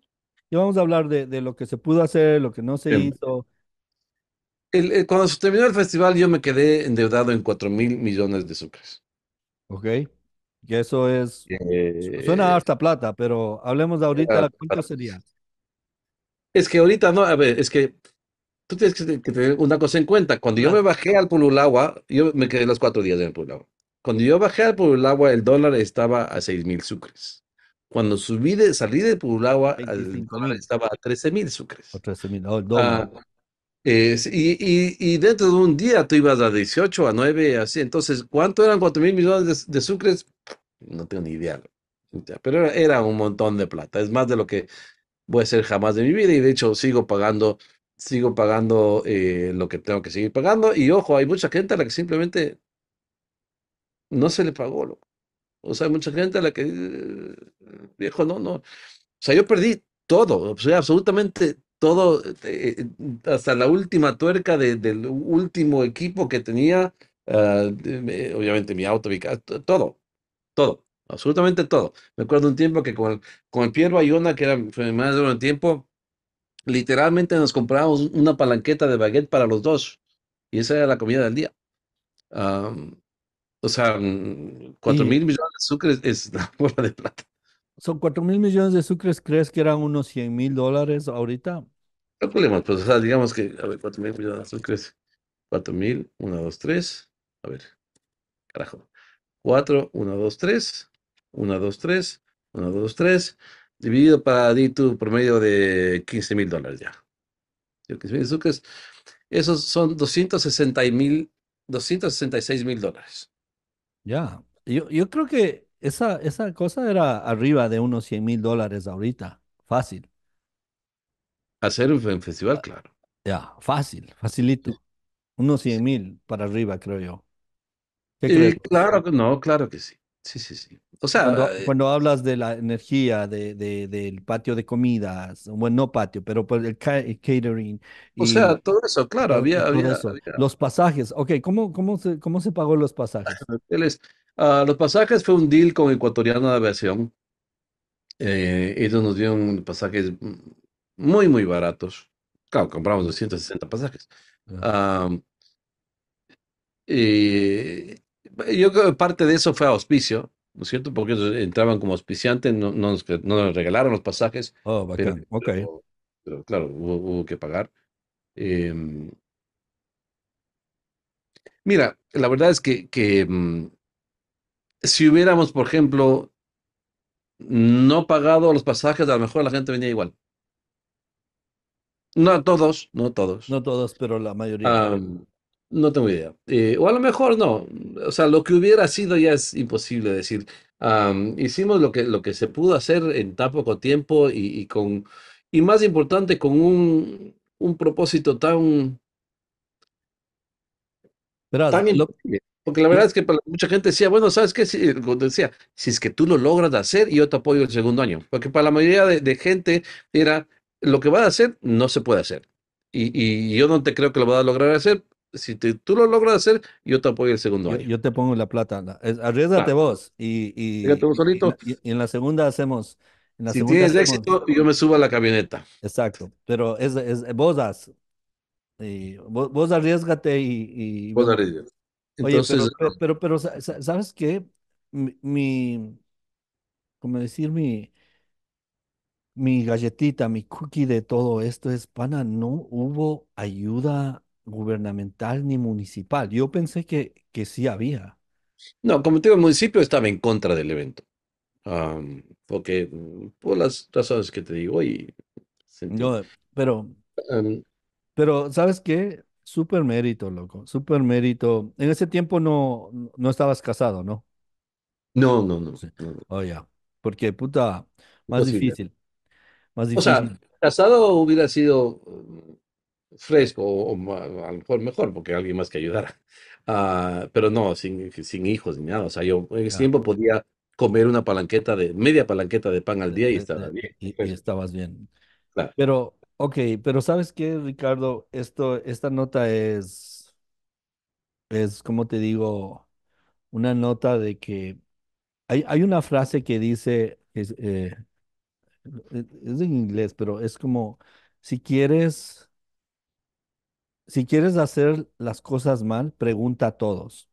Ya vamos a hablar de, de, lo que se pudo hacer, lo que no se em, hizo. cuando se terminó el festival, yo me quedé endeudado en 4 mil millones de sucres. Ok. Y eso es. Eh, suena suena hasta plata, pero hablemos de ahorita, ¿cuánto sería? Es que ahorita no, a ver, es que tú tienes que, tener una cosa en cuenta. Cuando yo me bajé al Pululagua, yo me quedé los cuatro días en el Pululagua. Cuando yo bajé al Pululagua, el dólar estaba a seis mil sucres. Cuando subí salí de Pululagua, el dólar estaba a 13 mil sucres. mil, el ah, dólar. y, dentro de un día tú ibas a 18, a 9, así. Entonces, ¿cuánto eran cuatro mil millones de, sucres? No tengo ni idea. Pero era, era un montón de plata. Es más de lo que voy a hacer jamás de mi vida. Y de hecho, sigo pagando sigo pagando eh, lo que tengo que seguir pagando. Y ojo, hay mucha gente a la que simplemente no se le pagó, O sea, hay mucha gente a la que, viejo, no, no. O sea, yo perdí todo, o sea, absolutamente todo, eh, eh, hasta la última tuerca del último equipo que tenía, ah, obviamente mi auto, mi todo, todo, absolutamente todo. Me acuerdo un tiempo que con, con el Pierre Bayona, que era mi de un tiempo, Literalmente nos compramos una palanqueta de baguette para los dos, y esa era la comida del día. O sea, 4 mm, mil millones de sucres es la bola de plata. Son 4 mil millones de sucres, crees que eran unos 100 mil dólares ahorita. Calculemos, pues digamos que, a ver, 4 mil millones de sucres, 4 mil, 1, 2, 3, A ver. Carajo. 4, 1, 2, 3, 1, 2, 3, 1, 2, 3 dividido para DITU por medio de 15 mil dólares ya. 15 esos son 260 mil, 266 mil dólares. Ya, yo, yo creo que esa, esa cosa era arriba de unos 100 mil dólares ahorita, fácil. Hacer un festival, claro. Ya, fácil, facilito. Unos 100 mil para arriba, creo yo. Claro que no, claro que sí. Sí, sí, sí. O sea, eh, cuando, hablas de la energía, de, del patio de comidas, bueno, no patio, pero por pues el, catering. o sea, todo eso, claro, había, Los pasajes, ok, ¿cómo, cómo, se, cómo se pagó los ah, pasajes? Ah, los pasajes fue un deal con Ecuatoriana de Aviación. Eh, ellos nos dieron pasajes muy, muy baratos. Claro, compramos 260 pasajes. Ah. y yo creo que parte de eso fue auspicio, ¿no es cierto? Porque entraban como auspiciantes, no, nos, regalaron los pasajes. Oh, bacán. Pero, pero, claro, hubo, que pagar. Em, mira, la verdad es que, que mm, si hubiéramos, por ejemplo, no pagado los pasajes, a lo mejor la gente venía igual. No a todos, no todos. No todos, pero la mayoría. No tengo idea. Eh, o a lo mejor no. O sea, lo que hubiera sido ya es imposible decir. hicimos lo que, lo que se pudo hacer en tan poco tiempo y, con, y más importante, con un, un propósito tan... Pero, porque la verdad es que para mucha gente decía, bueno, ¿sabes qué? Si, eh, decía, si es que tú lo logras hacer, yo te apoyo el segundo año. Porque para la mayoría de, gente era, lo que va a hacer no se puede hacer. Y, y, yo no te creo que lo va a lograr hacer, si tú lo logras hacer, yo te apoyo el segundo año. Yo te pongo la plata. arriesgate vos. Y, y, en la segunda hacemos. si tienes éxito, yo me subo a la camioneta. Exacto. Pero es, es vos das. vos, arriesgate y. vos eh, pero, pero, ¿sabes qué? Mi, mi, como decir, mi, mi galletita, mi cookie de todo esto es, pana, no hubo ayuda gubernamental ni municipal. Yo pensé que, que sí había. No, como te digo, el municipio estaba en contra del evento. porque mm, por las razones que te digo y... No, pero... pero, ¿sabes qué? Súper mérito, loco. Súper mérito. En ese tiempo no, no estabas casado, ¿no? No, no, no. Oh, porque, puta, más difícil. Más difícil. O sea, casado hubiera sido mm, fresco o, a lo mejor mejor porque alguien más que ayudara. Ah, pero no, sin, hijos ni nada. O sea, yo en ese tiempo podía comer una palanqueta de, media palanqueta de pan al día y estaba bien. Y, estabas bien. Claro. Pero, ok, pero ¿sabes qué, Ricardo? Esto, esta nota es, es, como te digo, una nota de que hay, hay una frase que dice, es, eh, es en inglés, pero es como, si quieres si quieres hacer las cosas mal, pregunta a todos.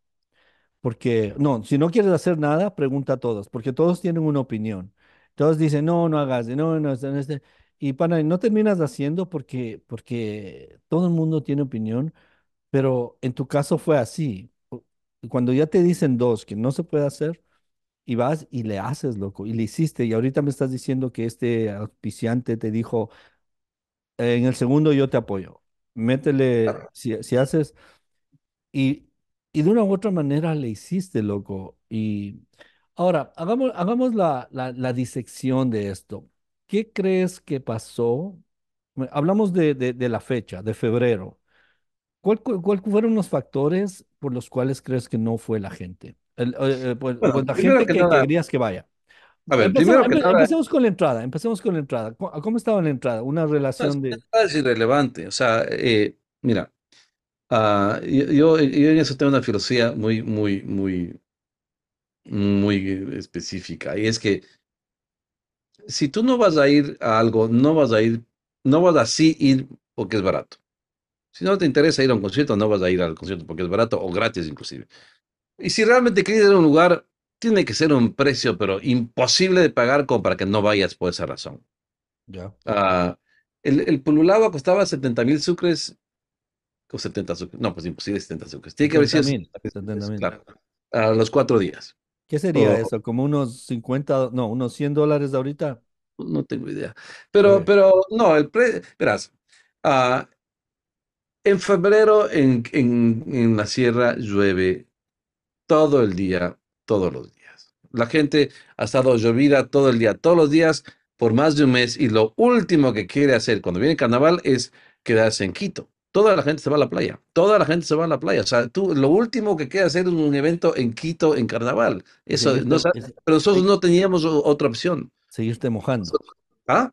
Porque, no, si no quieres hacer nada, pregunta a todos, porque todos tienen una opinión. Todos dicen, no, no hagas, no, no, no, no este". y para, no terminas haciendo porque, porque todo el mundo tiene opinión, pero en tu caso fue así. Cuando ya te dicen dos que no se puede hacer, y vas y le haces, loco, y le hiciste, y ahorita me estás diciendo que este auspiciante te dijo, en el segundo yo te apoyo métele, si, haces, y, de una u otra manera le hiciste, loco. Y ahora, hagamos, hagamos la, la, disección de esto. ¿Qué crees que pasó? Hablamos de, de, la fecha, de febrero. ¿Cuáles fueron los factores por los cuales crees que no fue la gente? Eh, eh, pues, pues la gente que vaya. A ver, empecemos, primero que con la entrada, empecemos con la entrada. ¿Cómo, estaba la entrada? Una relación de... Es irrelevante, o sea, eh, mira, ah, yo, yo, yo, en eso tengo una filosofía muy, muy, muy, muy específica, y es que si tú no vas a ir a algo, no vas a ir, no vas a así ir porque es barato. Si no te interesa ir a un concierto, no vas a ir al concierto porque es barato o gratis inclusive. Y si realmente quieres ir a un lugar tiene que ser un precio, pero imposible de pagar como para que no vayas por esa razón. Ah, el, el Pululaba costaba 70 mil sucres, o 70 no, pues imposible 70 sucres. Tiene que haber sido 70 mil. a los cuatro días. ¿Qué sería oh. eso? ¿Como unos 50, no, unos 100 dólares de ahorita? No tengo idea. Pero, pero no, el precio... verás, ah, en febrero en, en la sierra llueve todo el día todos los días. La gente ha estado llovida todo el día, todos los días, por más de un mes, y lo último que quiere hacer cuando viene carnaval es quedarse en Quito. Toda la gente se va a la playa, toda la gente se va a la playa. O sea, tú, lo último que queda hacer es un evento en Quito, en carnaval. Eso, pero nosotros no teníamos otra opción. Seguirte mojando. ¿Ah?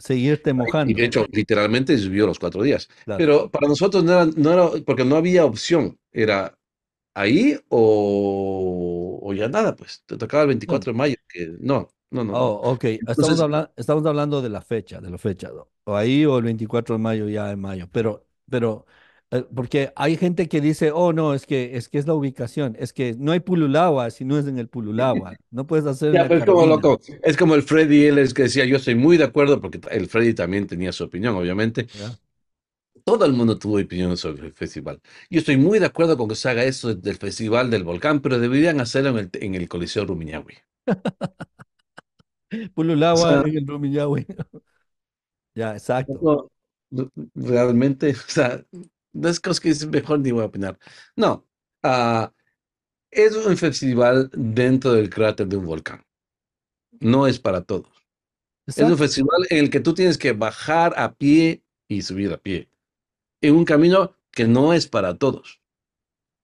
seguirte mojando. Y de hecho, literalmente subió los cuatro días. Pero para nosotros no era, no era, porque no había opción. Era ahí o o ya nada, pues te tocaba el 24 de mayo, que no, no, no. Oh, ok, estamos, hablando, de la fecha, de la fecha, o ahí o el 24 de mayo ya en mayo, pero, pero, eh, porque hay gente que dice, oh, no, es que es, que es la ubicación, es que no hay Pululagua si no es en el Pululagua, no puedes hacer... es, como loco. es como el Freddy él es que decía, yo estoy muy de acuerdo, porque el Freddy también tenía su opinión, obviamente todo el mundo tuvo opinión sobre el festival. Yo estoy muy de acuerdo con que se haga eso del Festival del Volcán, pero deberían hacerlo en el, Coliseo Rumiñahui. Pululagua en Rumiñahui. ya, exacto. realmente, o sea, no es que es mejor ni voy a opinar. No, ah, es un festival dentro del cráter de un volcán. No es para todos. Es un festival en el que tú tienes que bajar a pie y subir a pie en un camino que no es para todos.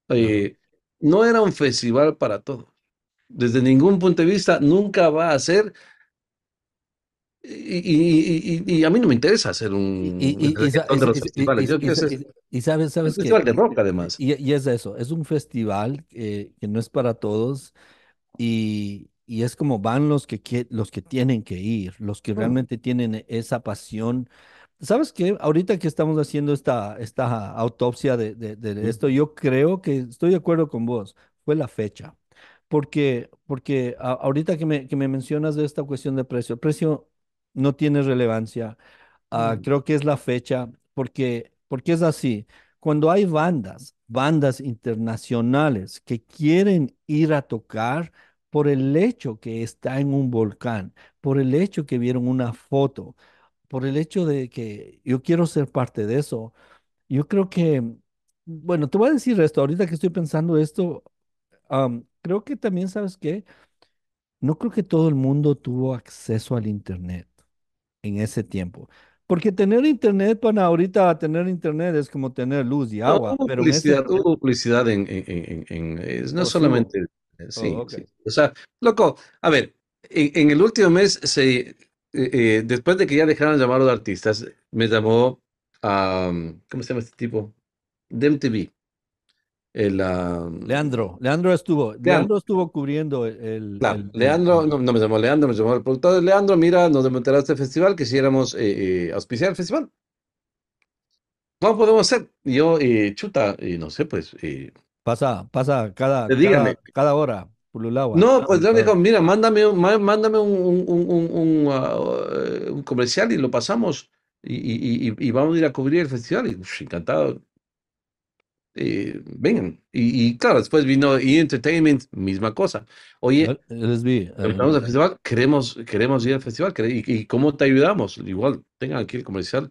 Eh, no era un festival para todos. Desde ningún punto de vista, nunca va a ser. Y, a mí no me interesa hacer un. Y, sabes, sabes. festival de rock, además. Y, es eso, es un festival que no es para todos y, es como van los que, los que tienen que ir, los que realmente tienen esa pasión ¿Sabes qué? Ahorita que estamos haciendo esta, esta autopsia de, esto, yo creo que estoy de acuerdo con vos, fue la fecha. Porque, porque ahorita que me, mencionas de esta cuestión de precio, el precio no tiene relevancia. Ah, mm. Creo que es la fecha, porque, porque es así. Cuando hay bandas, bandas internacionales que quieren ir a tocar por el hecho que está en un volcán, por el hecho que vieron una foto, por el hecho de que yo quiero ser parte de eso. Yo creo que, bueno, te voy a decir esto, ahorita que estoy pensando esto, creo que también, ¿sabes que No creo que todo el mundo tuvo acceso al Internet en ese tiempo. Porque tener internet, para ahorita tener internet es como tener luz y agua. pero publicidad, en publicidad en, en, oh, no solamente... Eh, oh, sí, sí, O sea, loco, a ver, en, el último mes se eh, eh, después de que ya dejaron llamar a los artistas, me llamó, a ¿cómo se llama este tipo? Dem El, Leandro, Leandro estuvo, Leandro, estuvo cubriendo el, Leandro, no, me llamó Leandro, me llamó el productor. Leandro, mira, nos a este festival, quisiéramos eh, auspiciar el festival. ¿Cómo podemos hacer? yo, chuta chuta, no sé, pues. pasa, pasa cada, hora. No, pues me dijo, mira, mándame, ah, un, comercial y lo pasamos y, vamos a ir a cubrir el festival. Y, pues, encantado. vengan. Y, claro, después vino y e! Entertainment, misma cosa. Oye, eh, al eh, festival, queremos, queremos ir al festival. ¿Y, cómo te ayudamos? Igual, tengan aquí el comercial.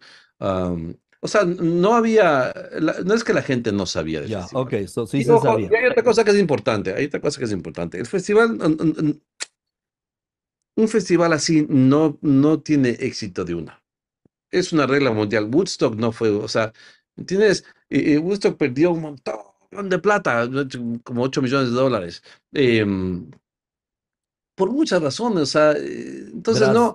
O sea, no había, no es que la gente no sabía del ya, Okay, sí sabía. Y hay otra cosa que es importante, hay otra cosa que es importante. El festival, un, festival así no, no tiene éxito de una. Es una regla mundial. Woodstock no fue, o sea, ¿entiendes? Eh, eh, Woodstock perdió un montón de plata, como 8 millones de dólares. Em, por muchas razones, o sea, eh, entonces no.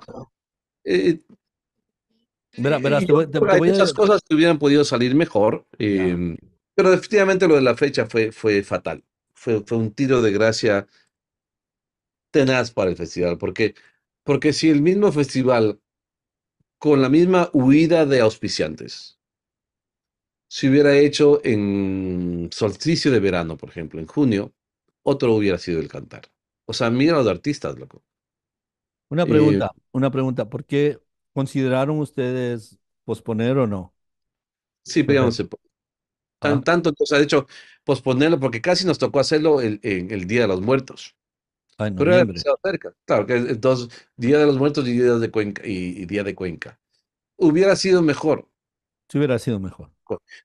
Verás, te Esas cosas que hubieran podido salir mejor, em, pero definitivamente lo de la fecha fue, fue fatal. Fue, un tiro de gracia tenaz para el festival, porque, porque si el mismo festival, con la misma huida de auspiciantes, se hubiera hecho en solsticio de verano, por ejemplo, en junio, otro hubiera sido el cantar. O sea, mira los artistas, loco. Una eh, pregunta, una pregunta, ¿por qué ¿Consideraron ustedes posponer o no? Sí, pero se Tan, tanto sea, de hecho posponerlo porque casi nos tocó hacerlo el, en el Día de los Muertos. Ay, Pero era cerca. Claro, que entonces Día de los Muertos y Día de Cuenca. Y, Día de Cuenca. Hubiera sido mejor. Sí, hubiera sido mejor.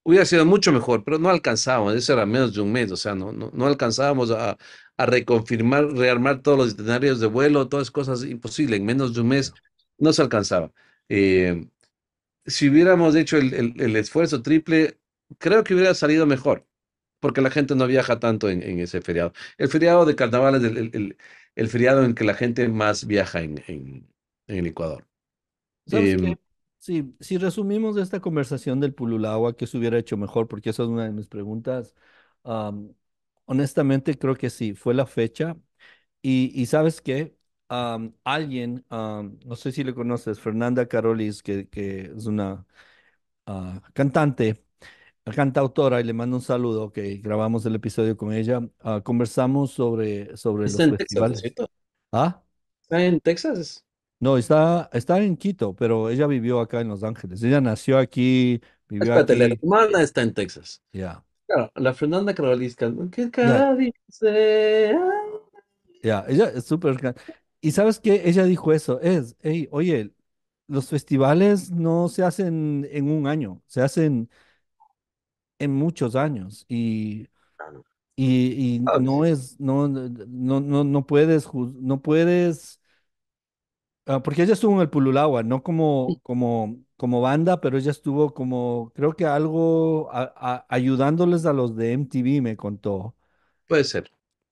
Hubiera sido mucho mejor, pero no alcanzábamos, eso era menos de un mes, o sea, no, no, no alcanzábamos a, a reconfirmar, rearmar todos los itinerarios de vuelo, todas cosas imposibles, en menos de un mes no se alcanzaba. Eh, si hubiéramos hecho el, esfuerzo triple, creo que hubiera salido mejor, porque la gente no viaja tanto en, ese feriado. El feriado de carnaval es el, feriado en que la gente más viaja en, el Ecuador. Em, sí, si resumimos esta conversación del Pululagua, que se hubiera hecho mejor, porque esa es una de mis preguntas, honestamente creo que sí, fue la fecha. Y, y sabes qué, um, alguien, no sé si le conoces, Fernanda Carolis, que, que es una ah, cantante, cantautora, y le mando un saludo, que grabamos el episodio con ella. Ah, conversamos sobre, sobre ¿Está los festivales. ¿Ah? ¿Está en Texas? No, está, está en Quito, pero ella vivió acá en Los Ángeles. Ella nació aquí, vivió aquí. la hermana está en Texas. Ya. la Fernanda Carolis, ¿qué cara dice? Ya, ella es súper. Y sabes qué? ella dijo eso, es, hey, oye, los festivales no se hacen en un año, se hacen en muchos años y, y, ah, no es, no, no, no, puedes, no puedes, ah, porque ella estuvo en el Pululagua, no como, como, como banda, pero ella estuvo como, creo que algo, ayudándoles a los de MTV, me contó. Puede ser.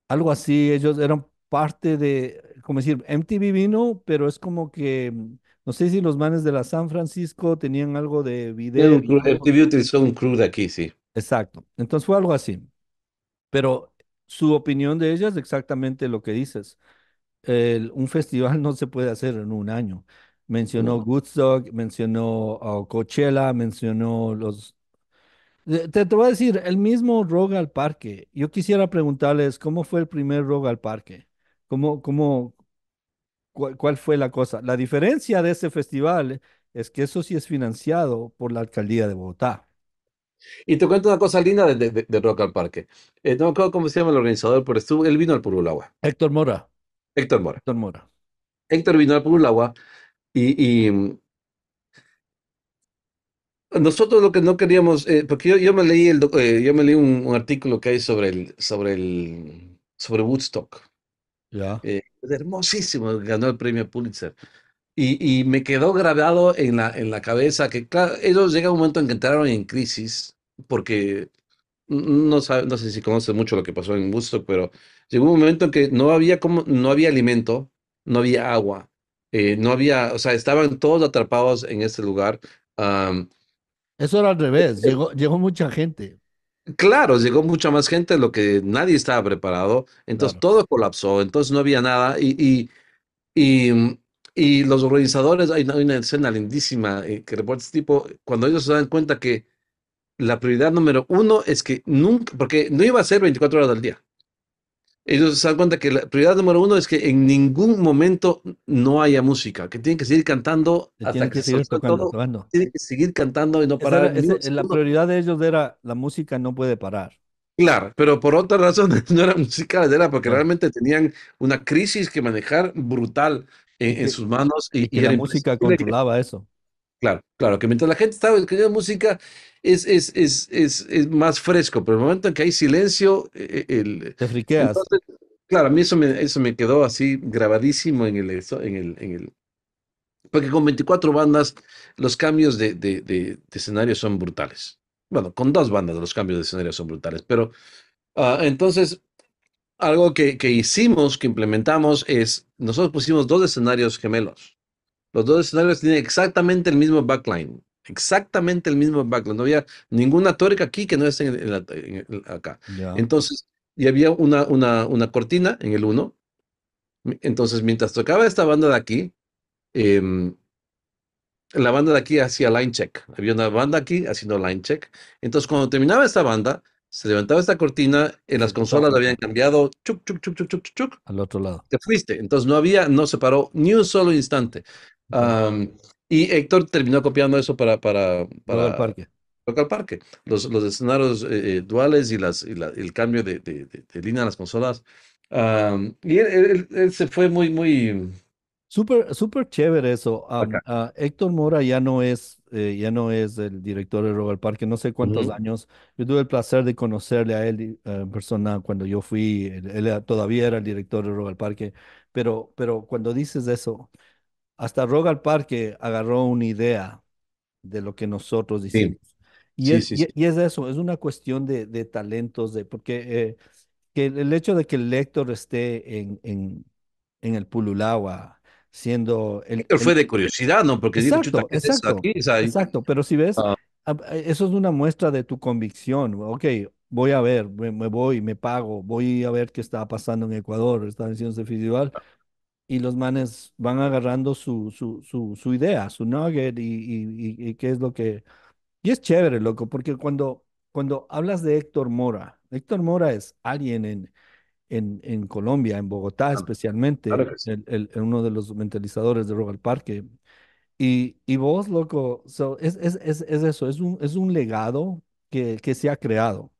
Algo así, ellos eran parte de, como decir, MTV vino, pero es como que, mm, no sé si los manes de la San Francisco tenían algo de video. MTV utilizó un club de aquí, sí. Exacto. Entonces fue algo así. Pero su opinión de ella es exactamente lo que dices. un festival no se puede hacer en un año. Mencionó Goodstock, mencionó uh, Coachella, mencionó los... Eh, te, te, voy a decir, el mismo Rogue al Parque. Yo quisiera preguntarles, ¿cómo fue el primer Rogue al Parque? ¿Cómo, cuál, fue la cosa? La diferencia de ese festival es que eso sí es financiado por la alcaldía de Bogotá. Y te cuento una cosa linda de, de, Rock al Parque. Eh, no me acuerdo cómo se llama el organizador, pero estuvo, él vino al Purulagua. Héctor Mora. Héctor Mora. Héctor Mora. Héctor vino al Purulagua y, nosotros lo que no queríamos, eh, porque yo, me leí eh, un, artículo que hay sobre el, sobre Woodstock. Eh, es hermosísimo, ganó el premio Pulitzer. Y, y, me quedó grabado en la, en la cabeza que, claro, ellos llega un momento en que entraron en crisis, porque no, sabe, no sé si conocen mucho lo que pasó en Woodstock, pero llegó un momento en que no había, como, no había alimento, no había agua, eh, no había, o sea, estaban todos atrapados en este lugar. Eso era al revés, eh, llegó, llegó mucha gente. Claro, llegó mucha más gente, de lo que nadie estaba preparado, entonces todo colapsó, entonces no había nada y, mm, y, los organizadores, hay una, hay una, escena lindísima eh, que reporta este tipo, cuando ellos se dan cuenta que la prioridad número uno es que nunca, porque no iba a ser 24 horas al día, ellos se dan cuenta que la prioridad número uno es que en ningún momento no haya música, que tienen que seguir cantando hasta que, se seguir seguir cantando y no parar. la prioridad de ellos era la música no puede parar. Claro, pero por otras razones no era música, era porque realmente tenían una crisis que manejar brutal en, sus manos. Y, y la música controlaba eso. Claro, claro, que mientras la gente estaba escribiendo música, es, es, es, es, más fresco, pero el momento en que hay silencio, eh, eh, el, te friqueas. claro, a mí eso me, eso me quedó así grabadísimo en el, en el, en el, porque con 24 bandas los cambios de, de, de, escenario son brutales. Bueno, con dos bandas los cambios de escenario son brutales, pero ah, entonces algo que, que, hicimos, que implementamos, es nosotros pusimos dos escenarios gemelos. Los dos escenarios tienen exactamente el mismo backline. Exactamente el mismo background. No había ninguna tórica aquí que no esté acá. Entonces, y había una, una, una cortina en el uno. Entonces, mientras tocaba esta banda de aquí, em, la banda de aquí hacía line check. Había una banda aquí haciendo line check. Entonces, cuando terminaba esta banda, se levantaba esta cortina, en las consolas habían cambiado, Al otro lado. Te fuiste. Entonces, no había, no se paró ni un solo instante. Um, y Héctor terminó copiando eso para... para, para el parque. Parque. Los, los escenarios eh, eh, duales y, las, el cambio de, línea en las consolas. y él, se fue muy, muy... Súper, súper chévere eso. Héctor Mora ya no es, eh, ya no es el director de Royal Parque, no sé cuántos años. Yo tuve el placer de conocerle a él en persona cuando yo fui, él, todavía era el director de Royal Parque, pero, pero cuando dices eso, hasta Rogal Parque agarró una idea de lo que nosotros hicimos. Y, es, es, eso, es una cuestión de, talentos, de, porque eh, que el hecho de que el Lector esté en, en, el Pululagua siendo... El, fue de curiosidad, ¿no? Porque exacto, exacto, exacto, pero si ves, ah. Ah, eso es una muestra de tu convicción. Ok, voy a ver, me, me, voy, me pago, voy a ver qué está pasando en Ecuador, están haciendo ese festival, y los manes van agarrando su, su, su, idea, su nugget y, y, qué es lo que... Y es chévere, loco, porque cuando, cuando hablas de Héctor Mora, Héctor Mora es alguien en, en, en Colombia, en Bogotá especialmente, uno de los mentalizadores de Royal Parque. Y, y vos, loco, es, es, es, eso, es un, es un legado que, que se ha creado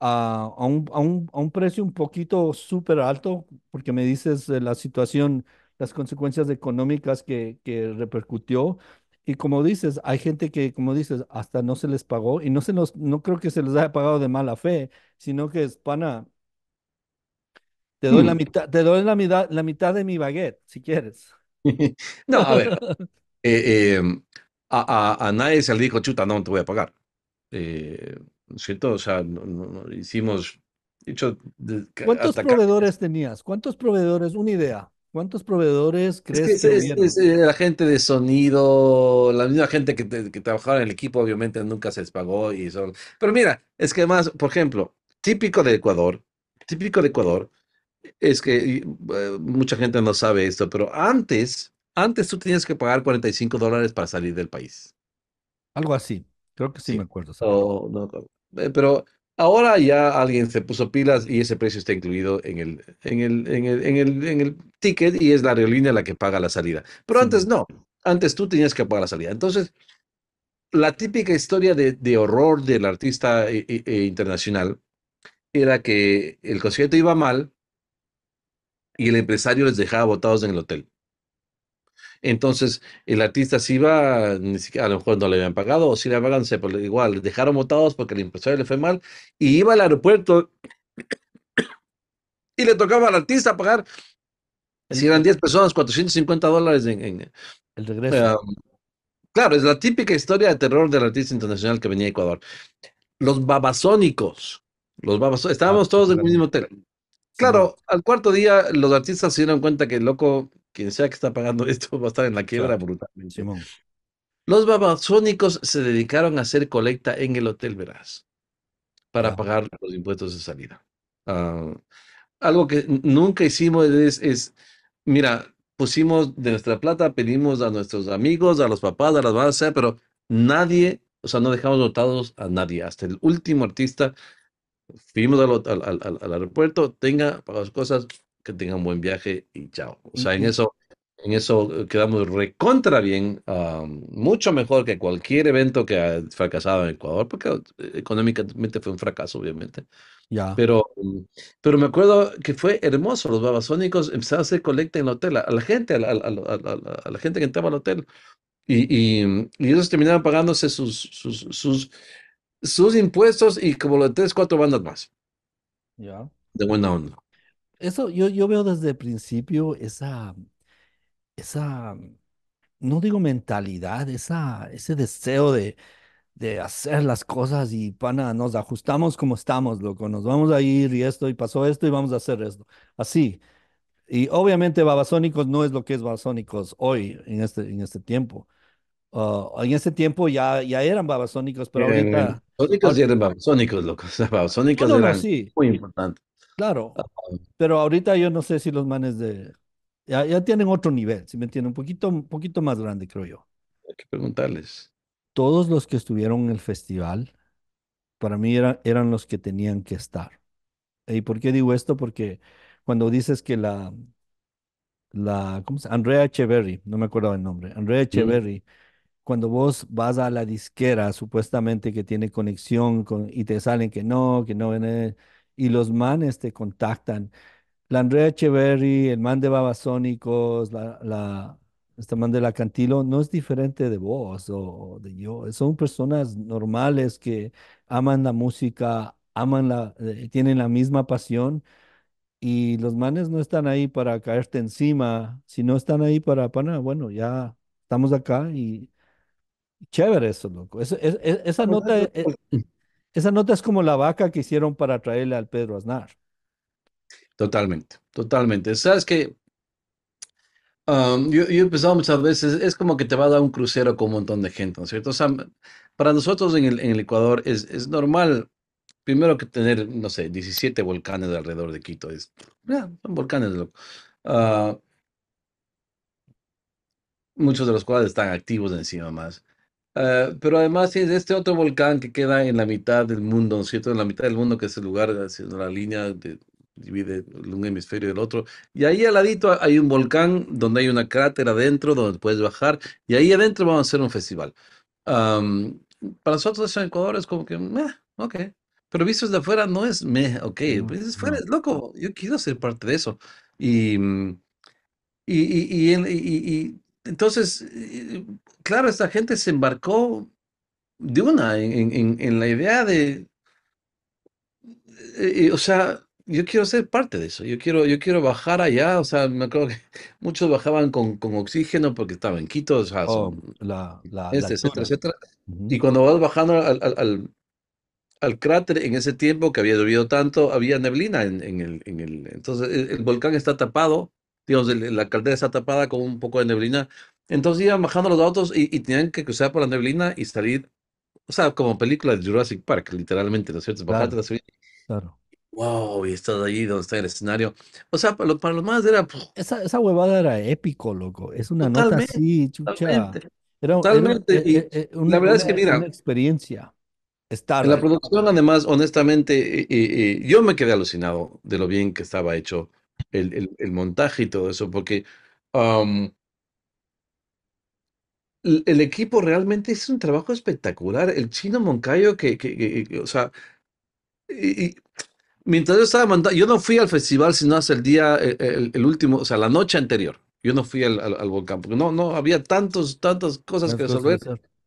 a, a, un, a, un, a un precio un poquito súper alto, porque me dices la situación, las consecuencias económicas que, que repercutió. Y como dices, hay gente que, como dices, hasta no se les pagó y no se los, no creo que se les haya pagado de mala fe, sino que es pana. Te doy la hmm. mitad, te doy la mitad, la mitad de mi baguette, si quieres. no, a ver, eh, em, a, a, nadie se le dijo, chuta, no te voy a pagar. Eh, cierto? O sea, hicimos... dicho ¿Cuántos proveedores tenías? ¿Cuántos proveedores? Una idea. ¿Cuántos proveedores crees que, eh, La gente de sonido, la misma gente que, trabajaba en el equipo, obviamente nunca se les pagó. Y Pero mira, es que además, por ejemplo, típico de Ecuador, típico de Ecuador, es que eh, mucha gente no sabe esto, pero antes, antes tú tenías que pagar 45 dólares para salir del país. Algo así, creo que sí, me acuerdo. no, eh, pero ahora ya alguien se puso pilas y ese precio está incluido en el, en el, en el, en el, en el ticket y es la aerolínea la que paga la salida. Pero antes no, antes tú tenías que pagar la salida. Entonces, la típica historia de, horror del artista eh, eh, internacional era que el concierto iba mal y el empresario les dejaba botados en el hotel. Entonces, el artista si iba, ni siquiera, a lo mejor no le habían pagado, o si le pagan se igual, dejaron votados porque el impresor le fue mal, y iba al aeropuerto y le tocaba al artista pagar, si eran 10 personas, 450 dólares en... Eh, el regreso. Em, claro, es la típica historia de terror del artista internacional que venía a Ecuador. Los babasónicos, los babasónicos, ah, estábamos todos en el mismo hotel. Claro, al cuarto día los artistas se dieron cuenta que el loco quien sea que está pagando esto va a estar en la quiebra brutalmente. Los babasónicos se dedicaron a hacer colecta en el Hotel verás, para pagar los impuestos de salida. Ah, algo que nunca hicimos es, mira, pusimos de nuestra plata, pedimos a nuestros amigos, a los papás, a las mamás, pero nadie, o sea, no dejamos notados a nadie, hasta el último artista. Fuimos al, aeropuerto, tenga, para sus cosas, que tengan buen viaje y chao. O sea, en eso, en eso eh, quedamos recontra bien, ah, mucho mejor que cualquier evento que ha fracasado en Ecuador, porque eh, económicamente fue un fracaso, obviamente. Ya. Pero, mm, pero me acuerdo que fue hermoso, los babasónicos empezaron a hacer colecta en el hotel, a la gente, a a a gente que entraba al hotel. Y, y, mm, ellos terminaban pagándose sus, sus, sus, impuestos y como de tres, cuatro bandas más. Ya. De buena onda. Eso yo, yo veo desde el principio esa, esa, no digo mentalidad, esa, ese deseo de, de hacer las cosas y pana, nos ajustamos como estamos, loco, nos vamos a ir y esto y pasó esto y vamos a hacer esto. Así. Y obviamente Babasónicos no es lo que es Babasónicos hoy, en este, en este tiempo. Ah, en ese tiempo ya, ya eran babasónicos, pero ahorita... Babasónicos ya eran babasónicos, loco, babasónicos muy importantes. Claro, ah, pero ahorita yo no sé si los manes de... Ya, tienen otro nivel, si me entienden, un poquito, un poquito más grande, creo yo. Hay que preguntarles. Todos los que estuvieron en el festival, para mí eran los que tenían que estar. ¿Y por qué digo esto? Porque cuando dices que la, la ¿cómo se Andrea Echeverry, no me acuerdo el nombre, Andrea Echeverry, cuando vos vas a la disquera supuestamente que tiene conexión con, y te salen que no, que no, y los manes te contactan. La Andrea Echeverry, el man de Babasónicos, la, la, este man de la Cantilo, no es diferente de vos o de yo. Son personas normales que aman la música, aman la, eh, tienen la misma pasión y los manes no están ahí para caerte encima, sino están ahí para, para bueno, ya estamos acá y chévere eso, loco. Es, esa nota... Esa nota es como la vaca que hicieron para traerle al Pedro Aznar. Totalmente, totalmente. Sabes que um, yo, he pensado muchas veces, es como que te va a dar un crucero con un montón de gente, ¿no es cierto? O sea, para nosotros en el, Ecuador es, normal, primero que tener, no sé, 17 volcanes alrededor de Quito. son volcanes, ah, muchos de los cuales están activos encima más. Ah, pero además es este otro volcán que queda en la mitad del mundo, ¿no es cierto? En la mitad del mundo, que es el lugar, la línea de, divide un hemisferio del otro. Y ahí al ladito hay un volcán donde hay una cráter adentro donde puedes bajar. Y ahí adentro vamos a hacer un festival. para nosotros en Ecuador es como que, meh, ok. Pero visto desde afuera no es meh, ok. afuera pues es loco. Yo quiero ser parte de eso. Y, mm, y, y, y, y entonces, eh, claro, esta gente se embarcó de una en, la idea de, eh, eh, o sea, yo quiero ser parte de eso, yo quiero, yo quiero bajar allá, o sea, me acuerdo que muchos bajaban con, oxígeno porque estaban en Quito, o sea, oh, la, este, etcétera, Y cuando vas bajando al, cráter, en ese tiempo que había llovido tanto, había neblina en, el, el, entonces el volcán está tapado digamos, la caldera está tapada con un poco de neblina. Entonces iban bajando los autos y, tenían que cruzar por la neblina y salir, o sea, como película de Jurassic Park, literalmente, ¿no es cierto? claro, Wow, y estás ahí donde está el escenario. O sea, para, lo, los más era. Esa, esa, huevada era épico, loco. Es una nota así, chucha. Era, totalmente. Eh, eh, eh, la verdad es que, mira. Una experiencia. Estar, en la producción, además, honestamente, yo me quedé alucinado de lo bien que estaba hecho el, montaje y todo eso, porque el, equipo realmente hizo un trabajo espectacular. El chino Moncayo, que, o sea, y, mientras yo estaba mandando, yo no fui al festival sino hasta el día, eh, el, último, o sea, la noche anterior. Yo no fui al, al, volcán, porque no, no, había tantos, tantas cosas que resolver.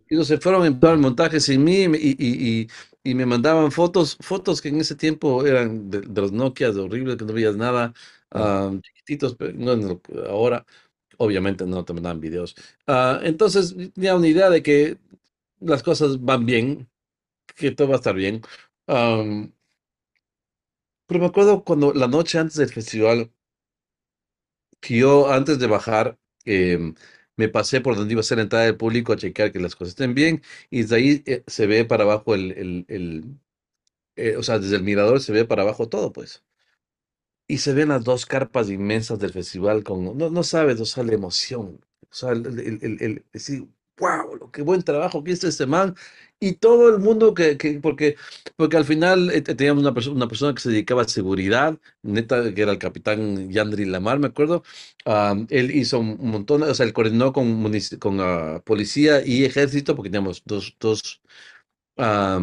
Y no se fueron en el montaje sin mí y, me- y, y, me mandaban fotos, fotos que en ese tiempo eran de, de los Nokias horribles, que no veías nada chiquititos, pero no, ahora obviamente no te mandan videos. Ah, entonces, tenía una idea de que las cosas van bien, que todo va a estar bien. pero me acuerdo cuando la noche antes del festival, que yo antes de bajar, em, me pasé por donde iba a ser la entrada del público a chequear que las cosas estén bien y desde ahí eh, se ve para abajo el, el, eh, o sea, desde el mirador se ve para abajo todo, pues y se ven las dos carpas inmensas del festival con, no, no sabes, o sea, la emoción, o sea, el, el, el, decir, wow, qué buen trabajo que hizo este man, y todo el mundo que, que porque, porque al final eh, teníamos una, persona una persona que se dedicaba a seguridad, neta, que era el capitán Yandri Lamar, me acuerdo, ah, él hizo un montón, o sea, él coordinó con, con ah, policía y ejército, porque teníamos dos, dos, ah,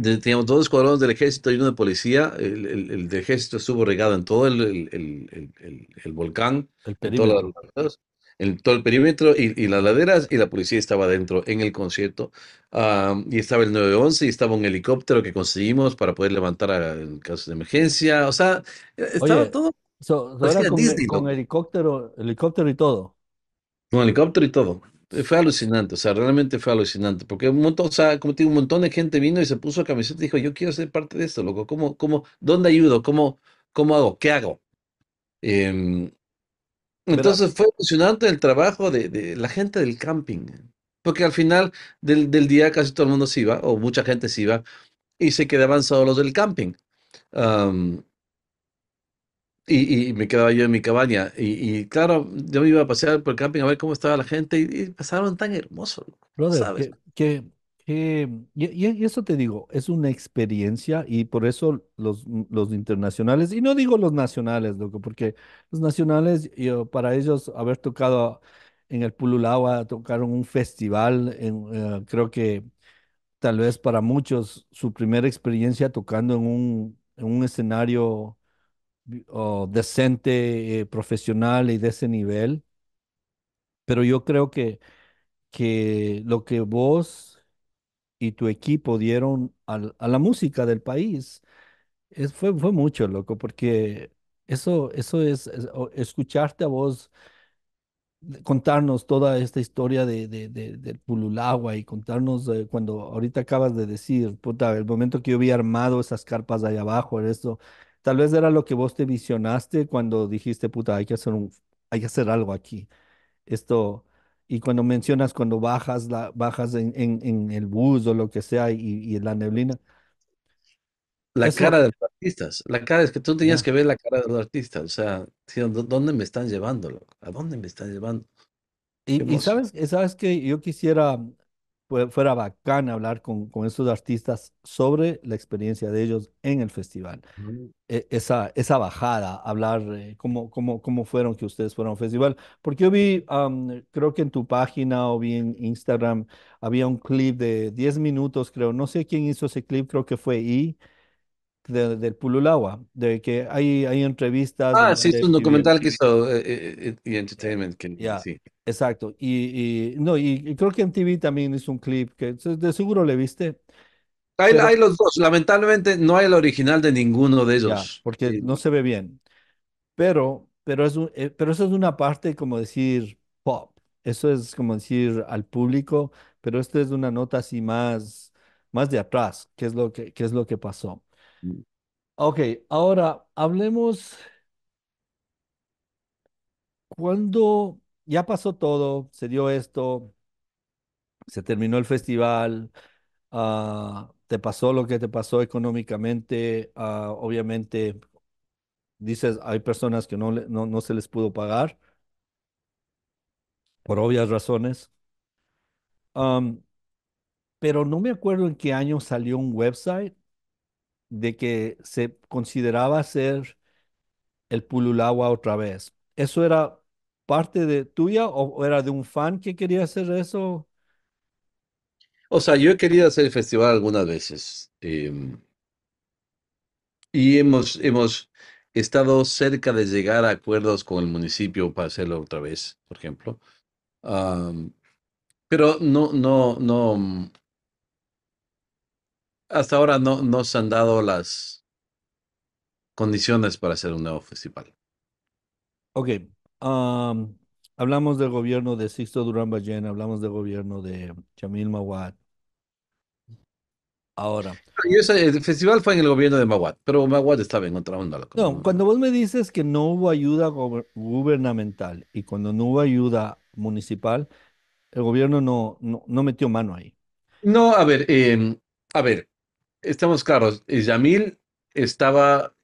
teníamos dos escuadrones del ejército y uno de policía. El, el, el ejército estuvo regado en todo el, el volcán, en, todo el perímetro y, las laderas, y la policía estaba dentro en el concierto. y estaba el 911 y estaba un helicóptero que conseguimos para poder levantar en caso de emergencia. O sea, e, estaba todo. con, helicóptero, helicóptero y todo. Con helicóptero y todo. Eh, fue alucinante, o sea, realmente fue alucinante, porque un montón, o sea, como tiene un montón de gente vino y se puso a camiseta y dijo, yo quiero ser parte de esto, loco, ¿cómo, cómo, dónde ayudo? ¿Cómo, cómo hago? ¿Qué hago? Em, entonces fue alucinante el trabajo de, la gente del camping, porque al final del, día casi todo el mundo se iba, o mucha gente se iba, y se quedaban los del camping. Y, y, me quedaba yo en mi cabaña. Y, claro, yo me iba a pasear por el camping a ver cómo estaba la gente y, pasaron tan hermoso. ¿sabes? Que, y, eso te digo, es una experiencia y por eso los, los internacionales, y no digo los nacionales, loco, porque los nacionales, yo, para ellos haber tocado en el tocar tocaron un festival, eh, creo que tal vez para muchos su primera experiencia tocando en en un escenario decente, eh, profesional y de ese nivel. Pero yo creo que, que lo que vos y tu equipo dieron a la música del país es, fue, fue mucho, loco, porque eso, eso es, escucharte a vos contarnos toda esta historia de, del Pululagua y contarnos eh, cuando ahorita acabas de decir, puta, el momento que yo había armado esas carpas allá abajo, eso Tal vez era lo que vos te visionaste cuando dijiste, puta, hay que hacer, hay que hacer algo aquí. Esto, y cuando mencionas cuando bajas, la, bajas en, el bus o lo que sea y, en la neblina. La cara de los artistas, la cara es que tú tenías que ver la cara de los artistas, o sea, ¿dónde me están llevando? ¿A dónde me están llevando? Y, y, sabes, sabes que yo quisiera fuera bacán hablar con, con estos artistas sobre la experiencia de ellos en el festival. E, esa, esa bajada, hablar eh, cómo, cómo, cómo fueron que ustedes fueron al festival. Porque yo vi, creo que en tu página o vi en Instagram, había un clip de 10 minutos, creo. No sé quién hizo ese clip, creo que fue I del Pululagua, de que hay, hay entrevistas. Ah, sí, es un documental que hizo eh, eh, eh, Entertainment. Que, sí. Exacto. Y, y no, y, creo que en TV también hizo un clip que de seguro le viste. Hay, hay los dos, lamentablemente no hay el original de ninguno de ellos. porque no se ve bien. Pero, pero, es un, pero eso es una parte como decir pop, eso es como decir al público, pero esto es una nota así más, más de atrás, que es lo que, que es lo que pasó. Ok, ahora hablemos cuando ya pasó todo, se dio esto, se terminó el festival, ah, te pasó lo que te pasó económicamente, ah, obviamente dices, hay personas que no, no, se les pudo pagar por obvias razones, pero no me acuerdo en qué año salió un website de que se consideraba ser el Pululagua otra vez. ¿Eso era parte de tuya o era de un fan que quería hacer eso? O sea, yo he querido hacer el festival algunas veces em, y hemos, hemos estado cerca de llegar a acuerdos con el municipio para hacerlo otra vez, por ejemplo. pero no, no, no, hasta ahora no nos han dado las condiciones para hacer un nuevo festival. Ok. hablamos del gobierno de Sixto Durán Ballén, hablamos del gobierno de Chamil Mawad. Ahora. Ah, el festival fue en el gobierno de Mawad, pero Mawad estaba en otra onda. No, cuando vos me dices que no hubo ayuda gubernamental y cuando no hubo ayuda municipal, el gobierno no, no, metió mano ahí. No, a ver, em, a ver, estamos claros. Yamil estaba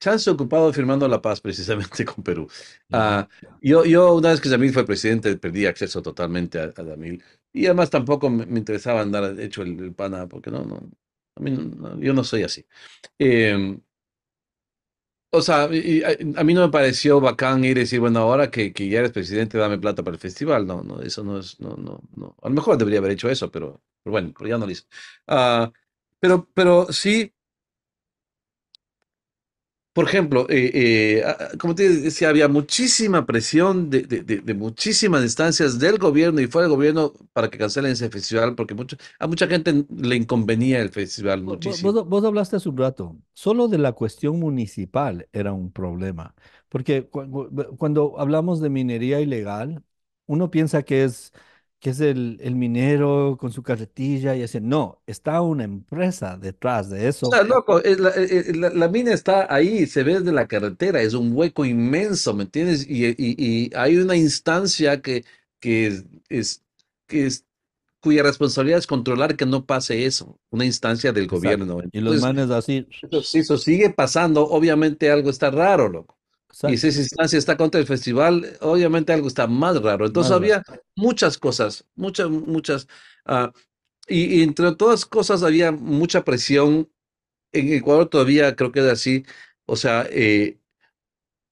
chance ocupado firmando la paz precisamente con Perú. Ah, yo, yo, una vez que Yamil fue presidente, perdí acceso totalmente a, a Yamil. Y además tampoco me, interesaba andar hecho el, pana, porque no, no, a mí yo no soy así. Em, o sea, a, mí no me pareció bacán ir y decir, bueno, ahora que, que, ya eres presidente, dame plata para el festival. No, no, eso no es, no, no, no. A lo mejor debería haber hecho eso, pero, bueno, pero ya no lo hice. Ah, pero, sí, por ejemplo, eh, eh, como te decía, había muchísima presión de, muchísimas instancias del gobierno y fuera del gobierno para que cancelen ese festival, porque mucho, a mucha gente le inconvenía el festival muchísimo. Vos, hablaste hace un rato, solo de la cuestión municipal era un problema, porque cuando hablamos de minería ilegal, uno piensa que es que es el, el, minero con su carretilla y así. No, está una empresa detrás de eso. O sea, loco, eh, eh, la, mina está ahí, se ve desde la carretera, es un hueco inmenso, ¿me entiendes? Y, eh, y, hay una instancia que, que, es, que es, cuya responsabilidad es controlar que no pase eso, una instancia del gobierno. y los manes así. eso sigue pasando, obviamente algo está raro, loco. Y si esa instancia está contra el festival, obviamente algo está más raro. Entonces había muchas cosas, muchas, muchas. Ah, y, entre todas cosas había mucha presión. En Ecuador todavía creo que es así. O sea, eh,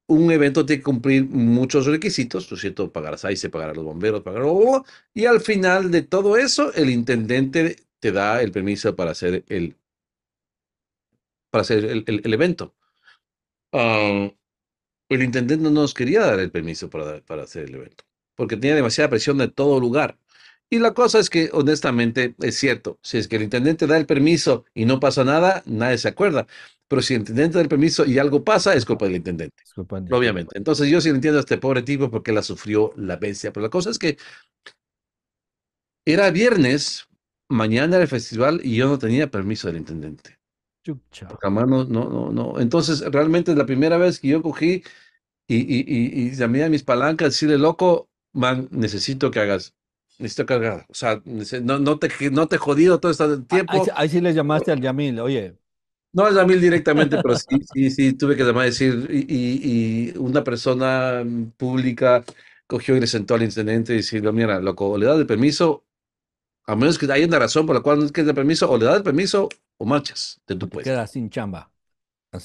un evento tiene que cumplir muchos requisitos, lo es cierto? pagarás ahí, se pagar a los bomberos, pagar... y al final de todo eso, el intendente te da el permiso para hacer el, para hacer el, el, evento. ah el intendente no nos quería dar el permiso para, hacer el evento, porque tenía demasiada presión de todo lugar. Y la cosa es que, honestamente, es cierto, si es que el intendente da el permiso y no pasa nada, nadie se acuerda. Pero si el intendente da el permiso y algo pasa, es culpa del intendente. obviamente. Entonces yo sí entiendo a este pobre tipo porque la sufrió la bestia. Pero la cosa es que era viernes, mañana era el festival y yo no tenía permiso del intendente. Jamás no, no, no, no. Entonces, realmente es la primera vez que yo cogí y, y, y, llamé a mis palancas, decirle, loco, man, necesito que hagas, necesito hagas, O sea, no, no, te, no te he jodido todo este ah, tiempo. Ahí, sí le llamaste al Yamil, oye. No al Yamil directamente, pero sí, sí, sí, tuve que llamar decir, y, una persona pública cogió y le sentó al intendente y decirle, mira, loco, le da el permiso, a menos que haya una razón por la cual no es que el permiso, o le da el permiso o marchas de tu sin chamba.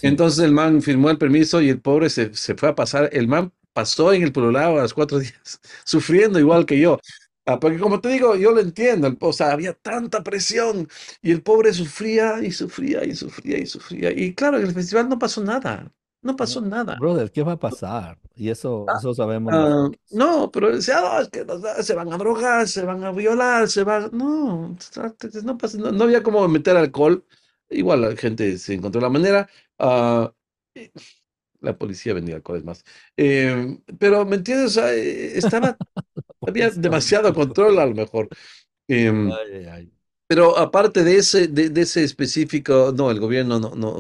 Entonces el man firmó el permiso y el pobre se, fue a pasar. El man pasó en el pueblo a los cuatro días, sufriendo igual que yo. Ah, porque como te digo, yo lo entiendo, o sea, había tanta presión y el pobre sufría y sufría y sufría y sufría. Y claro, en el festival no pasó nada. No pasó nada. Brother, ¿qué va a pasar? Y eso, ah, eso sabemos. Ah, no, pero ah, que se van a drogar, se van a violar, se van. No, no, había como meter alcohol. Igual la gente se encontró la manera. la policía vendía alcohol, más. Em, pero, ¿me entiendes? Eh, estaba. había demasiado control, a lo mejor. Em, pero aparte de ese, de, ese específico, no, el gobierno no, no,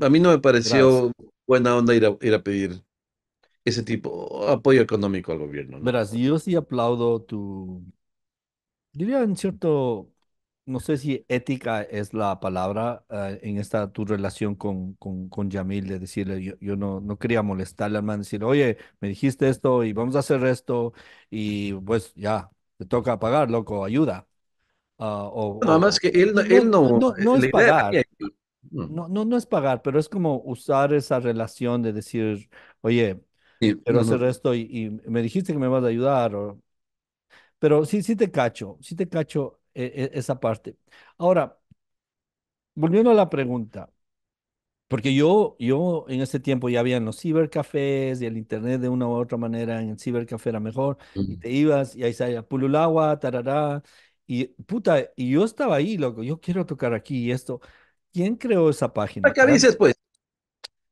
a, mí no me pareció buena onda ir a, pedir ese tipo de apoyo económico al gobierno. ¿no? Verás, yo sí aplaudo tu, diría en cierto, no sé si ética es la palabra ah, en esta tu relación con, con, con Yamil, de decirle, yo, no, no quería molestarle al man, decirle, oye, me dijiste esto y vamos a hacer esto y pues ya, te toca pagar, loco, ayuda. Ah, o, no, más que él, él no, no, eh, es pagar. Mm. no, no, es pagar, pero es como usar esa relación de decir, oye, pero quiero hacer esto y, me dijiste que me vas a ayudar. Pero sí, sí te cacho, sí te cacho e, e, esa parte. Ahora, volviendo a la pregunta, porque yo, yo en ese tiempo ya habían los cibercafés y el internet de una u otra manera en el cibercafé era mejor, y te ibas y ahí salía Pululagua, tarará, y puta, y yo estaba ahí, loco, yo quiero tocar aquí y esto, ¿Quién creó esa página? ¿Qué dices, pues?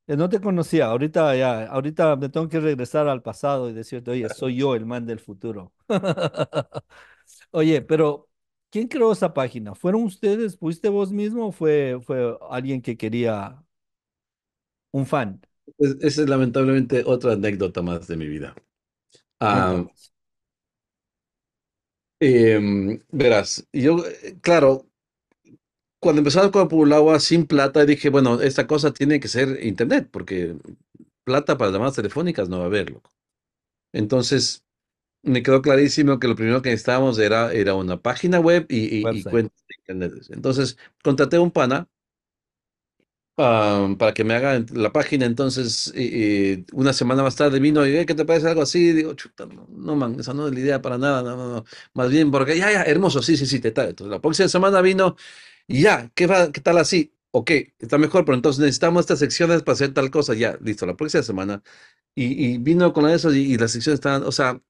Eh, no te conocía, ahorita ya, ahorita me tengo que regresar al pasado y decirte, oye, soy yo el man del futuro. oye, pero ¿quién creó esa página? ¿Fueron ustedes? ¿Fuiste vos mismo o fue, fue alguien que quería un fan? Esa es, lamentablemente otra anécdota más de mi vida. Em, verás, yo, claro, cuando empezaba con agua sin plata, dije, bueno, esta cosa tiene que ser internet, porque plata para llamadas telefónicas no va a haber, loco. Entonces, me quedó clarísimo que lo primero que necesitábamos era, era una página web y, cuentas de internet. Entonces, contraté a un pana para que me haga la página. Entonces, y, una semana más tarde vino y, ve ¿qué te parece algo así? Y digo, chuta, no, man, esa no es la idea para nada, no, no, no. Más bien, porque ya, ya, hermoso, sí, sí, sí, te tal. Entonces, la próxima semana vino y ya, ¿qué, tal así? Ok, está mejor, pero entonces necesitamos estas secciones para hacer tal cosa. Ya, listo, la próxima semana. Y, vino con eso y, las secciones estaban, o sea,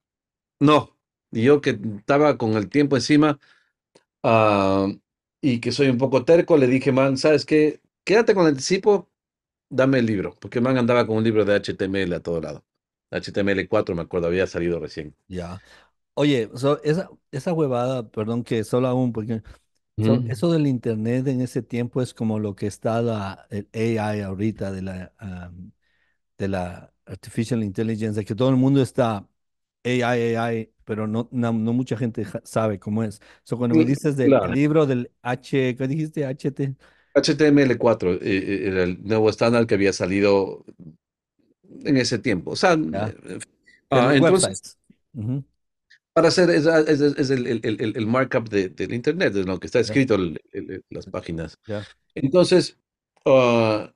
no. Y yo que estaba con el tiempo encima ah, y que soy un poco terco, le dije, man, ¿sabes qué? Quédate con el anticipo, dame el libro, porque man andaba con un libro de HTML a todo lado. HTML4, me acuerdo, había salido recién. Ya. Oye, esa, esa huevada, perdón que solo aún... porque Mm. Eso del Internet en ese tiempo es como lo que está la, el AI ahorita de la, ah, de la Artificial Intelligence, que todo el mundo está AI, AI, pero no, no, mucha gente sabe cómo es. So, cuando me mm, dices del libro del H, ¿qué dijiste? HT. HTML4 eh, eh, el nuevo estándar que había salido en ese tiempo. O sea, eh, ah, entonces, para hacer, es, el, markup del Internet, es lo que está escrito en las páginas. Entonces, ah,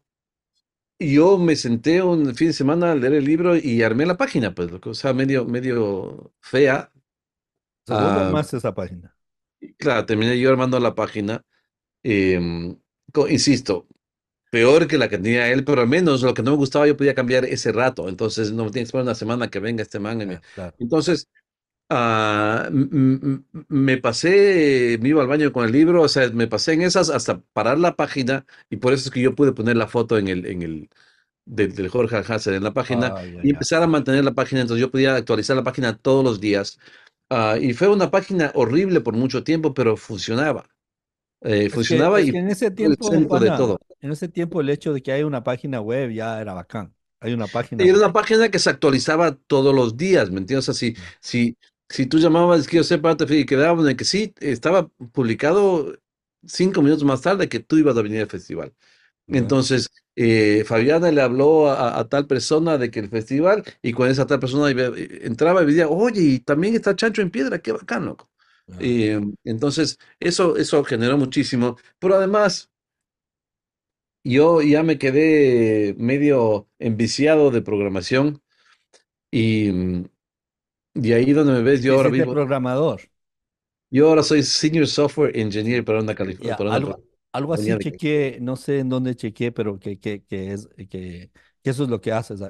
yo me senté un fin de semana a leer el libro y armé la página, pues, sea, medio, medio fea. ¿Cómo ah, más esa página. Claro, terminé yo armando la página. Em, insisto, peor que la que tenía él, pero al menos lo que no me gustaba yo podía cambiar ese rato. Entonces, no tienes que esperar una semana que venga este manga ah, Entonces, Ah, me pasé, me iba al baño con el libro, o sea, me pasé en esas hasta parar la página y por eso es que yo pude poner la foto en el, en el del, Jorge Alhassan en la página ah, y empezar a mantener la página, entonces yo podía actualizar la página todos los días. Ah, y fue una página horrible por mucho tiempo, pero funcionaba. Eh, funcionaba y en ese tiempo, de todo. en ese tiempo el hecho de que hay una página web ya era bacán. Hay una página. Era una página que se actualizaba todos los días, ¿me entiendes? O sea, si, si, si tú llamabas que yo sepa y quedábamos en que sí, estaba publicado cinco minutos más tarde que tú ibas a venir al festival. Entonces, eh, Fabiana le habló a, tal persona de que el festival, y con esa tal persona eh, entraba y decía, oye, y también está Chancho en Piedra, qué bacán, loco. Ah. Em, entonces, eso, eso generó muchísimo. Pero además, yo ya me quedé medio enviciado de programación y em, y ahí donde me ves yo ahora soy este programador. Yo ahora soy Senior Software Engineer para una California. algo, así chequeé, no sé en dónde chequeé, pero que, que, que es que, eso es lo que haces.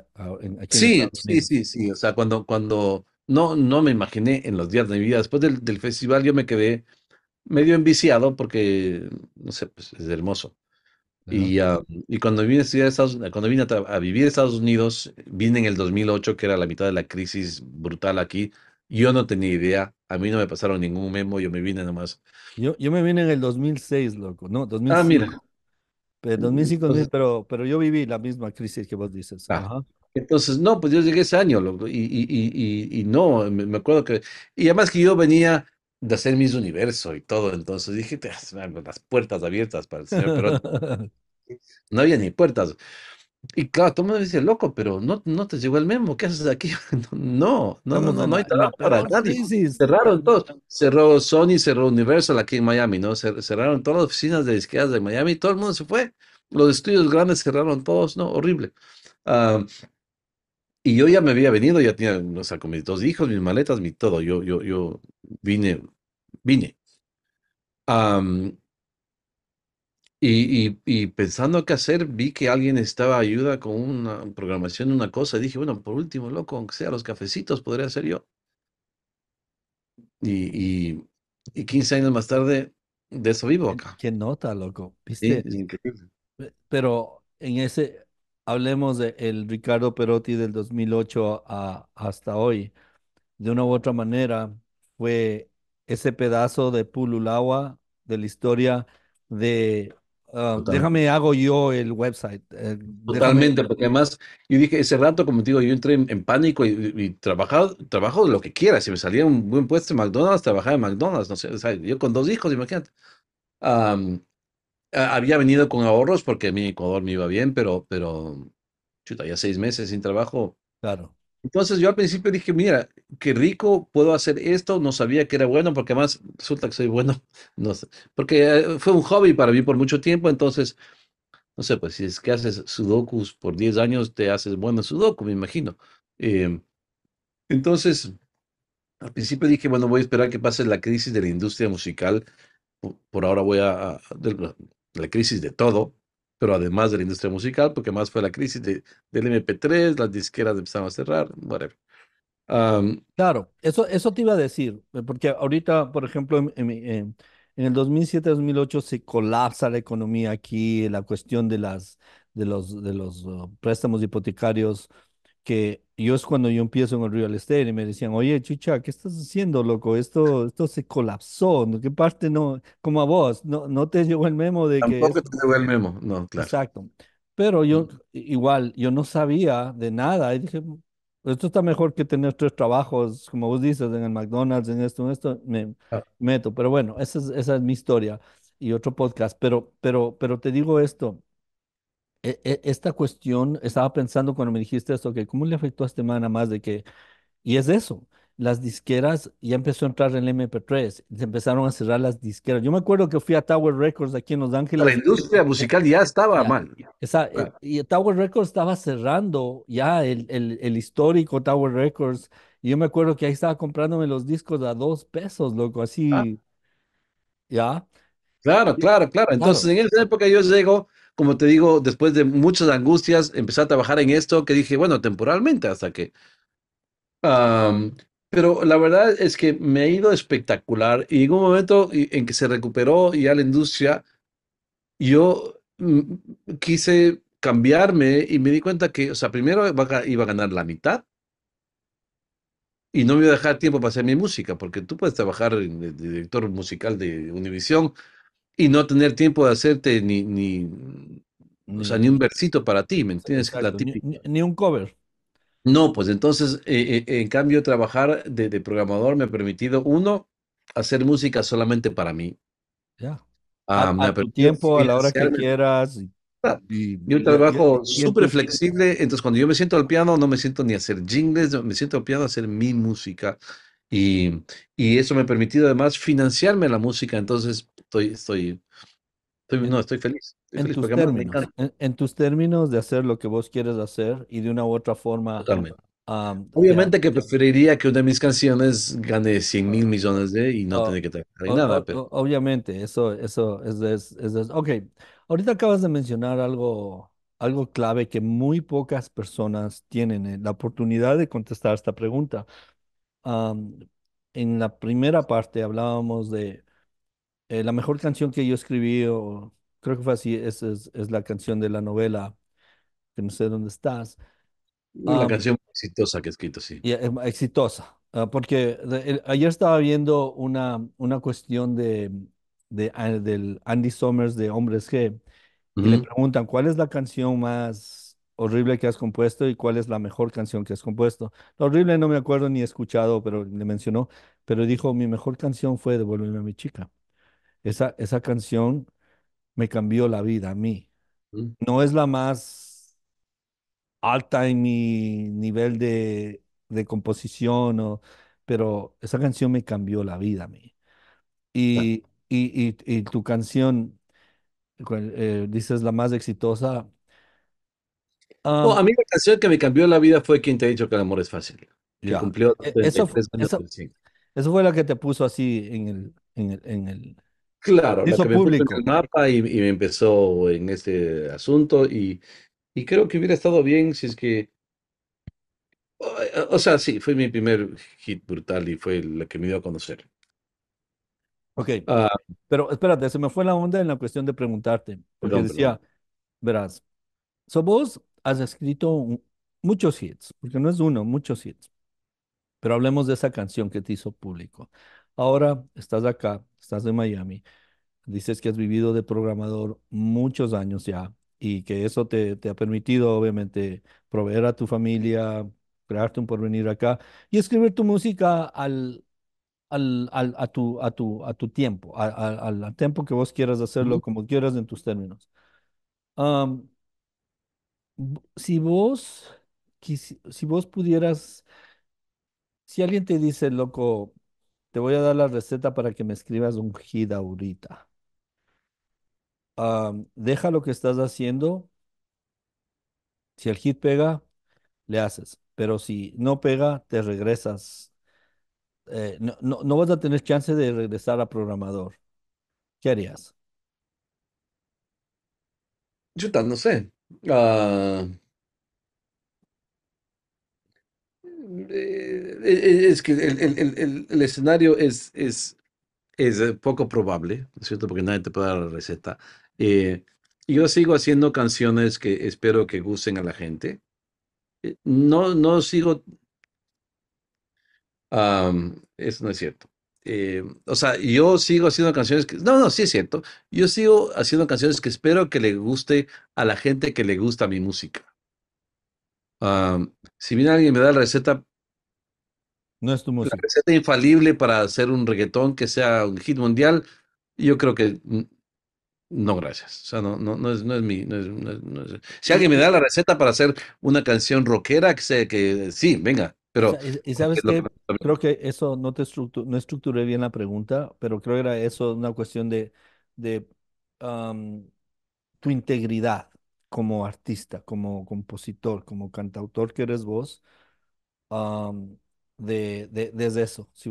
sí, sí, sí, sí. O sea, cuando, cuando no, no me imaginé en los días de mi vida, después del, del festival yo me quedé medio enviciado porque, no sé, pues es hermoso. Y, y, cuando vine a cuando vine a, vivir a Estados Unidos, vine en el 2008, que era la mitad de la crisis brutal aquí. Yo no tenía idea. A mí no me pasaron ningún memo. Yo me vine nomás. Yo, yo me vine en el 2006, loco. No, 2005. Ah, mira. Pero mm, 2005, pero, pero yo viví la misma crisis que vos dices. Ah, ajá. Entonces, no, pues yo llegué ese año, loco. Y, y, y, y, no, me, me acuerdo que. Y además que yo venía de hacer mis universo y todo. Entonces dije, ah, las puertas abiertas para el señor pero no había ni puertas. Y claro, todo el mundo dice, loco, pero no, no te llegó el memo, ¿qué haces aquí? No, no, no, no, hay trabajo para nadie. Cerraron todos. Cerró Sony, cerró Universal aquí en Miami, ¿no? Cerraron todas las oficinas de izquierdas de Miami, todo el mundo se fue. Los estudios grandes cerraron todos, ¿no? Horrible. Ah, y yo ya me había venido, ya tenía, o sea, con mis dos hijos, mis maletas, mi todo. Yo, yo, yo vine, vine. y, y, y, pensando qué hacer, vi que alguien estaba ayuda con una programación, una cosa, y dije, bueno, por último, loco, aunque sea los cafecitos, podría ser yo. Y, y, y 15 años más tarde, de eso vivo acá. Qué nota, loco, ¿viste? increíble. Pero en ese, hablemos del el Ricardo Perotti del 2008 a, hasta hoy. De una u otra manera, fue ese pedazo de Pululawa, de la historia de ah, déjame hago yo el website. Eh, Totalmente, porque además yo dije ese rato, como te digo, yo entré en, pánico y, trabajaba, trabajado, trabajo lo que quiera. Si me salía un buen puesto en McDonald's, trabajaba en McDonald's. No sé, yo con dos hijos, imagínate. Ah, había venido con ahorros porque a mí Ecuador me iba bien, pero, pero, chuta, ya seis meses sin trabajo. Claro. Entonces yo al principio dije, mira, qué rico, puedo hacer esto, no sabía que era bueno, porque además resulta que soy bueno, no porque eh, fue un hobby para mí por mucho tiempo, entonces, no sé, pues si es que haces sudokus por 10 años, te haces bueno sudoku, me imagino. Eh, entonces, al principio dije, bueno, voy a esperar que pase la crisis de la industria musical, por, ahora voy a, la crisis de todo, pero además de la industria musical, porque más fue la crisis de, del MP3, las disqueras empezaban a cerrar, whatever. claro, eso, eso te iba a decir, eh, porque ahorita, por ejemplo, en, en, el 2007-2008 se colapsa la economía aquí, la cuestión de, las, de, los, de los oh, préstamos hipotecarios que yo es cuando yo empiezo en el real estate y me decían, oye, chucha, ¿qué estás haciendo, loco? Esto, esto se colapsó, ¿no? ¿Qué parte no? Como a vos, no, no te llegó el memo de Tampoco que... Tampoco te llegó el memo, no, claro. Exacto. Pero yo, igual, yo no sabía de nada y dije, esto está mejor que tener tres trabajos, como vos dices, en el McDonald's, en esto, en esto, me meto. Pero bueno, esa es, esa es mi historia y otro podcast. Pero, pero, pero te digo esto, e, e, esta cuestión, estaba pensando cuando me dijiste esto, que cómo le afectó a este más de que, y es eso, las disqueras ya empezó a entrar en el MP3, se empezaron a cerrar las disqueras. Yo me acuerdo que fui a Tower Records aquí en Los Ángeles. La industria musical ya estaba mal. Esa, eh, Y Tower Records estaba cerrando ya el, el, histórico Tower Records. Y yo me acuerdo que ahí estaba comprándome los discos a dos pesos, loco, así. Ah. ¿Ya? Claro, claro, claro. Entonces, en esa época yo llego como te digo, después de muchas angustias, empecé a trabajar en esto que dije, bueno, temporalmente hasta que... pero la verdad es que me ha ido espectacular y en un momento en que se recuperó ya la industria, yo mm, quise cambiarme y me di cuenta que, o sea, primero iba a ganar la mitad y no me iba a dejar tiempo para hacer mi música, porque tú puedes trabajar de director musical de Univisión, y no tener tiempo de hacerte ni, ni, o sea, ni un versito para ti, ¿me entiendes? ni, un cover. No, pues entonces, eh, eh, en cambio, trabajar de, programador me ha permitido, uno, hacer música solamente para mí. Ya. Ah, a, a tu tiempo, a la hora que quieras. Y... Ah, un trabajo súper flexible, entonces cuando yo me siento al piano no me siento ni a hacer jingles, me siento al piano a hacer mi música. Y, y eso me ha permitido además financiarme la música, entonces estoy, estoy, estoy no, estoy feliz. en, tus términos, en, tus términos de hacer lo que vos quieres hacer y de una u otra forma. Obviamente que preferiría que una de mis canciones gane 100 mil millones de y no oh, tiene que tener nada. pero... Obviamente, eso, eso es, es, Ok, ahorita acabas de mencionar algo, algo clave que muy pocas personas tienen eh, la oportunidad de contestar esta pregunta en la primera parte hablábamos de eh, la mejor canción que yo escribí, o creo que fue así, es, la canción de la novela, que no sé dónde estás. La canción exitosa que he escrito, sí. Eh, exitosa, ah, porque ayer estaba viendo una, una cuestión de, de, ah, del Andy Somers de Hombres G, y le preguntan, ¿cuál es la canción más horrible que has compuesto y cuál es la mejor canción que has compuesto. Lo horrible no me acuerdo ni he escuchado, pero le mencionó, pero dijo, mi mejor canción fue Devolverme a mi chica. Esa, esa canción me cambió la vida a mí. Mm. No es la más alta en mi nivel de, de composición, o, pero esa canción me cambió la vida a mí. Y, y, y, tu canción, eh, dices la más exitosa, Um, oh, a mí la canción que me cambió la vida fue Quien te ha dicho que el amor es fácil. E, que cumplió eso, eso, fue la que te puso así en el. En el, claro, la me Puso en el mapa y, me empezó en este asunto. Y, creo que hubiera estado bien si es que. O, sea, sí, fue mi primer hit brutal y fue la que me dio a conocer. Ok, ah, pero espérate, se me fue la onda en la cuestión de preguntarte, porque decía, verás, so vos has escrito muchos hits, porque no es uno, muchos hits. Pero hablemos de esa canción que te hizo público. Ahora estás acá, estás en Miami, dices que has vivido de programador muchos años ya y que eso te, te ha permitido, obviamente, proveer a tu familia, crearte un porvenir acá y escribir tu música al, al, al, a, tu, a, tu, a tu tiempo, al, tiempo que vos quieras hacerlo, como quieras en tus términos. Um, si vos, si vos pudieras, si alguien te dice, loco, te voy a dar la receta para que me escribas un hit ahorita, deja lo que estás haciendo, si el hit pega, le haces, pero si no pega, te regresas, eh, no, vas a tener chance de regresar a programador. ¿Qué harías? Yo no sé. Ah, eh, eh, eh, es que el, escenario es, es, es poco probable, ¿no es cierto? Porque nadie te puede dar la receta. yo sigo haciendo canciones que espero que gusten a la gente. No, no sigo. eso no es cierto. Eh, o sea, yo sigo haciendo canciones que, no, no, sí es cierto, yo sigo haciendo canciones que espero que le guste a la gente que le gusta mi música. si viene alguien me da la receta, no es tu música. La receta infalible para hacer un reggaetón que sea un hit mundial, yo creo que no, gracias. O sea, no, no, es, mi. si alguien me da la receta para hacer una canción rockera, que que sí, venga, y, sabes Que... creo que eso no te no estructuré bien la pregunta, pero creo que era eso una cuestión de, de tu integridad como artista, como compositor, como cantautor que eres vos, de, desde eso. Eh,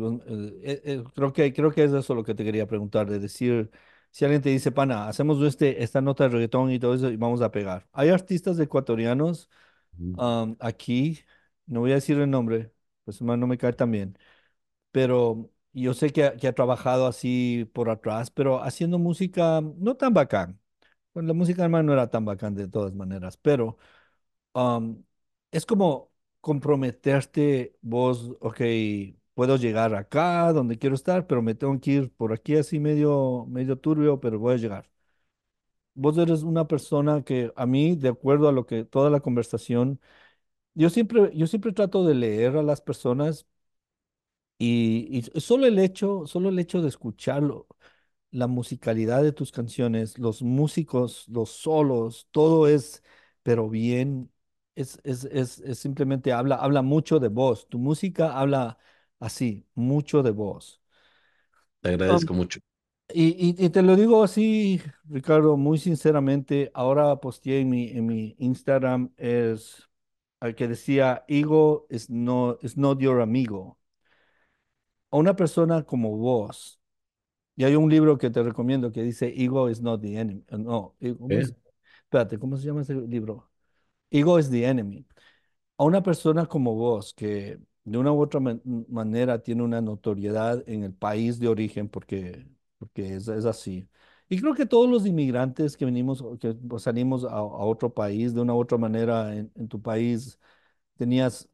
eh, eh, creo, que, creo que es eso lo que te quería preguntar, de decir, si alguien te dice, pana, hacemos este, esta nota de reggaetón y todo eso y vamos a pegar. Hay artistas ecuatorianos aquí no voy a decir el nombre, pues no me cae tan bien, pero yo sé que ha, trabajado así por atrás, pero haciendo música no tan bacán. Bueno, pues, la música hermano no era tan bacán de todas maneras, pero es como comprometerte vos, ok, puedo llegar acá donde quiero estar, pero me tengo que ir por aquí así medio, medio turbio, pero voy a llegar. Vos eres una persona que a mí, de acuerdo a lo que toda la conversación yo siempre, yo siempre trato de leer a las personas y, solo el hecho, solo el hecho de escucharlo, la musicalidad de tus canciones, los músicos, los solos, todo es, pero bien, es, es, simplemente habla, habla mucho de voz. Tu música habla así, mucho de voz. Te agradezco mucho. Y, te lo digo así, Ricardo, muy sinceramente, ahora posteé en mi, en mi Instagram, es al que decía, ego is, no, is not your amigo. A una persona como vos, y hay un libro que te recomiendo que dice, ego is not the enemy. Eh, no, eh, es? espérate, ¿cómo se llama ese libro? Ego is the enemy. A una persona como vos, que de una u otra manera tiene una notoriedad en el país de origen, porque, porque es, es así, y creo que todos los inmigrantes que venimos, que salimos a, a otro país, de una u otra manera, en, tu país, tenías,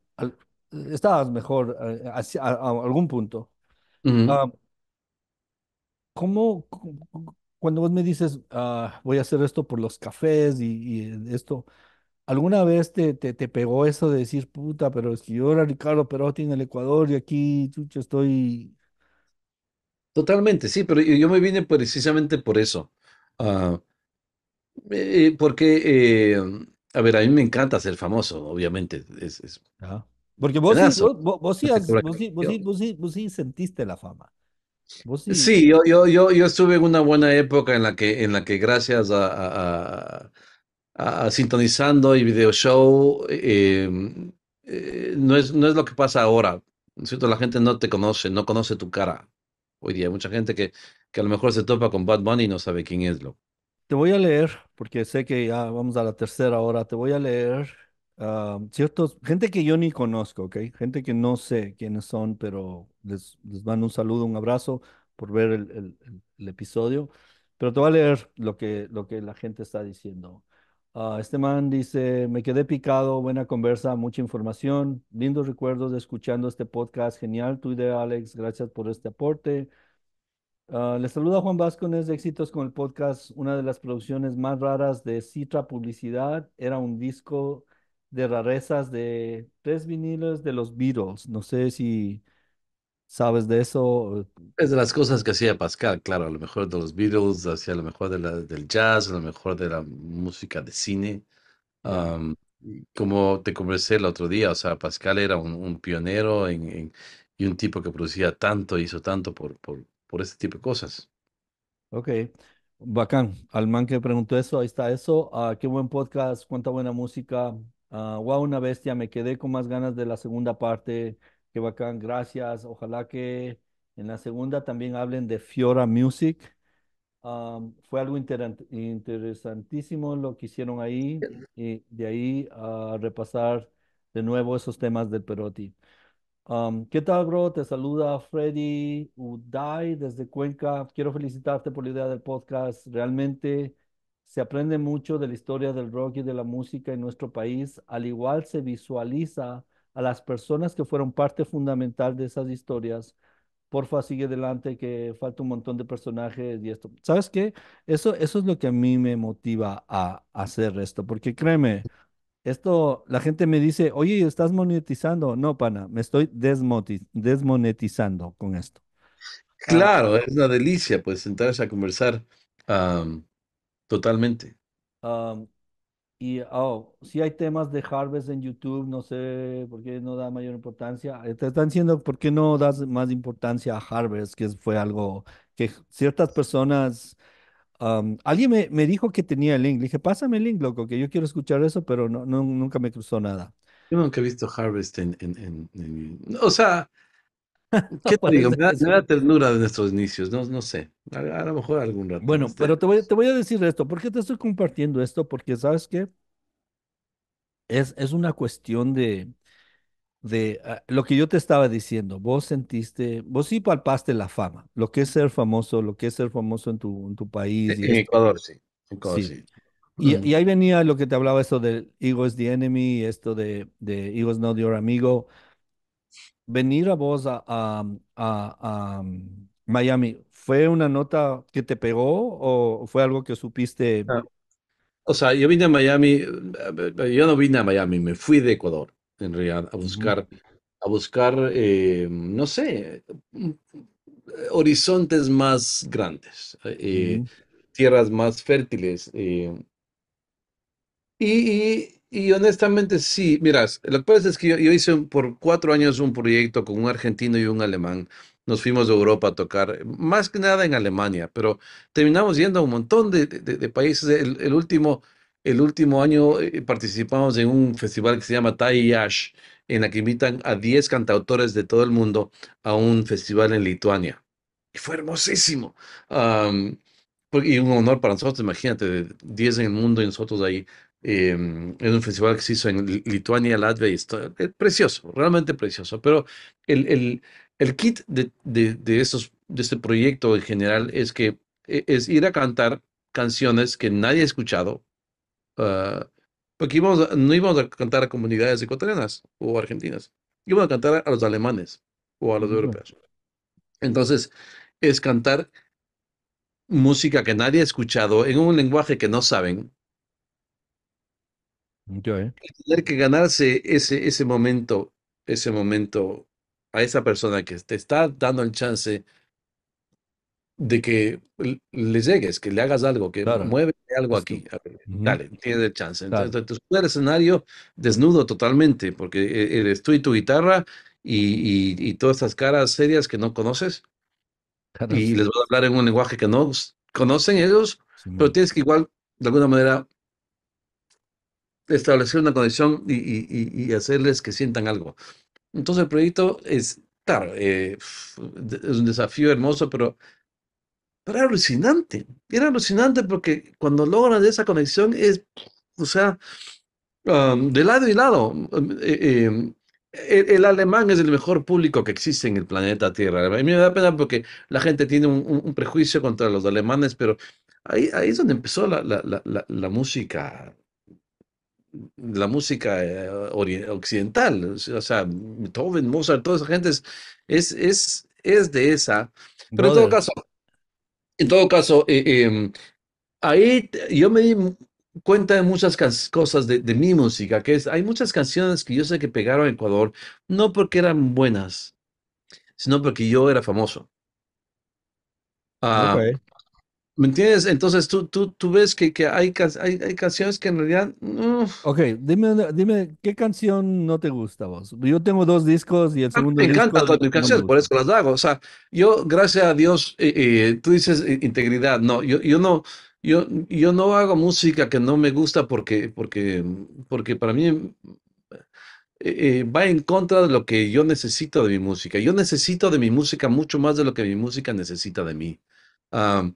estabas mejor eh, a, algún punto. Ah, ¿Cómo, cuando vos me dices, ah, voy a hacer esto por los cafés y, esto, ¿alguna vez te, te, pegó eso de decir, puta, pero es que yo era Ricardo Perotti en el Ecuador y aquí, chucho, estoy Totalmente, sí, pero yo me vine precisamente por eso. Ah, eh, porque, eh, a ver, a mí me encanta ser famoso, obviamente. porque vos sí, sentiste la fama. Sí, yo, yo, estuve en una buena época en la que, en la que gracias a, Sintonizando y Video Show, em, eh, no, es, no es lo que pasa ahora. ¿cierto? La gente no te conoce, no conoce tu cara hoy día. Hay mucha gente que, que a lo mejor se topa con Bad Bunny y no sabe quién es. Lo. Te voy a leer, porque sé que ya vamos a la tercera hora, te voy a leer ah, ciertos, gente que yo ni conozco, ¿ok? Gente que no sé quiénes son, pero les, les mando un saludo, un abrazo por ver el, el, episodio. Pero te voy a leer lo que, lo que la gente está diciendo. Ah, este man dice, me quedé picado, buena conversa, mucha información, lindos recuerdos de escuchando este podcast, genial tu idea, Alex, gracias por este aporte. Ah, les saluda Juan Vázquez de Éxitos con el podcast. Una de las producciones más raras de Citra Publicidad era un disco de rarezas de tres vinilos de los Beatles. No sé si ¿Sabes de eso? Es de las cosas que hacía Pascal, claro, a lo mejor de los Beatles, a lo mejor de la, del jazz, a lo mejor de la música de cine. como te conversé el otro día, o sea, Pascal era un, pionero y un tipo que producía tanto, hizo tanto por, por, por este tipo de cosas. Ok, bacán. Al man que preguntó eso, ahí está eso. Ah, qué buen podcast, cuánta buena música. wow, ah, una bestia, me quedé con más ganas de la segunda parte. Qué bacán, gracias. Ojalá que en la segunda también hablen de Fiora Music. Ah, fue algo interesantísimo lo que hicieron ahí y de ahí a repasar de nuevo esos temas del Perotti. Ah, ¿Qué tal, bro? Te saluda Freddy Uday desde Cuenca. Quiero felicitarte por la idea del podcast. Realmente se aprende mucho de la historia del rock y de la música en nuestro país. Al igual se visualiza a las personas que fueron parte fundamental de esas historias. Porfa, sigue adelante, que falta un montón de personajes y esto. ¿Sabes qué? Eso, eso es lo que a mí me motiva a, hacer esto, porque créeme, esto, la gente me dice, oye, ¿estás monetizando? No, pana, me estoy desmonetizando con esto. Claro, es una delicia, pues sentarse a conversar totalmente. Y oh, si hay temas de Harvest en YouTube, no sé por qué no da mayor importancia. Eh, te están diciendo por qué no das más importancia a Harvest, que fue algo que ciertas personas. alguien me, me, dijo que tenía el link. Le dije, pásame el link, loco, que yo quiero escuchar eso, pero no, nunca me cruzó nada. Yo nunca he visto Harvest en, en, en, en. O sea, ¿Qué te digo? Me ternura de nuestros inicios, no, no sé. A, lo mejor algún rato. Bueno, este, pero te voy, te voy a decir esto. ¿Por qué te estoy compartiendo esto? Porque, ¿sabes qué? Es, es una cuestión de, de ah, lo que yo te estaba diciendo. Vos sentiste, vos sí palpaste la fama, lo que es ser famoso, lo que es ser famoso en tu, en tu país. E, en Ecuador, sí. Y, y, ahí venía lo que te hablaba, esto del is the Enemy, esto de, de is Not Your Amigo venir a vos a, a, Miami, ¿fue una nota que te pegó o fue algo que supiste? Ah, o sea, yo vine a Miami, yo no vine a Miami, me fui de Ecuador, en realidad, a buscar, a buscar, eh, no sé, horizontes más grandes, eh, tierras más fértiles. Eh, y y honestamente sí, miras, lo que pasa es que yo, hice por cuatro años un proyecto con un argentino y un alemán. Nos fuimos de Europa a tocar, más que nada en Alemania, pero terminamos yendo a un montón de, países. El, último, el último año eh, participamos en un festival que se llama Tai en la que invitan a diez cantautores de todo el mundo a un festival en Lituania. Y fue hermosísimo. y un honor para nosotros, imagínate, 10 en el mundo y nosotros ahí en em, es un festival que se hizo en Lituania, Latvia y es precioso, realmente precioso. Pero el, el, el kit de, estos, de este proyecto en general es que e, es ir a cantar canciones que nadie ha escuchado, ah, porque no íbamos a cantar a comunidades ecuatorianas o argentinas, íbamos a cantar a los alemanes o a los europeos. Entonces, es cantar música que nadie ha escuchado en un lenguaje que no saben, yo, Tener que ganarse ese, ese momento, ese momento a esa persona que te está dando el chance de que le llegues, que le hagas algo, que mueve algo aquí. Dale, tienes el chance. Entonces, tu escenario desnudo totalmente, porque e, eres tú y tu guitarra y, y, todas estas caras serias que no conoces. Y les vas a hablar en un lenguaje que no conocen ellos, pero tienes que igual, de alguna manera, establecer una conexión y, y, y hacerles que sientan algo. Entonces el proyecto es, claro, eh, es un desafío hermoso, pero, era alucinante. Era alucinante porque cuando logran esa conexión es, o sea, um, de lado y lado. Um, eh, em, el, alemán es el mejor público que existe en el planeta Tierra. A mí me da pena porque la gente tiene un, prejuicio contra los alemanes, pero ahí, ahí es donde empezó la, la, la, la música la música eh, occidental, o sea, Beethoven, Mozart, toda esa gente es, es, es, es de esa. Pero en todo caso, en todo caso, eh, em, ahí yo me di cuenta de muchas cosas de, mi música, que es, hay muchas canciones que yo sé que pegaron a Ecuador, no porque eran buenas, sino porque yo era famoso. Ah, ¿Me entiendes? Entonces tú, tú, tú ves que, que hay, hay, hay, canciones que en realidad... no... Ok, dime, dime, ¿qué canción no te gusta vos? Yo tengo dos discos y el segundo... Ah, me encantan todas mis canciones, por eso las hago. O sea, yo, gracias a Dios, eh, eh, tú dices eh, integridad, no, yo, yo no... Yo, yo no hago música que no me gusta porque, porque, porque para mí va en contra de lo que yo necesito de mi música. Yo necesito de mi música mucho más de lo que mi música necesita de mí. Ah,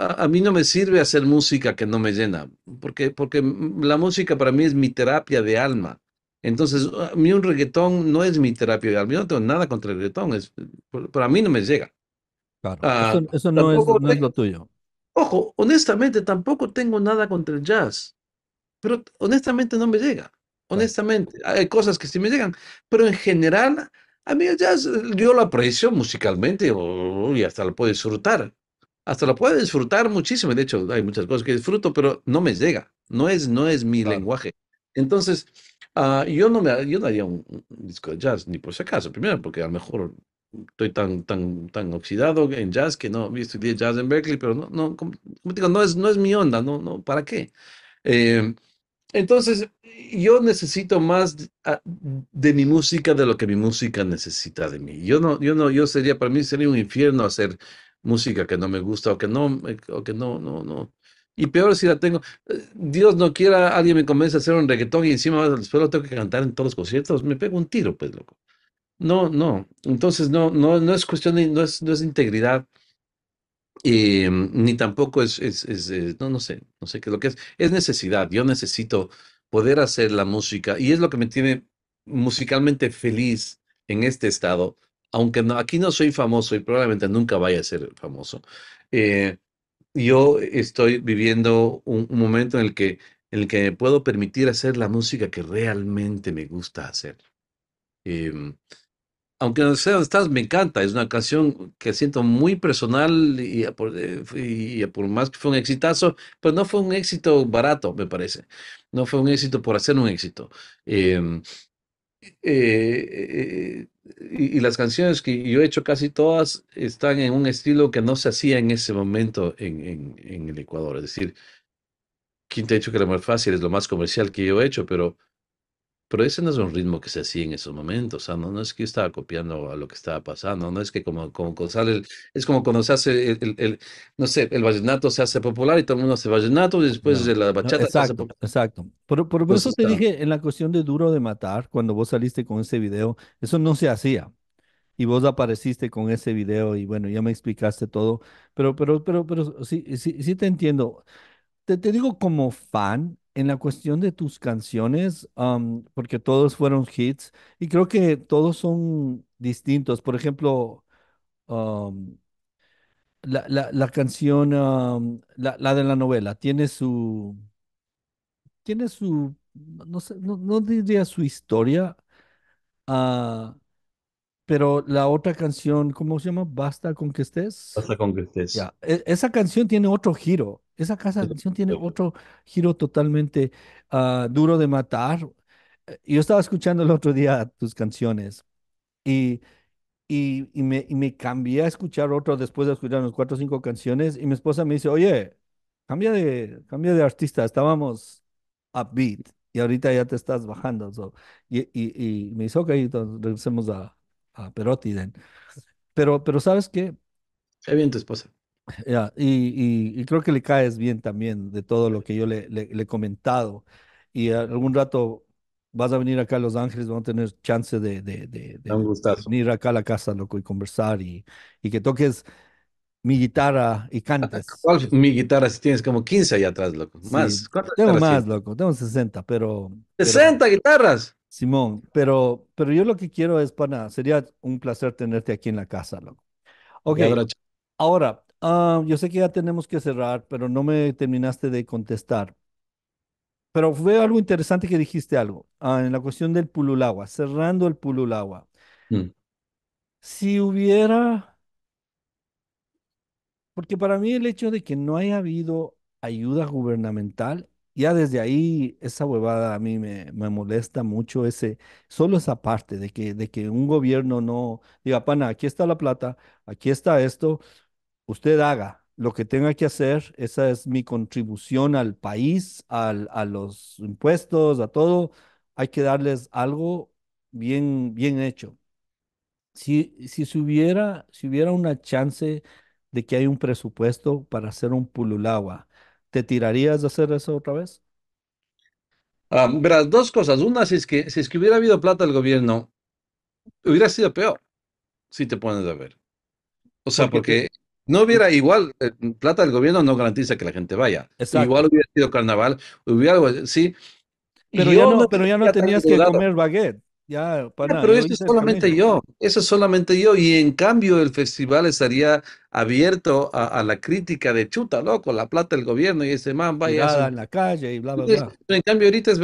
a, mí no me sirve hacer música que no me llena, porque, porque la música para mí es mi terapia de alma. Entonces, a mí un reggaetón no es mi terapia de alma. Yo no tengo nada contra el reggaetón, es, para mí no me llega. Claro, ah, eso, no, es, no es lo tuyo. Ojo, honestamente tampoco tengo nada contra el jazz, pero honestamente no me llega. Honestamente, hay cosas que sí me llegan, pero en general, a mí el jazz yo lo aprecio musicalmente y hasta lo puedo disfrutar, hasta lo puedo disfrutar muchísimo. De hecho, hay muchas cosas que disfruto, pero no me llega. No es, no es mi lenguaje. Entonces, ah, yo, no me, yo no haría un, disco de jazz, ni por si acaso. Primero, porque a lo mejor estoy tan, tan, tan oxidado en jazz que no, estudié jazz en Berkeley, pero no, no como, digo, no es, no es mi onda, no, no, ¿para qué? Eh, entonces, yo necesito más de, ah, de, mi música de lo que mi música necesita de mí. Yo no, yo no, yo sería, para mí sería un infierno hacer música que no me gusta o que no, eh, o que no, no, no. Y peor si la tengo. Eh, Dios no quiera, alguien me convence a hacer un reggaetón y encima después lo tengo que cantar en todos los conciertos. Me pego un tiro, pues, loco. No, no. Entonces, no, no, no es cuestión de, no es, no es integridad. Eh, ni tampoco es, es, es, es, eh, no, no sé, no sé qué es lo que es. Es necesidad. Yo necesito poder hacer la música y es lo que me tiene musicalmente feliz en este estado aunque no, aquí no soy famoso y probablemente nunca vaya a ser famoso, eh, yo estoy viviendo un, momento en el que el que me puedo permitir hacer la música que realmente me gusta hacer. Em, aunque no sea estás, me encanta. Es una canción que siento muy personal y, por, eh, y por más que fue un exitazo, pues no fue un éxito barato, me parece. No fue un éxito por hacer un éxito. Em, eh, eh y, las canciones que yo he hecho casi todas están en un estilo que no se hacía en ese momento en, en, el Ecuador. Es decir, te ha dicho que lo más fácil es lo más comercial que yo he hecho, pero pero ese no es un ritmo que se hacía en esos momentos. O ¿ah? sea, no, no es que yo estaba copiando a lo que estaba pasando. No es que como, como cuando sale es como cuando se hace el, el- no sé, el vallenato se hace popular y todo el mundo hace vallenato y después de la bachata exacto, exacto. Por, eso te dije en la cuestión de Duro de Matar, cuando vos saliste con ese video, eso no se hacía. Y vos apareciste con ese video y bueno, ya me explicaste todo, pero, pero, pero, sí, sí, sí te entiendo. Te, te digo como fan, en la cuestión de tus canciones, porque todos fueron hits y creo que todos son distintos. Por ejemplo, la, canción, la, de la novela, tiene su, tiene su, no sé, no, diría su historia, ah, pero la otra canción, ¿cómo se llama? Basta con que estés. Basta con e, esa canción tiene otro giro. Esa casa de canción tiene otro giro totalmente ah, duro de matar. Eh, yo estaba escuchando el otro día tus canciones y, y, me, y me cambié a escuchar otro después de escuchar unas cuatro o cinco canciones y mi esposa me dice, oye, cambia de, cambia de artista, estábamos a upbeat y ahorita ya te estás bajando. Y, me hizo que regresemos a, a Perotti. Pero, pero ¿sabes qué? Está bien tu esposa y, creo que le caes bien también de todo lo que yo le, he comentado. Y algún rato vas a venir acá a Los Ángeles, vamos a tener chance de, de, de, venir acá a la casa, loco, y conversar y, y que toques mi guitarra y cantes. ¿Cuál, mi guitarra si tienes como 15 allá atrás, loco? Más. tengo más, loco, tengo 60, pero... ¡60 guitarras! Simón, pero, pero yo lo que quiero es, para sería un placer tenerte aquí en la casa, loco. Ok, ahora, ahora Ah, yo sé que ya tenemos que cerrar, pero no me terminaste de contestar. Pero fue algo interesante que dijiste algo ah, en la cuestión del Pululagua, cerrando el Pululagua. Mm. Si hubiera, porque para mí el hecho de que no haya habido ayuda gubernamental, ya desde ahí esa huevada a mí me, me molesta mucho ese, solo esa parte de que, de que un gobierno no diga, pana, aquí está la plata, aquí está esto, usted haga lo que tenga que hacer, esa es mi contribución al país, a los impuestos, a todo, hay que darles algo bien, bien hecho. Si, si, hubiera, si hubiera una chance de que hay un presupuesto para hacer un pululagua, ¿te tirarías de hacer eso otra vez? Ah, verás, dos cosas. Una, si es, que, si hubiera habido plata del gobierno, hubiera sido peor, si te pones a ver. O sea, porque no hubiera igual, eh, plata del gobierno no garantiza que la gente vaya. Igual hubiera sido carnaval, hubiera sí. Pero, ya no, pero ya no tenías que comer baguette. pero eso es solamente yo, eso es solamente yo. Y en cambio el festival estaría abierto a, la crítica de chuta, loco, la plata del gobierno y ese man vaya... en la calle y bla, bla, bla. en cambio ahorita es,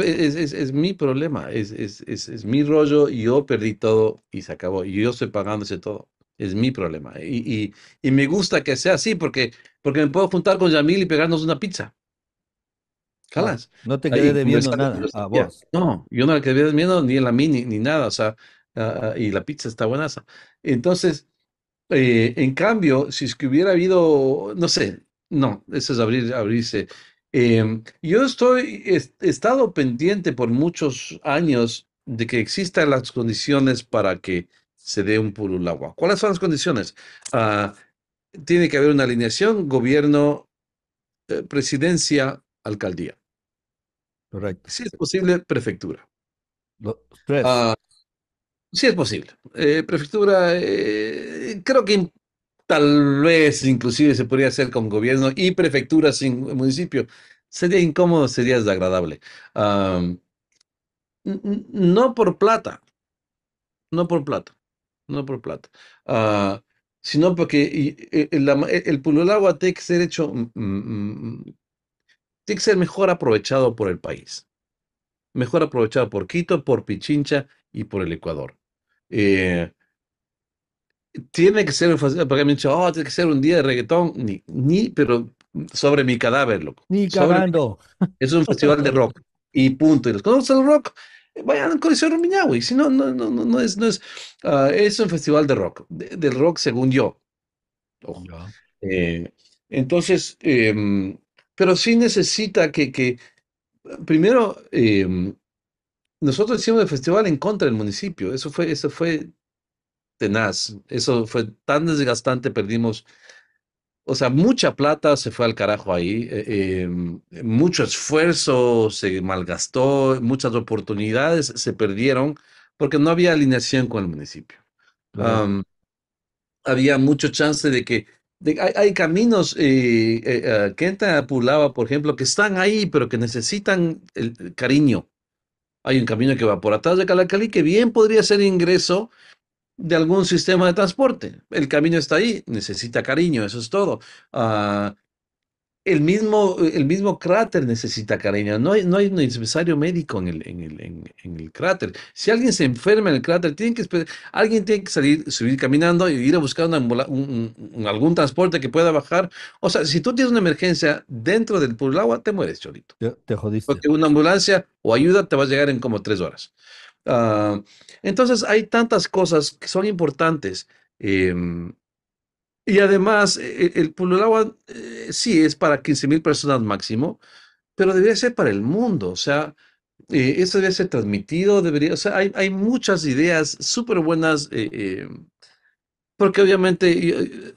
mi problema, es, mi rollo y yo perdí todo y se acabó. Y yo estoy pagándose todo. Es mi problema. Y, me gusta que sea así porque, porque me puedo juntar con Yamil y pegarnos una pizza. ¿calas? No, te quedé debiendo nada a vos. No, yo no me quedé miedo ni en la mini ni nada. O sea, ah, y la pizza está buenaza. Entonces, eh, en cambio, si es que hubiera habido, no sé, no, eso es abrir, abrirse. Em, yo estoy, he estado pendiente por muchos años de que existan las condiciones para que se dé un agua. ¿Cuáles son las condiciones? Ah, tiene que haber una alineación gobierno, eh, presidencia, alcaldía. Correcto. Si es posible, prefectura. tres. Ah, si es posible. Eh, prefectura, eh, creo que tal vez inclusive se podría hacer con gobierno y prefectura sin municipio. Sería incómodo, sería desagradable. Ah, no por plata, no por plata no por plata, ah, sino porque eh, eh, eh, el el, el pululagua tiene que ser hecho, mm, mm, mm, tiene que ser mejor aprovechado por el país, mejor aprovechado por Quito, por Pichincha y por el Ecuador. tiene que ser, porque me han dicho, oh, tiene que ser un día de reggaetón, ni, ni pero sobre mi cadáver, loco. Ni cabrando. es un festival de rock. Y punto. Y los conoces el rock, vayan al Coliseo Rumiñahui. Si no, no, no, no, es, no es, ah, es un festival de rock, de, del rock según yo. Eh, entonces, em, pero sí necesita que, que primero, em, nosotros hicimos el festival en contra del municipio. Eso fue, eso fue tenaz. Eso fue tan desgastante. Perdimos o sea, mucha plata se fue al carajo ahí, eh, eh, mucho esfuerzo se malgastó, muchas oportunidades se perdieron porque no había alineación con el municipio. había mucho chance de que hay, caminos, eh, eh Kenta Pulava, por ejemplo, que están ahí, pero que necesitan el, cariño. Hay un camino que va por atrás de Calacalí que bien podría ser ingreso de algún sistema de transporte. El camino está ahí, necesita cariño, eso es todo. Ah, el, mismo, el mismo cráter necesita cariño, no hay, no hay necesario médico en el, en, el, en, el cráter. Si alguien se enferma en el cráter, tiene que alguien tiene que salir, subir caminando e ir a buscar algún transporte que pueda bajar. O sea, si tú tienes una emergencia dentro del agua te mueres, Cholito. Te, te jodiste. Porque una ambulancia o ayuda te va a llegar en como tres horas. Ah, entonces hay tantas cosas que son importantes. Em, y además, e-, el, el agua eh, sí es para 15 mil personas máximo, pero debería ser para el mundo. O sea, eh, eso debería ser transmitido, debería, o sea, hay, muchas ideas súper buenas, eh, em, porque obviamente eh,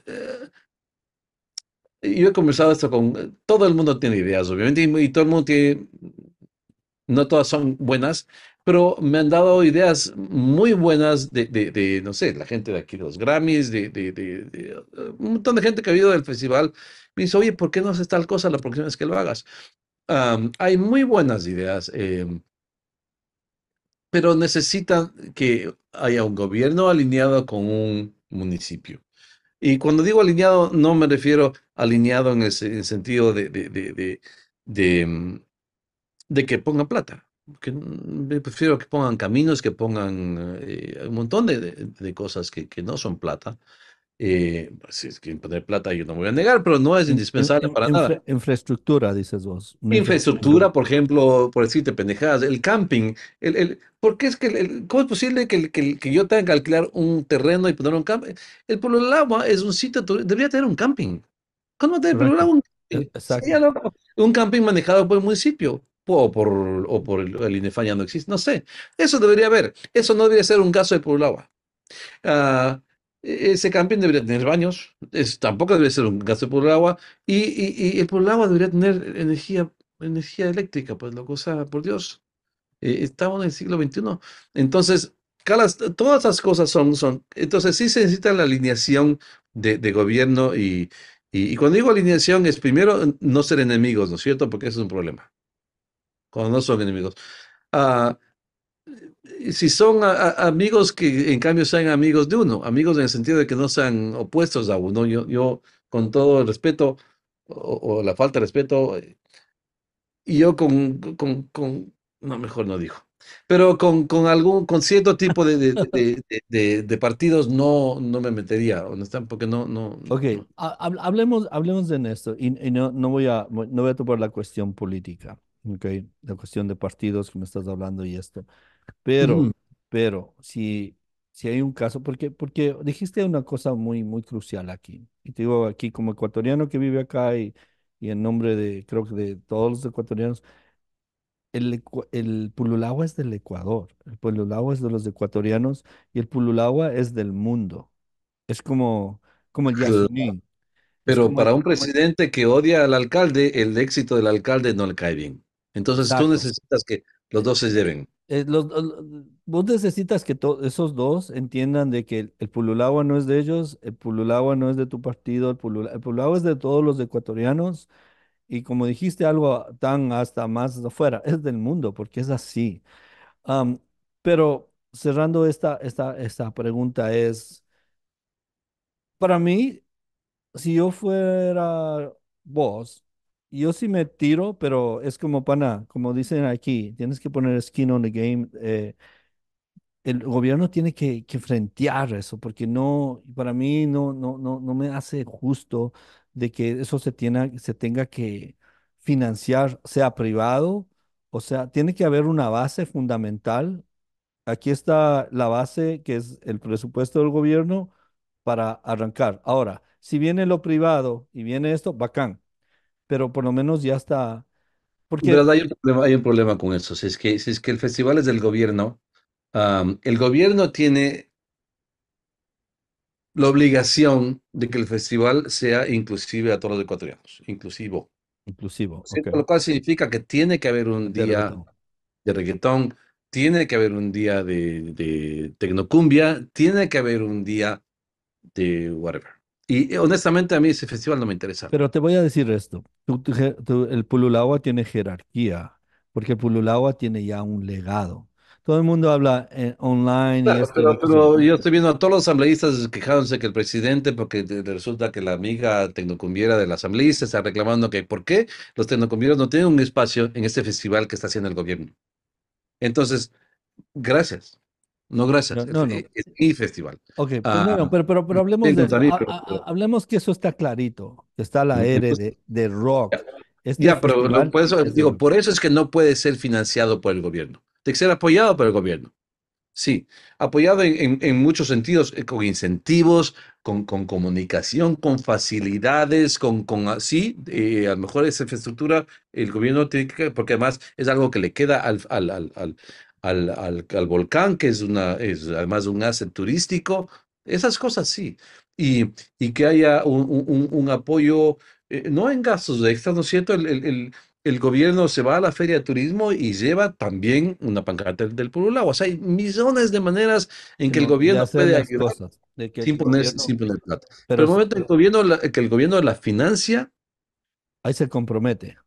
yo he conversado esto con todo el mundo tiene ideas, obviamente, y, y, todo el mundo tiene, no todas son buenas, pero me han dado ideas muy buenas de, no sé, la gente de aquí, los Grammys, de, de, uh, un montón de gente que ha ido del festival. Me dice, oye, ¿por qué no haces tal cosa la próxima vez que lo hagas? hay muy buenas ideas, em, pero necesitan que haya un gobierno alineado con un municipio. Y cuando digo alineado, no me refiero alineado en el, sentido de, de, em, que ponga plata que prefiero que pongan caminos, que pongan eh, un montón de, de, cosas que, que, no son plata. Eh, pues si es que poner plata yo no me voy a negar, pero no es indispensable para nada. Infraestructura, dices vos. Infraestructura, por ejemplo, por decirte pendejadas, el camping. El, el, es que, el, cómo es posible que, que, yo tenga que alquilar un terreno y poner un camping? El Pueblo del Agua es un sitio, debería tener un camping. ¿Cómo tener el Pueblo del Agua? Un, e, un camping manejado por el municipio o por, o por el, el ya no existe, no sé. Eso debería haber, eso no debería ser un caso de Puebla Agua ah, e-, ese camping debería tener baños, es, tampoco debería ser un caso de Puebla agua, y, y, el por agua debería tener energía, energía eléctrica, pues lo cosa, por Dios, e-, estamos en el siglo XXI. Entonces, todas esas cosas son, son, entonces sí se necesita la alineación de, gobierno y, y cuando digo alineación es primero no ser enemigos, ¿no es cierto? Porque eso es un problema cuando no son enemigos. Ah, si son amigos que en cambio sean amigos de uno, amigos en el sentido de que no sean opuestos a uno, yo, yo con todo el respeto o, la falta de respeto, y yo con, con, no, mejor no dijo, pero con, con algún, con cierto tipo de, de, partidos no, no me metería, porque no, no. Ok, hablemos, hablemos de esto y, no, voy a, no voy a topar la cuestión política. Okay, la cuestión de partidos que me estás hablando y esto. Pero, mm. pero, si, si hay un caso, porque, porque dijiste una cosa muy, muy crucial aquí. Y te digo aquí como ecuatoriano que vive acá y, y en nombre de, creo que de todos los ecuatorianos, el, el Pululagua es del Ecuador, el Pululagua es de los ecuatorianos y el Pululagua es del mundo. Es como, como Pero para un presidente que odia al alcalde, el éxito del alcalde no le cae bien. Entonces tú necesitas que los dos se lleven. Eh, vos necesitas que esos dos entiendan de que el, el, no es de ellos, el Pululagua no es de tu partido, el Pululagua, es de todos los ecuatorianos y como dijiste algo tan hasta más afuera, es del mundo porque es así. pero cerrando esta, esta, esta pregunta es, para mí, si yo fuera vos, yo sí me tiro, pero es como pana, como dicen aquí, tienes que poner skin on the game. Eh, el gobierno tiene que, frentear eso, porque no, para mí no, no, no, no me hace justo de que eso se, tiene, se tenga que financiar, sea privado, o sea, tiene que haber una base fundamental. Aquí está la base, que es el presupuesto del gobierno para arrancar. Ahora, si viene lo privado y viene esto, bacán, pero por lo menos ya está. Porque... hay un, problema, hay un problema con eso. Si es, que, si es que el festival es del gobierno, el gobierno tiene la obligación de que el festival sea inclusive a todos los ecuatorianos, inclusivo. Inclusivo. Sí, Lo cual significa que tiene que haber un día de reggaetón, tiene que haber un día de, de tecnocumbia, tiene que haber un día de whatever. Y eh, honestamente a mí ese festival no me interesa. Pero te voy a decir esto, el Pululaua tiene jerarquía, porque el tiene ya un legado. Todo el mundo habla eh, online. y yo estoy viendo a todos los asambleístas quejándose que el presidente, porque resulta que la amiga tecnocumbiera del asambleísta está reclamando que por qué los tecnocumbieros no tienen un espacio en este festival que está haciendo el gobierno. Entonces, gracias. No, gracias. No, es, mi festival. Ok, pues ah, pero, pero, hablemos de, hablemos que eso está clarito. Está la R de, rock. Este ya, pero por eso, es digo, por eso es que no puede ser financiado por el gobierno. Tiene que ser apoyado por el gobierno. Sí, apoyado en, muchos sentidos, eh, con incentivos, con, con comunicación, con facilidades, con, con ah, sí, eh, a lo mejor esa infraestructura el gobierno tiene que, porque además es algo que le queda al, al, al al, volcán, que es, una, es además un asset turístico, esas cosas sí. Y, y que haya un, apoyo, eh, no en gastos extra, ¿no es cierto? El, el, gobierno se va a la feria de turismo y lleva también una pancarta del, del O sea, hay millones de maneras en que el gobierno puede ayudar sin, poner, plata. Pero, el momento el gobierno, que el gobierno la financia... Ahí se compromete.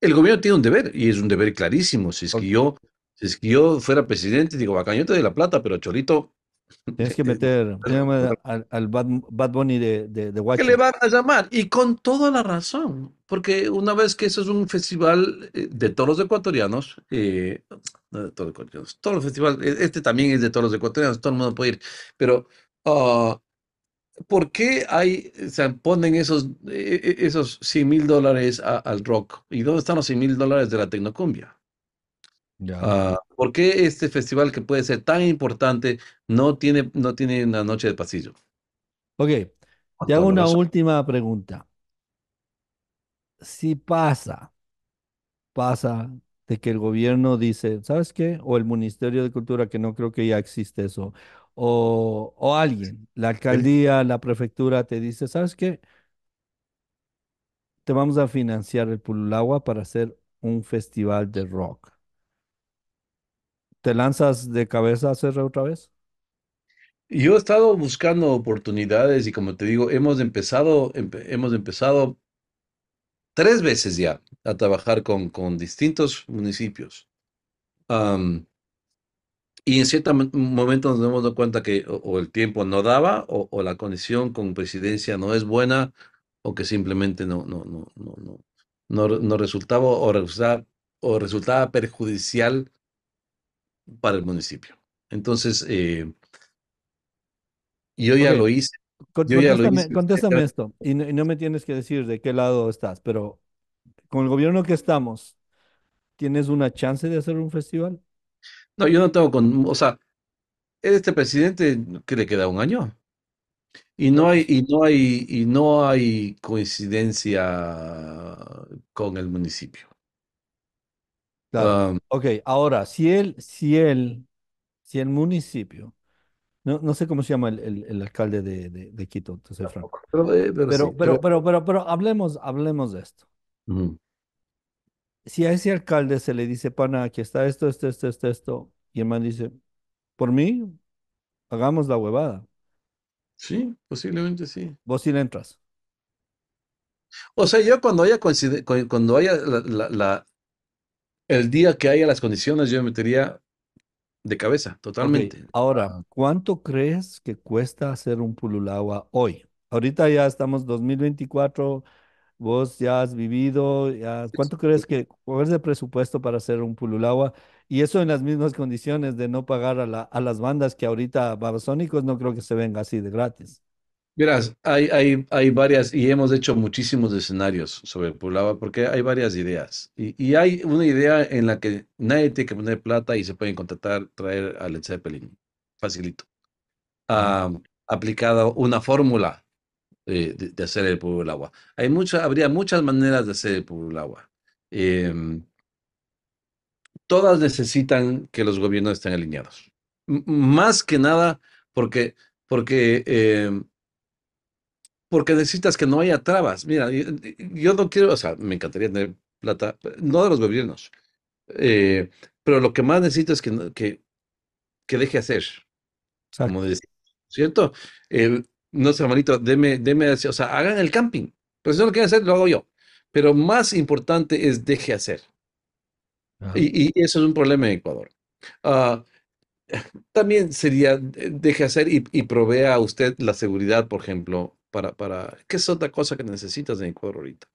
El gobierno tiene un deber, y es un deber clarísimo. Si es que yo si es que yo fuera presidente, digo, bacán, yo te doy la plata, pero Cholito. Tienes que meter al, Bad, Bunny de, de, de le van a llamar, y con toda la razón, porque una vez que eso es un festival eh, de todos los ecuatorianos, eh, no de ecuatorianos, todos los festivales, este también es de todos los ecuatorianos, todo el mundo puede ir, pero ah, ¿por qué hay, se ponen esos, eh, esos 100 mil dólares al rock? ¿Y dónde están los 100 mil dólares de la tecnocumbia? Ah, ¿Por qué este festival que puede ser tan importante no tiene, no tiene una noche de pasillo? Ok, te hago una última pregunta. Si pasa, pasa de que el gobierno dice, ¿sabes qué? O el Ministerio de Cultura, que no creo que ya existe eso, o, o alguien, la alcaldía, la prefectura te dice, ¿sabes qué? Te vamos a financiar el Pululagua para hacer un festival de rock ¿Te lanzas de cabeza a hacer otra vez? Yo he estado buscando oportunidades y como te digo, hemos empezado, hemos empezado tres veces ya a trabajar con, con distintos municipios. y en cierto momento nos hemos dado cuenta que o, el tiempo no daba o, la conexión con presidencia no es buena o que simplemente no, no, no, no, no, no, no resultaba o resultaba, o resultaba perjudicial para el municipio. Entonces, eh, yo ya lo hice. Contéstame esto, y no, me tienes que decir de qué lado estás, pero con el gobierno que estamos, ¿tienes una chance de hacer un festival? No, yo no tengo con, o sea, este presidente que le queda un año. Y no hay, y no hay, y no hay coincidencia con el municipio ok, ahora, si él, si él, si el municipio, no, no sé cómo se llama el, alcalde de, Quito, entonces, Franco. Eh, pero, pero, pero, pero, pero, hablemos, hablemos de esto. Si a ese alcalde se le dice, pana, aquí está esto, esto, esto, esto, esto, y el man dice, por mí, hagamos la huevada. Sí, posiblemente sí. Vos sí le entras. O sea, yo cuando haya, cuando haya la el día que haya las condiciones, yo me metería de cabeza, totalmente. Ahora, ¿cuánto crees que cuesta hacer un pululagua hoy? Ahorita ya estamos 2024, vos ya has vivido, ¿cuánto crees que, cuál es el presupuesto para hacer un pululawa? Y eso en las mismas condiciones de no pagar a, a las bandas que ahorita babasónicos no creo que se venga así de gratis. Verás, hay, hay, hay, varias, y hemos hecho muchísimos escenarios sobre el Agua porque hay varias ideas. Y, y, hay una idea en la que nadie tiene que poner plata y se pueden contratar, traer a Led Zeppelin, facilito. ha aplicada una fórmula de, de, hacer el agua. Hay muchas habría muchas maneras de hacer el del Agua. Em, todas necesitan que los gobiernos estén alineados. más que nada porque, porque em, porque necesitas que no haya trabas. Mira, yo, no quiero, o sea, me encantaría tener plata, no de los gobiernos, eh, pero lo que más necesito es que, que, que deje hacer. Como ¿cierto? no sé, hermanito, deme, deme, o sea, hagan el camping. Pero si no lo quieren hacer, lo hago yo. Pero más importante es deje hacer. Y, eso es un problema en Ecuador. Ah, también sería, eh, deje hacer y, y provea a usted la seguridad, por ejemplo, para, para, ¿qué es otra cosa que necesitas en Ecuador ahorita?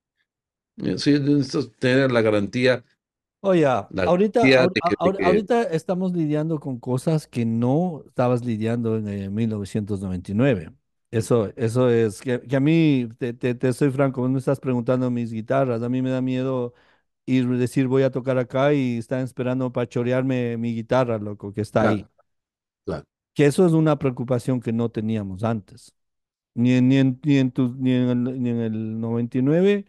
Eh, sí, necesitas tener la garantía. Oye, oh, ahorita, ahorita estamos lidiando con cosas que no estabas lidiando en 1999. Eh, eso, eso es, que, a mí, te, te, soy franco, no me estás preguntando mis guitarras, a mí me da miedo ir decir voy a tocar acá y están esperando para chorearme mi guitarra, loco, que está ahí. Claro. Que eso es una preocupación que no teníamos antes ni en, ni el, en el 99,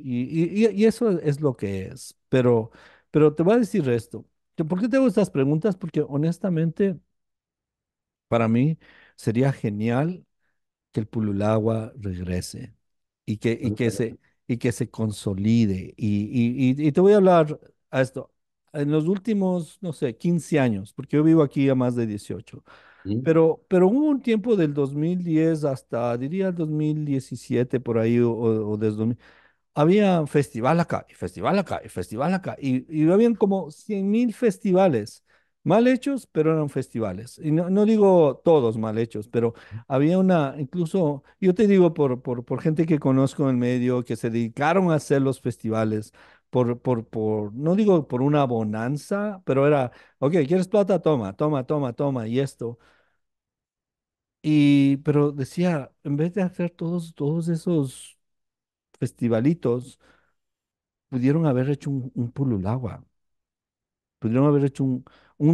y, eso es lo que es. Pero, pero te voy a decir esto. ¿Por qué te estas preguntas? Porque honestamente, para mí sería genial que el Pululagua regrese y que, y que, se, y que se consolide. Y, y te voy a hablar a esto. En los últimos, no sé, 15 años, porque yo vivo aquí a más de 18 pero, pero hubo un tiempo del 2010 hasta, diría, el 2017 por ahí o, desde había festival acá y festival acá y festival acá y, y habían como 100 mil festivales mal hechos, pero eran festivales. Y no, no, digo todos mal hechos, pero había una, incluso, yo te digo por, por, por gente que conozco en el medio, que se dedicaron a hacer los festivales, por, por, no digo por una bonanza, pero era, ok, ¿quieres plata? Toma, toma, toma, toma, y esto. Y, pero decía, en vez de hacer todos, todos esos festivalitos, pudieron haber hecho un, un Pululagua. Pudieron haber hecho un,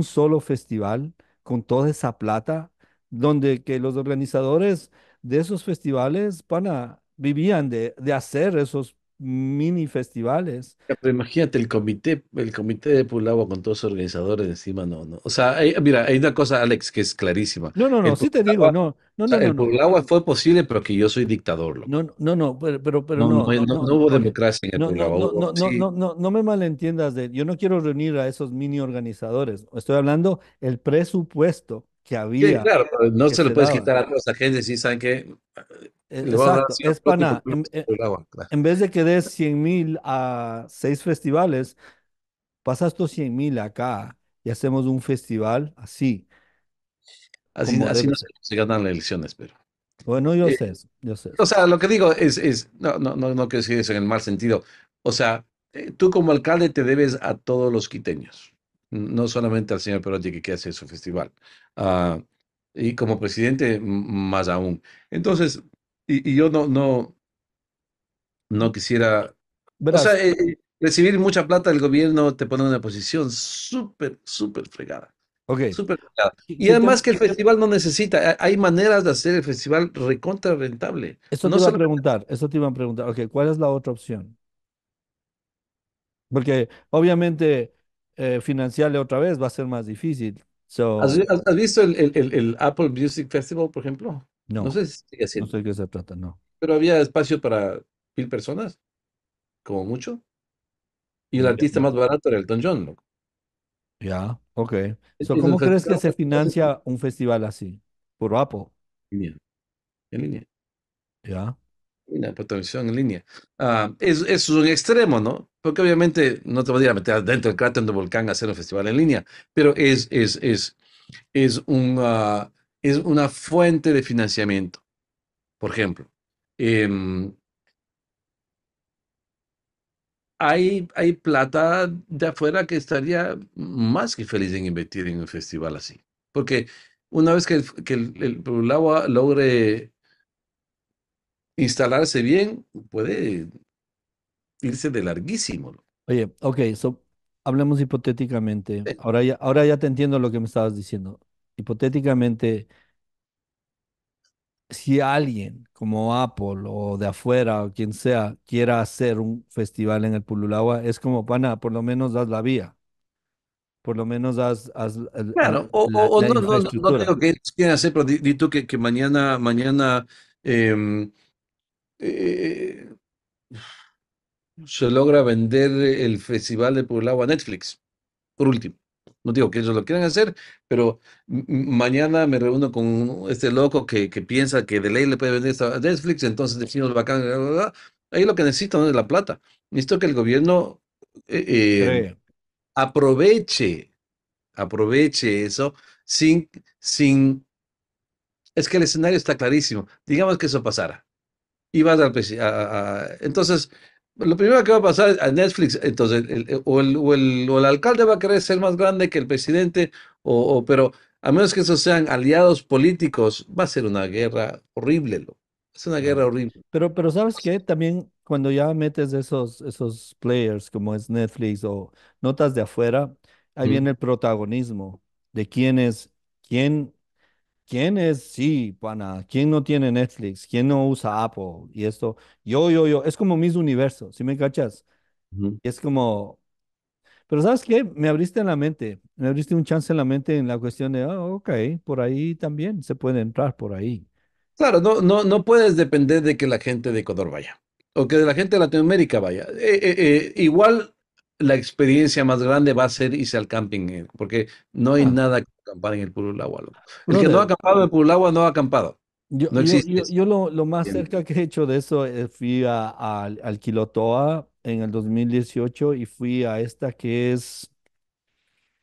solo festival con toda esa plata, donde que los organizadores de esos festivales, a vivían de, de hacer esos mini festivales. Pero imagínate el comité, el comité de Pulagua con todos los organizadores encima, no, no. O sea, mira, hay una cosa, Alex, que es clarísima. No, no, no, sí te digo, no. no, no, no el Pulagua fue posible, pero que yo soy dictador. No, no, no, pero, pero, pero no, no, hubo democracia en el Pulagua. No, no, no, no, me malentiendas, de, yo no quiero reunir a esos mini organizadores. Estoy hablando el presupuesto que había. Sí, claro, no se, le lo puedes quitar a esa gente si saben que eh, es eh, En, vez de que des 100 mil a seis festivales, pasas estos 100 mil acá y hacemos un festival así. Así, así no se, ganan las elecciones, pero. Bueno, yo eh, sé eso, yo sé. O sea, lo que digo es, es no, no, no, no quiero decir eso en el mal sentido. O sea, tú como alcalde te debes a todos los quiteños, no solamente al señor Perotti que hace su festival. Ah, y como presidente, más aún. Entonces, y, yo no, no, no quisiera. o sea, eh, eh, recibir mucha plata del gobierno te pone en una posición súper, súper fregada. Ok. Súper fregada. Y además que el festival no necesita. Eh, hay maneras de hacer el festival recontra rentable. Eso no se iba a preguntar. Eso te iba a preguntar. Ok, ¿cuál es la otra opción? Porque obviamente financiarle otra vez va a ser más difícil. ¿Has, visto el, el, el, el Apple Music Festival, por ejemplo? No, no sé si sigue No sé de qué se trata, no. Pero había espacio para mil personas, como mucho. Y el artista más barato era el Don John, Ya, ok. ¿Cómo crees que se financia un festival así? Por Apple. En línea. En línea. Ya. una Por televisión en línea. Ah, es, un extremo, ¿no? Porque obviamente no te voy a meter dentro del cráter del volcán a hacer un festival en línea, pero es, es, es, es un, ah, es una fuente de financiamiento. Por ejemplo, em, hay, hay plata de afuera que estaría más que feliz en invertir en un festival así. Porque una vez que el, agua logre instalarse bien, puede irse de larguísimo. Oye, ok, so, hablemos hipotéticamente. Ahora, ya, ahora ya te entiendo lo que me estabas diciendo hipotéticamente, si alguien como Apple o de afuera o quien sea quiera hacer un festival en el Pululaua, es como, pana, por lo menos das la vía. Por lo menos das. claro, o, no, no, no, tengo que quieren hacer, pero di, tú que, mañana, mañana em, eh, se logra vender el festival de Pululaua a Netflix, por último. No digo que ellos lo quieran hacer, pero mañana me reúno con este loco que, piensa que de ley le puede vender esto a Netflix, entonces decimos bacán, ahí lo que necesito no es la plata. Necesito que el gobierno eh, eh, aproveche, aproveche eso sin, sin, es que el escenario está clarísimo. Digamos que eso pasara. Y a, entonces, lo primero que va a pasar a Netflix, entonces, o, el, o, el, alcalde va a querer ser más grande que el presidente, o, pero a menos que esos sean aliados políticos, va a ser una guerra horrible. Lo. Es una guerra horrible. Pero, pero sabes qué? también cuando ya metes esos, esos players como es Netflix o notas de afuera, ahí viene el protagonismo de quién es, quién ¿Quién es, sí, pana? ¿Quién no tiene Netflix? ¿Quién no usa Apple? Y esto, yo, yo, yo, es como mis universos, ¿Si me cachas? Es como, pero ¿sabes qué? Me abriste en la mente, me abriste un chance en la mente en la cuestión de, ah, ok, por ahí también se puede entrar, por ahí. Claro, no, no, no puedes depender de que la gente de Ecuador vaya, o que la gente de Latinoamérica vaya. Eh, eh, eh, igual la experiencia más grande va a ser irse al camping, eh, porque no hay ah. nada que acampar en el Purulagua. El que no ha acampado en el no ha acampado. Yo, lo, más cerca que he hecho de eso eh, fui a, al Quilotoa en el 2018 y fui a esta que es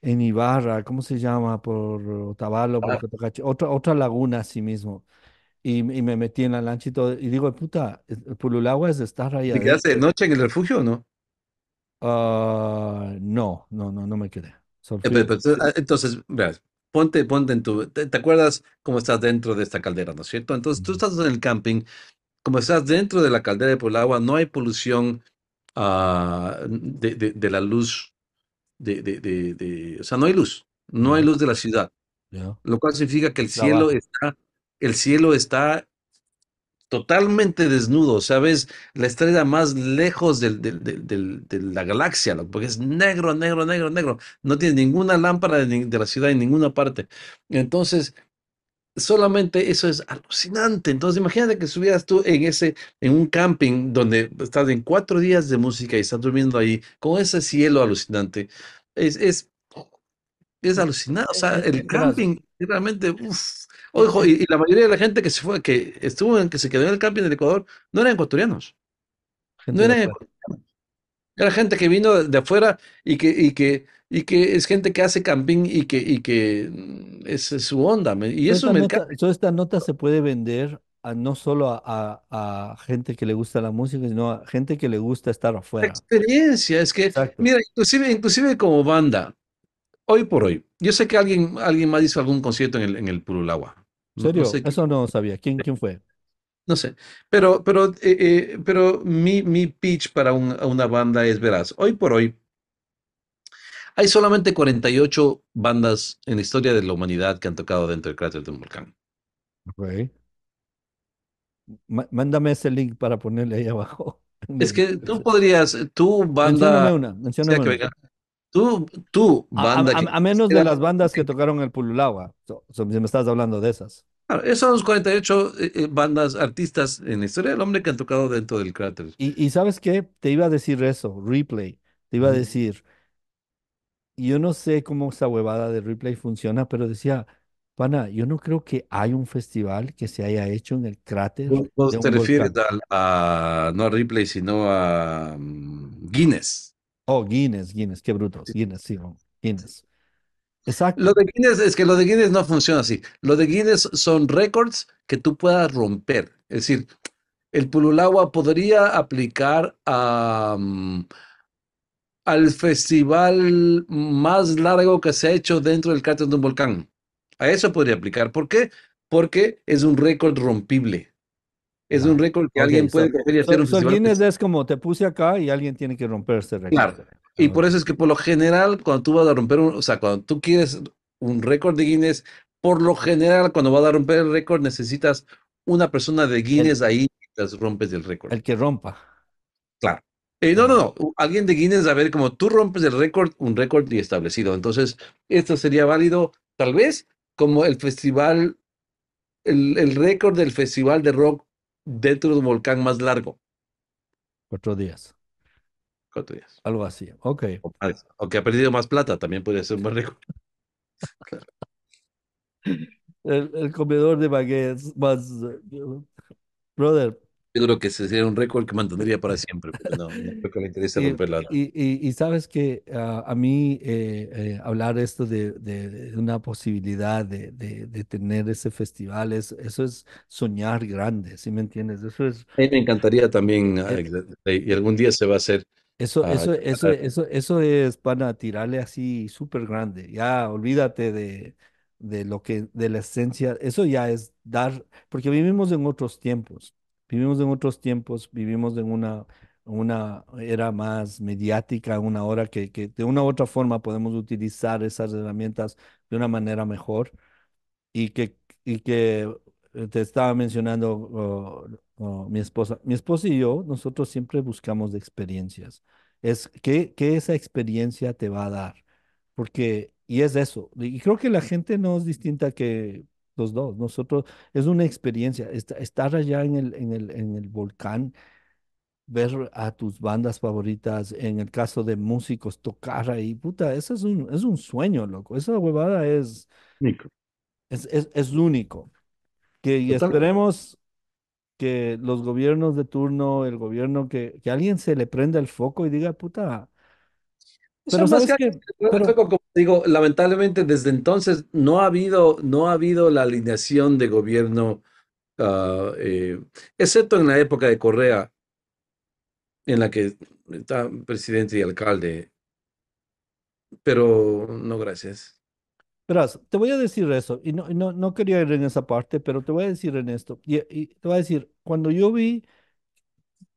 en Ibarra, ¿cómo se llama? Por Otavalo, por ah. otra, otra laguna así mismo. Y, me metí en la lancha y digo, puta, el Pululagua es estar ahí ¿Te quedaste de noche en el refugio o no? Ah, no, no, no, no me quedé. Eh, ah, entonces, ponte, ponte en tu. Te, acuerdas cómo estás dentro de esta caldera, ¿no es cierto? Entonces, tú estás en el camping, como estás dentro de la caldera por el agua, no hay polución ah, de, la luz, de, de, o sea, no hay luz, no hay luz de la ciudad. Lo cual significa que el cielo está, el cielo está totalmente desnudo, ¿sabes? La estrella más lejos del, de la galaxia, porque es negro, negro, negro, negro. No tiene ninguna lámpara de, la ciudad en ninguna parte. Entonces, solamente eso es alucinante. Entonces, imagínate que subieras tú en ese, en un camping donde estás en cuatro días de música y estás durmiendo ahí con ese cielo alucinante. Es, es, es alucinante. O sea, el camping realmente, Ojo, oh, y, la mayoría de la gente que se fue, que estuvo que se quedó en el camping del Ecuador, no eran ecuatorianos. no eran Era gente que vino de afuera y que, y que, y que es gente que hace camping y que, y que mm, es su onda. Y eso me nota, toda esta nota se puede vender a, no solo a, a, gente que le gusta la música, sino a gente que le gusta estar afuera. La experiencia, es que, mira, inclusive, inclusive como banda, hoy por hoy, yo sé que alguien, alguien más hizo algún concierto en el, en el Purulagua, serio? Eso no sabía. ¿Quién, quién fue? No sé, pero, pero, eh, eh, pero mi, mi pitch para una banda es, verás, hoy por hoy hay solamente 48 bandas en la historia de la humanidad que han tocado dentro del cráter de un volcán. Mándame ese link para ponerle ahí abajo. Es que tú podrías, tú, banda, una, una. Tú, tú, A, menos de las bandas que tocaron el Pululaua, si me estás hablando de esas. esos son 48 eh, eh, bandas, artistas en la historia del hombre que han tocado dentro del cráter. Y, sabes qué, te iba a decir eso, replay, te iba a decir, yo no sé cómo esa huevada de replay funciona, pero decía, pana, yo no creo que hay un festival que se haya hecho en el cráter. ¿Vos te refieres a, no a replay, sino a mm, Guinness? Oh, Guinness, Guinness, qué brutos. Guinness, sí, Guinness. Exacto. Lo de Guinness es que lo de Guinness no funciona así. Lo de Guinness son récords que tú puedas romper. Es decir, el Pululagua podría aplicar mm, al festival más largo que se ha hecho dentro del cráter de un volcán. A eso podría aplicar. ¿Por qué? Porque es un récord rompible. Es un récord que alguien puede y hacer un Guinness pues. es como te puse acá y alguien tiene que romper ese récord. Y por eso es que por lo general, cuando tú vas a romper un, o sea, cuando tú quieres un récord de Guinness, por lo general, cuando vas a romper el récord, necesitas una persona de Guinness ahí que rompes el récord. El que rompa. Claro. Y eh, no, no, no. Alguien de Guinness, a ver, como tú rompes el récord, un récord y establecido. Entonces, esto sería válido, tal vez, como el festival, el récord del festival de rock dentro de un volcán más largo. Cuatro días. Cuatro días. Algo así. Ok. O, que ha perdido más plata, también podría ser un rico el, comedor de baguettes más. Eh, brother, yo creo que ese sería un récord que mantendría para siempre, pero no, no creo que interese y, y, sabes que ah, a mí eh, eh, hablar esto de, de, de una posibilidad de, de, tener ese festival, es, eso es soñar grande, ¿sí me entiendes? Eso es... A mí me encantaría también, eh, y algún día se va a hacer. Eso, ah, eso, eso, eso, eso es para tirarle así súper grande. Ya olvídate de, de lo que, de la esencia. Eso ya es dar, porque vivimos en otros tiempos. Vivimos en otros tiempos, vivimos en una, una era más mediática, una hora que, que de una u otra forma podemos utilizar esas herramientas de una manera mejor y que, y que eh, te estaba mencionando oh, oh, mi esposa. Mi esposa y yo, nosotros siempre buscamos experiencias. Es que, que esa experiencia te va a dar. Porque, y es eso. Y creo que la gente no es distinta que los dos. Nosotros, es una experiencia, estar allá en el, en el, en el volcán, ver a tus bandas favoritas, en el caso de músicos, tocar ahí, puta, eso es un, es un sueño, loco. Esa huevada es... Es, es, único. Que y esperemos que los gobiernos de turno, el gobierno, que, que alguien se le prenda el foco y diga, puta, pero que, digo, lamentablemente desde entonces no ha habido, no ha habido la alineación de gobierno, ah, eh, excepto en la época de Correa, en la que está presidente y alcalde. Pero no, gracias. Verás, te voy a decir eso, y no, no, quería ir en esa parte, pero te voy a decir en esto, y te voy a decir, cuando yo vi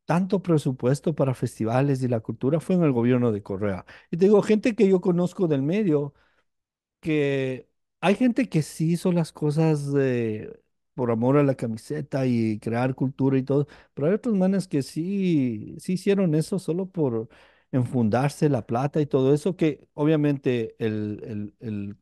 tanto presupuesto para festivales y la cultura fue en el gobierno de Correa. Y te digo, gente que yo conozco del medio, que hay gente que sí hizo las cosas por amor a la camiseta y crear cultura y todo, pero hay otros manes que sí, sí hicieron eso solo por enfundarse la plata y todo eso, que obviamente el,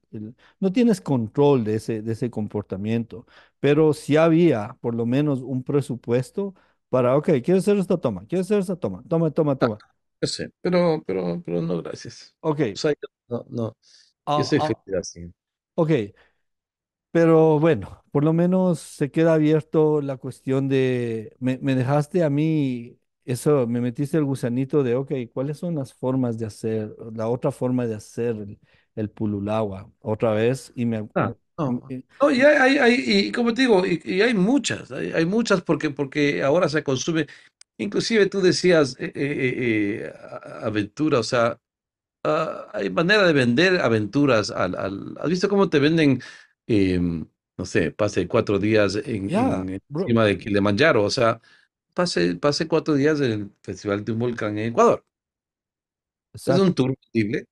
no tienes control de ese, de ese comportamiento, pero sí había por lo menos un presupuesto para, ok, quiero hacer esta toma, quiero hacer esta toma, toma, toma, toma. No sé, pero, pero, pero no, gracias. Ok. no, no. Ah, yo ah. así. Ok. Pero bueno, por lo menos se queda abierto la cuestión de, me, me dejaste a mí eso, me metiste el gusanito de, ok, ¿cuáles son las formas de hacer, la otra forma de hacer el, pululagua? Otra vez, y me, ah. No, y, hay, y como te digo, y, hay muchas, hay, muchas porque, porque ahora se consume, inclusive tú decías eh, eh, eh, eh aventura, o sea, ah, hay manera de vender aventuras al, al- ¿has visto cómo te venden, em, no sé, pase cuatro días en, en encima de Kilimanjaro, o sea, pase, pase cuatro días en el Festival de un Volcán en Ecuador? Es un tour posible.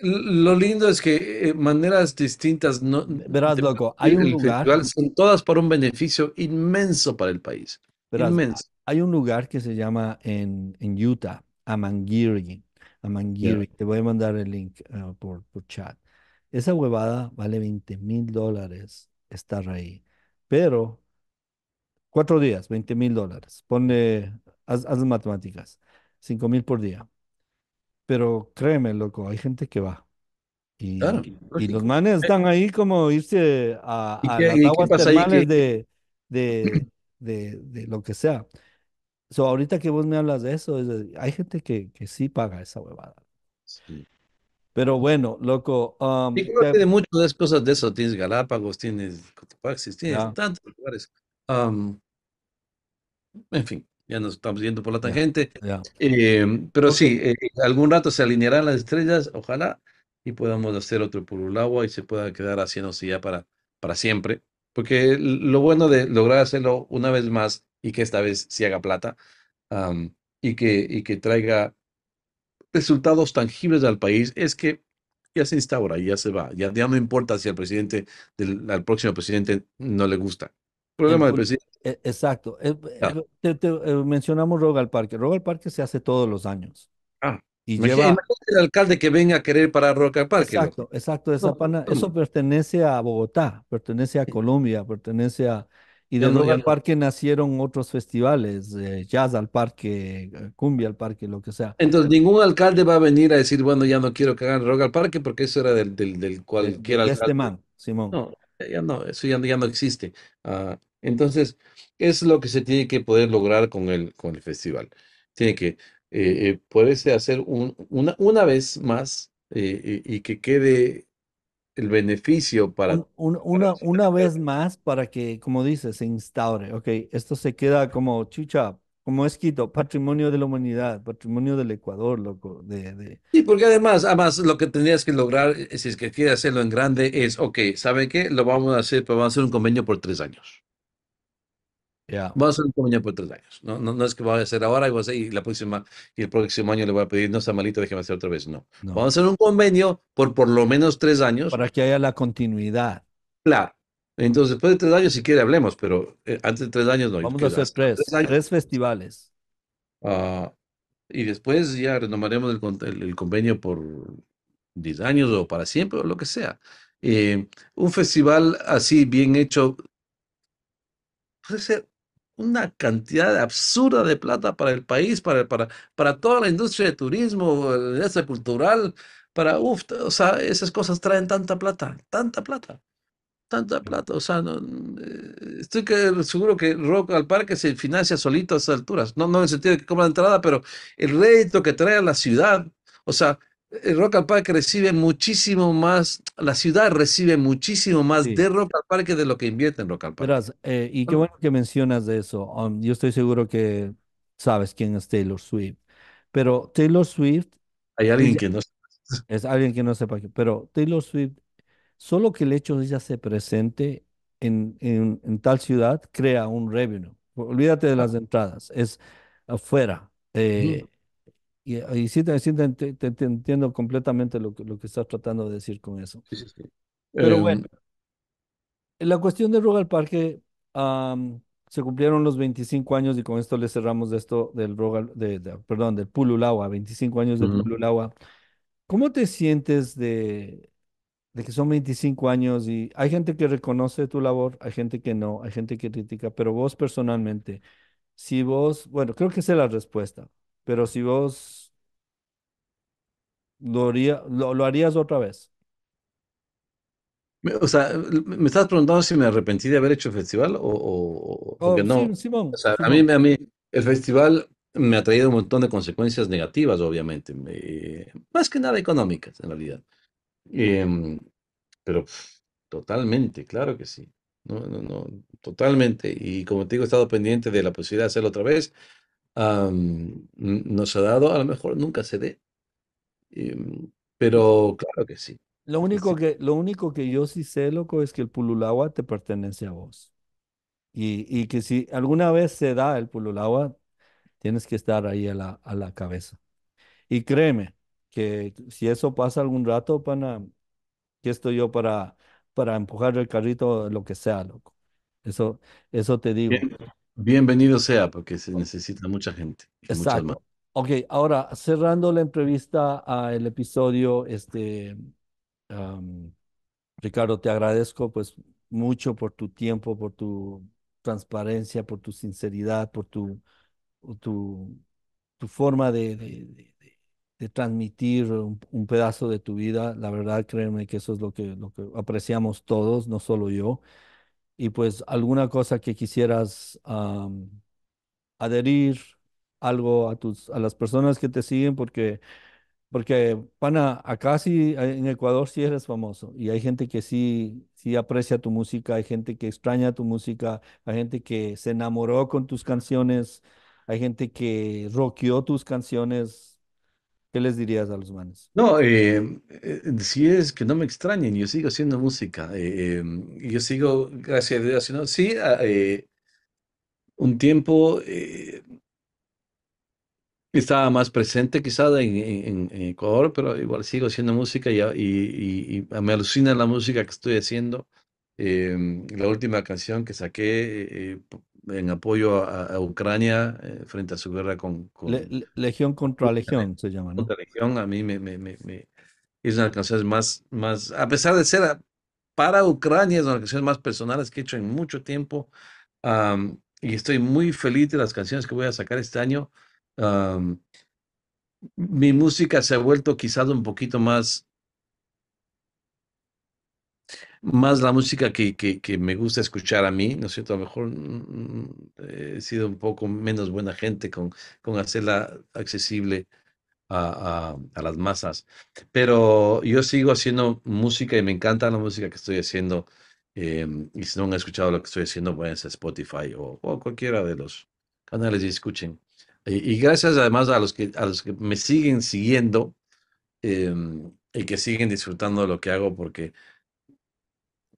Lo lindo es que eh, maneras distintas. No, Verás, loco, hay un lugar. Son todas por un beneficio inmenso para el país. inmenso. Hay un lugar que se llama en, en Utah, Amangiri. Amangiri. Te voy a mandar el link eh, por, por chat. Esa huevada vale 20 mil dólares estar ahí. Pero, cuatro días, 20 mil dólares. Ponle, haz, haz matemáticas. 5 mil por día. Pero créeme, loco, hay gente que va. Y, pues y los manes eh están ahí como irse a, a las aguas termales de, de, de, lo que sea. ahorita que vos me hablas de eso, hay gente que, que sí paga esa huevada. Pero bueno, loco, um, Y muchas cosas de eso. Tienes Galápagos, tienes Cotopaxi, tienes tantos lugares. Um, en fin ya nos estamos yendo por la tangente. Eh, pero sí, eh, algún rato se alinearán las estrellas, ojalá, y podamos hacer otro pululagua y se pueda quedar haciéndose ya para, para siempre. Porque lo bueno de lograr hacerlo una vez más y que esta vez se haga plata y, que, y que traiga resultados tangibles al país es que ya se instaura, ya se va, ya, ya no importa si al presidente, del, al próximo presidente no le gusta problema del presidente. exacto. E, ah. eh, te, eh, mencionamos Parque. se hace todos los años. Ah. Y lleva... el alcalde que venga a querer parar al Parque. Exacto, exacto. Eso pertenece a Bogotá, pertenece a Colombia, pertenece a... Y de al Parque nacieron otros festivales, eh, jazz al parque, cumbia al parque, lo que sea. Entonces, ningún alcalde va a venir a decir, bueno, ya no quiero que hagan al Parque porque eso era del, del, del cualquier de, Este man, Simón ya no, eso ya, no existe. Ah, entonces, es lo que se tiene que poder lograr con el, con el festival. Tiene que eh, eh, poderse hacer una, vez más eh, y, que quede el beneficio para... una, una vez más para que, como dices, se instaure. Ok, esto se queda como chucha como es Quito, patrimonio de la humanidad, patrimonio del Ecuador, loco. De, Sí, porque además, además lo que tendrías que lograr, eh, si es que quieres hacerlo en grande, es, ok, ¿sabe qué? Lo vamos a hacer, pero vamos a hacer un convenio por tres años. Ya. Vamos a hacer un convenio por tres años. No, no, es que vamos a hacer ahora y, la próxima, y el próximo año le voy a pedir, no está malito, déjeme hacer otra vez. No. no. Vamos a hacer un convenio por por lo menos tres años. Para que haya la continuidad. Claro. Entonces, después de tres años, si quiere, hablemos, pero eh, antes de tres años no. Vamos a hacer tres, festivales. Ah, y después ya renomaremos el, convenio por diez años o para siempre o lo que sea. Eh, un festival así bien hecho puede ser una cantidad absurda de plata para el país, para, para, para toda la industria de turismo, la eh, industria cultural, para, uff, o sea, esas cosas traen tanta plata, tanta plata tanta plata, o sea, mm, eh, estoy seguro que Rock al Parque se financia solito a esas alturas, no, no en el sentido de que cobra la entrada, pero el rédito que trae a la ciudad, o sea, el eh, Rock al Parque recibe muchísimo más, la ciudad recibe muchísimo más de Rock al Parque de lo que invierte en Rock al Parque. Eh, y qué bueno que mencionas de eso, um, yo estoy seguro que sabes quién es Taylor Swift, pero Taylor Swift... Hay alguien que no... Es alguien que no sepa, pero Taylor Swift Solo que el hecho de ella se presente en, en, tal ciudad crea un revenue. Olvídate de ah. las entradas, es afuera. Eh, y, y sí, te, entiendo completamente lo que, lo que estás tratando de decir con eso. Pero em. bueno bueno, la cuestión de Rogal Parque, se cumplieron los 25 años y con esto le cerramos de esto del Pululaua, de, perdón, del 25 años del uh ¿Cómo te sientes de, de que son 25 años y hay gente que reconoce tu labor, hay gente que no, hay gente que critica, pero vos personalmente, si vos, bueno, creo que sé la respuesta, pero si vos lo, haría, lo, harías otra vez. O sea, me estás preguntando si me arrepentí de haber hecho el festival o, o oh, no. o sea, A, mí, a mí el festival me ha traído un montón de consecuencias negativas, obviamente, más que nada económicas, en realidad. Em, pero totalmente, claro que sí. No, no, no, totalmente. Y como te digo, he estado pendiente de la posibilidad de hacerlo otra vez. nos ha dado, a lo mejor nunca se dé. Em, pero claro que sí. Lo único que, lo único que yo sí sé, loco, es que el Pululagua te pertenece a vos. Y, y que si alguna vez se da el Pululagua, tienes que estar ahí a la, a la cabeza. Y créeme, que si eso pasa algún rato, pana, que estoy yo para, para empujar el carrito, lo que sea, loco. Eso, eso te digo. bienvenido sea, porque se necesita mucha gente Exacto. Ok, ahora cerrando la entrevista al episodio, este, Ricardo, te agradezco pues mucho por tu tiempo, por tu transparencia, por tu sinceridad, por tu, tu, forma de- de transmitir un, pedazo de tu vida. La verdad, créeme que eso es lo que, lo que apreciamos todos, no solo yo. Y pues alguna cosa que quisieras adherir algo a, tus, a las personas que te siguen, porque, porque pana, acá sí, en Ecuador sí eres famoso y hay gente que sí, sí aprecia tu música, hay gente que extraña tu música, hay gente que se enamoró con tus canciones, hay gente que rockeó tus canciones les dirías a los humanos? No, em, eh, si es que no me extrañen, yo sigo haciendo música. Eh, em, yo sigo, gracias a Dios, Sí, ah, eh, un tiempo estaba más presente quizá en, Ecuador, pero igual sigo haciendo música y, me alucina la música que estoy haciendo. Em, la última canción que saqué en apoyo a, Ucrania eh, frente a su guerra con... legión contra Legión se llama, Contra Legión, a mí me, me, me, es una de canciones más, más, a pesar de ser para Ucrania, es una de las canciones más personales que he hecho en mucho tiempo. y estoy muy feliz de las canciones que voy a sacar este año. mi música se ha vuelto quizás un poquito más más la música que, que, me gusta escuchar a mí, ¿no es cierto? A lo mejor mm, mm, he sido un poco menos buena gente con, con hacerla accesible a, a, las masas. Pero yo sigo haciendo música y me encanta la música que estoy haciendo. Em, y si no han escuchado lo que estoy haciendo, pueden ser Spotify o, o, cualquiera de los canales y escuchen. Y, gracias además a los que, a los que me siguen siguiendo em, y que siguen disfrutando de lo que hago porque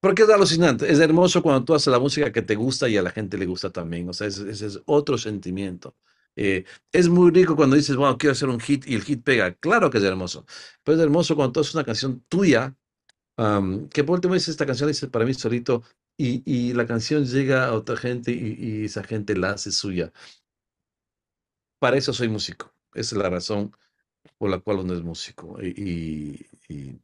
porque es alucinante, es hermoso cuando tú haces la música que te gusta y a la gente le gusta también, o sea, ese, es otro sentimiento. Eh, es muy rico cuando dices, bueno, quiero hacer un hit y el hit pega, claro que es hermoso, pero es hermoso cuando tú haces una canción tuya, que por último dices, esta canción dices para mí solito, y, y, la canción llega a otra gente y, esa gente la hace suya. Para eso soy músico, esa es la razón por la cual uno es músico. y, y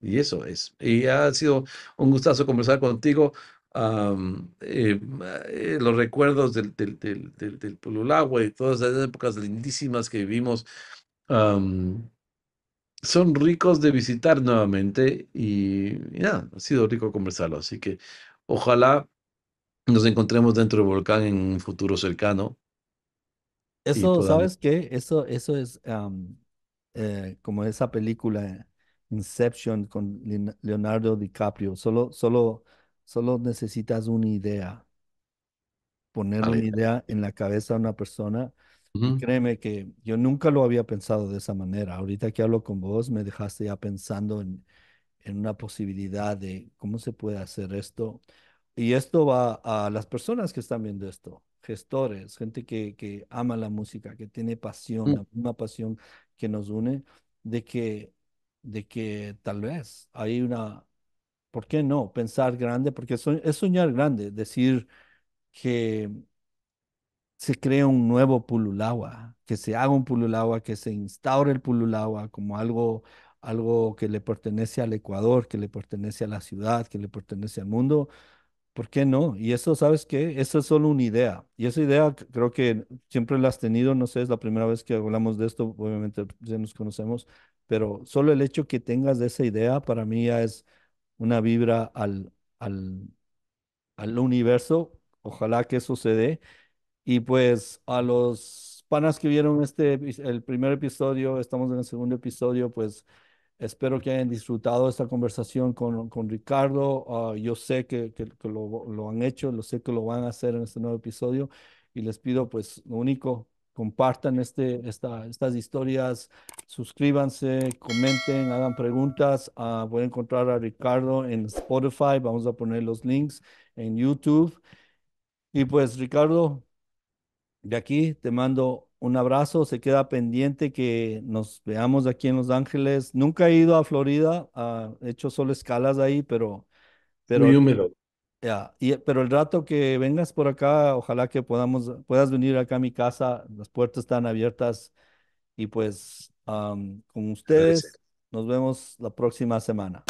y eso es. Y ha sido un gustazo conversar contigo. Eh, eh, los recuerdos del, del, y todas esas épocas lindísimas que vivimos son ricos de visitar nuevamente y, ha sido rico conversarlo. Así que ojalá nos encontremos dentro del volcán en un futuro cercano. Eso, ¿sabes qué? Eso, eso es eh, como esa película Inception con Leonardo DiCaprio. Solo, solo, solo necesitas una idea, poner una idea en la cabeza de una persona. Créeme que yo nunca lo había pensado de esa manera. Ahorita que hablo con vos, me dejaste ya pensando en, en una posibilidad de cómo se puede hacer esto. Y esto va a las personas que están viendo esto, gestores, gente que, que ama la música, que tiene pasión, Una mm. la misma pasión que nos une, de que de que tal vez hay una, ¿por qué no? Pensar grande, porque es soñar grande, decir que se crea un nuevo Pululagua, que se haga un Pululagua, que se instaure el Pululagua como algo, algo que le pertenece al Ecuador, que le pertenece a la ciudad, que le pertenece al mundo, ¿Por qué no? Y eso, ¿sabes qué? Eso es solo una idea. Y esa idea creo que siempre la has tenido, no sé, es la primera vez que hablamos de esto, obviamente ya nos conocemos, pero solo el hecho que tengas esa idea para mí ya es una vibra al, al, al universo. Ojalá que eso se dé. Y pues a los panas que vieron este, el primer episodio, estamos en el segundo episodio, pues Espero que hayan disfrutado esta conversación con, con Ricardo. Ah, yo sé que, que, lo, lo, han hecho, lo sé que lo van a hacer en este nuevo episodio y les pido pues lo único, compartan este, esta, estas historias, suscríbanse, comenten, hagan preguntas. Ah, voy pueden encontrar a Ricardo en Spotify, vamos a poner los links en YouTube. Y pues Ricardo, de aquí te mando un abrazo, se queda pendiente que nos veamos aquí en Los Ángeles. Nunca he ido a Florida, ah, he hecho solo escalas ahí, pero... pero Muy húmedo. Ya, pero el rato que vengas por acá, ojalá que podamos, puedas venir acá a mi casa, las puertas están abiertas y pues con ustedes nos vemos la próxima semana.